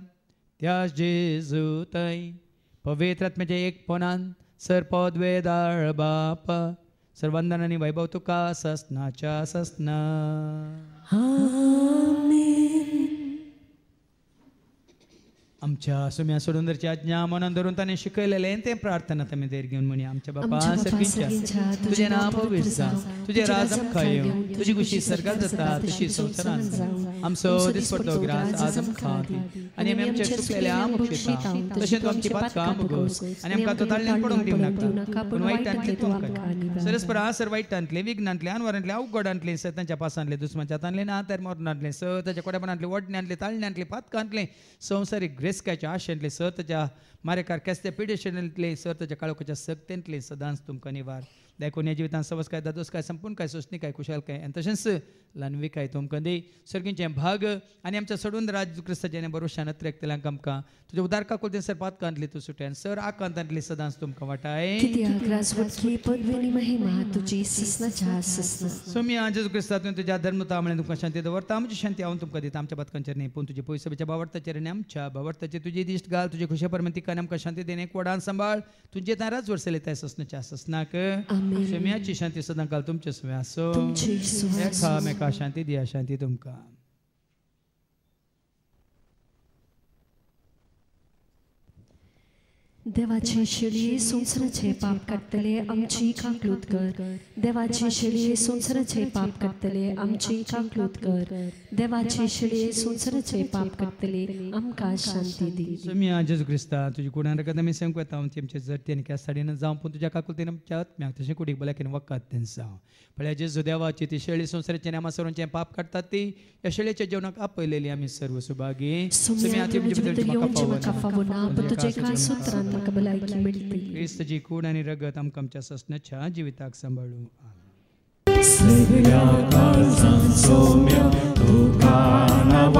त्या जिजू तय पवित्र आत्म्याच्या एक पोनान सर दाळ बाप सर वंदनानी वैभव तुका ससनाच्या ससना हां आमच्या सुम्या सोडूनरची आज्ञा मनान धरून ताणें शिकयलेलें ते प्रार्थना तांणी देर घेवन म्हणी आमच्या बाबा सगळींच्या तुजें नांव पवित्र जावं तुजें राज खायो तुजी खुशी सर्गात जाता तुशी संवसारांत आमचो दिसपडलो ग्रास आज खा आनी आमी आमच्या चुकलेल्या मोक्षिता तशें तूं आमची पातकां भोगोस आनी आमकां तो ताळण्यान पडूंक दिवं नाका पूण वायटांतलें तूं आमकां सरस्परा सर वायटांतलें विघ्नांतलें अनवरांतलें अवघडांतलें सतांच्या पासांतले दुस्माच्या हातांतलें ना तर मोरणांतलें स ताच्या कोड्यापणांतलें वडण्यांतलें ताळण्यांतलें पातकांतलें संवसारीक ग्रेस ब्रेस्कायच्या आशेंतले सर मारेकार केस्ते पिडेशेंतले सर तेच्या काळोखाच्या सक्तेंतले सदांच तुमकां निवार देखो economia de tanção काय da काय संपूर्ण काय सोसणी काय कुशाल काय आणि तशेंच लानवी काय दे सर्गींचे भाग आणि आमच्या सोडून राज बरोबर भरोशान त्रेकतल्यांक आमकां तुझे उदार काकोल ते सर पात कांतली तू सुट्यान सर आ कांतांतली सदांच तुमकां वाटाय सोमी आज क्रिस्तातून तुज्या धर्मता म्हणे तुमकां शांती दवरता आमची शांती हांव तुमकां दिता आमच्या बातकांचेर न्ही पूण तुझे पयसभेच्या बावर्ताचेर आनी आमच्या बावडताचे तुजी दिश्ट घाल तुझे खुशे परमंती कान आमकां शांती देणे एक वडान सांबाळ तुजे ताराच वर्सले त्या ससनाच्या ससनाक femeia ce șanti să dăm caltum ce să measă. Tum ce Iisus. Ea ca șanti de șanti tum ca. देवाची शिळी सुंसरचे पाप करतले आमची काकलूत कर देवाची शिळी सुंसरचे पाप करतले आमची काकलूत कर देवाची शिळी सुंसरचे पाप करतले आमका शांती दी आज आजस ख्रिस्ता तुजी कोणा रकत मी सांगू येता आमची आमचे जर तेन क्या साडीन जावं पूण तुज्या काकुलतेन आमच्या आत्म्याक तसे कुडीक बोला की वकात त्यांचा सांग पळया जेजू देवाची ती शेळी संवसाराचे नामा सरोंचे पाप करतात ती या शेळेच्या जेवणाक आपलेली आम्ही सर्व सुभागी तुम्ही आज तुमच्या पावना पण तुजे काय सूत्र ताका भलायकी कूड आनी रगत आमकां आमच्या सस्नाच्या जिविताक सांबाळू स्नेहया काळजान तुका ना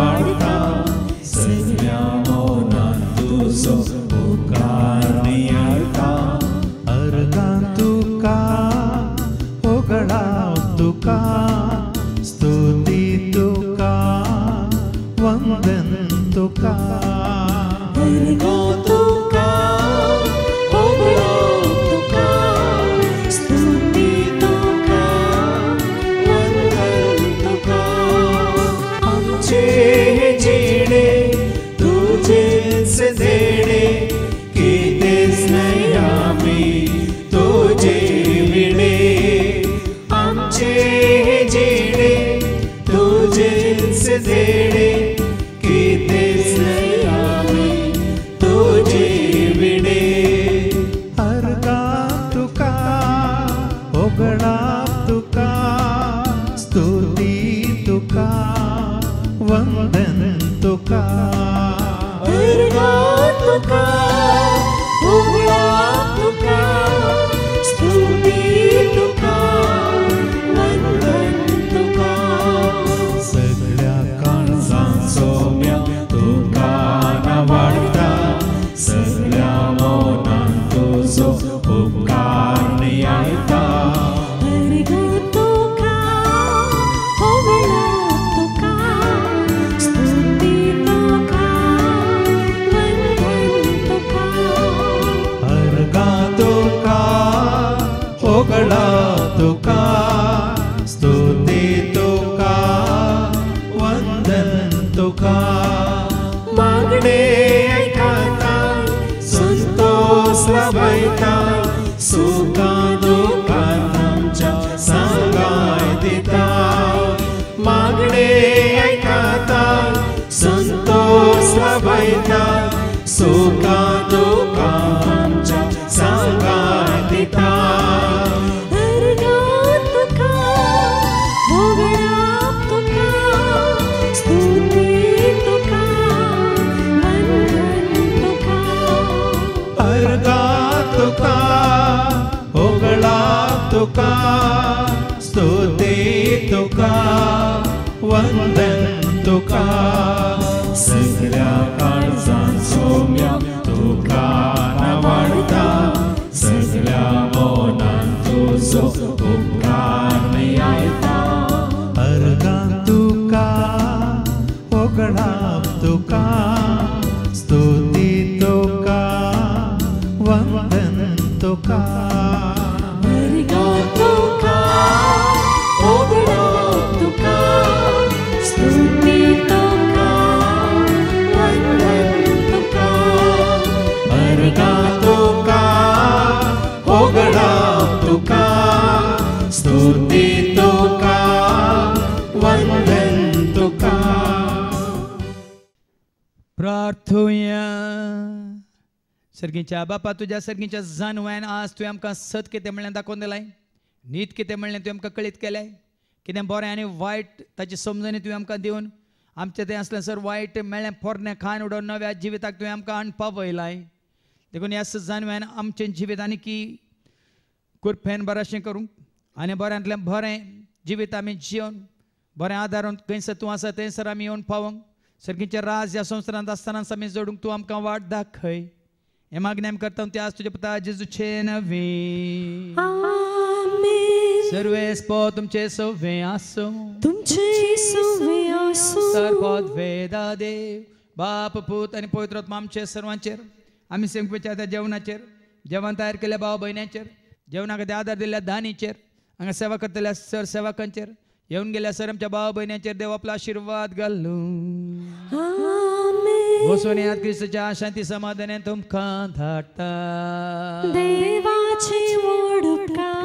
जमिनीच्या बापा तुझ्या सर्गीच्या जाणव्यान आज तुवें आमकां सत कितें म्हणलें दाखोवन दिलाय नीत कितें म्हणलें तुवें आमकां कळीत केलें कितें बरें आनी वायट ताची समजणी तुवें आमकां दिवन आमचें तें आसलें सर वायट मेळ्ळें पोरणें खाण उडोवन नव्या जिविताक तुवें आमकां हाणपा पळयलाय देखून ह्या जाणव्यान आमचें जिवीत आनी की बरें अशें करूंक आनी बऱ्यांतलें बरें जिवीत आमी जियोन बरें आदारून खंयसर तूं आसा थंयसर आमी येवन पावोंक सर्गीचें राज ह्या संवसारांत आसतना आमी जोडूंक तूं आमकां वाट दाखय हे જ્ઞાન કરતા હું ત્યાં તુજે પતા જેસુ छे નવી આમેન સર્વે સ્પો तुमचे છે સોવે तुमचे તુમ છે સોવે वेदा देव बाप पूत आणि पवित्रोत्मा आमचे सर्वांचेर आम्ही सेंकपेच्या आता जेवणाचेर जेवण तयार केल्या भाव जेवणा जेवणाक आधार दिल्या दानीचेर हांगा सेवा करतल्या सर सेवकांचेर येऊन गेल्या सर आमच्या भाव भयण्याचेर देव आपला आशिर्वाद घालू घुसवण्यात क्रिस्तच्या शांती समाधाने तुमका धाडता देवाची ओढका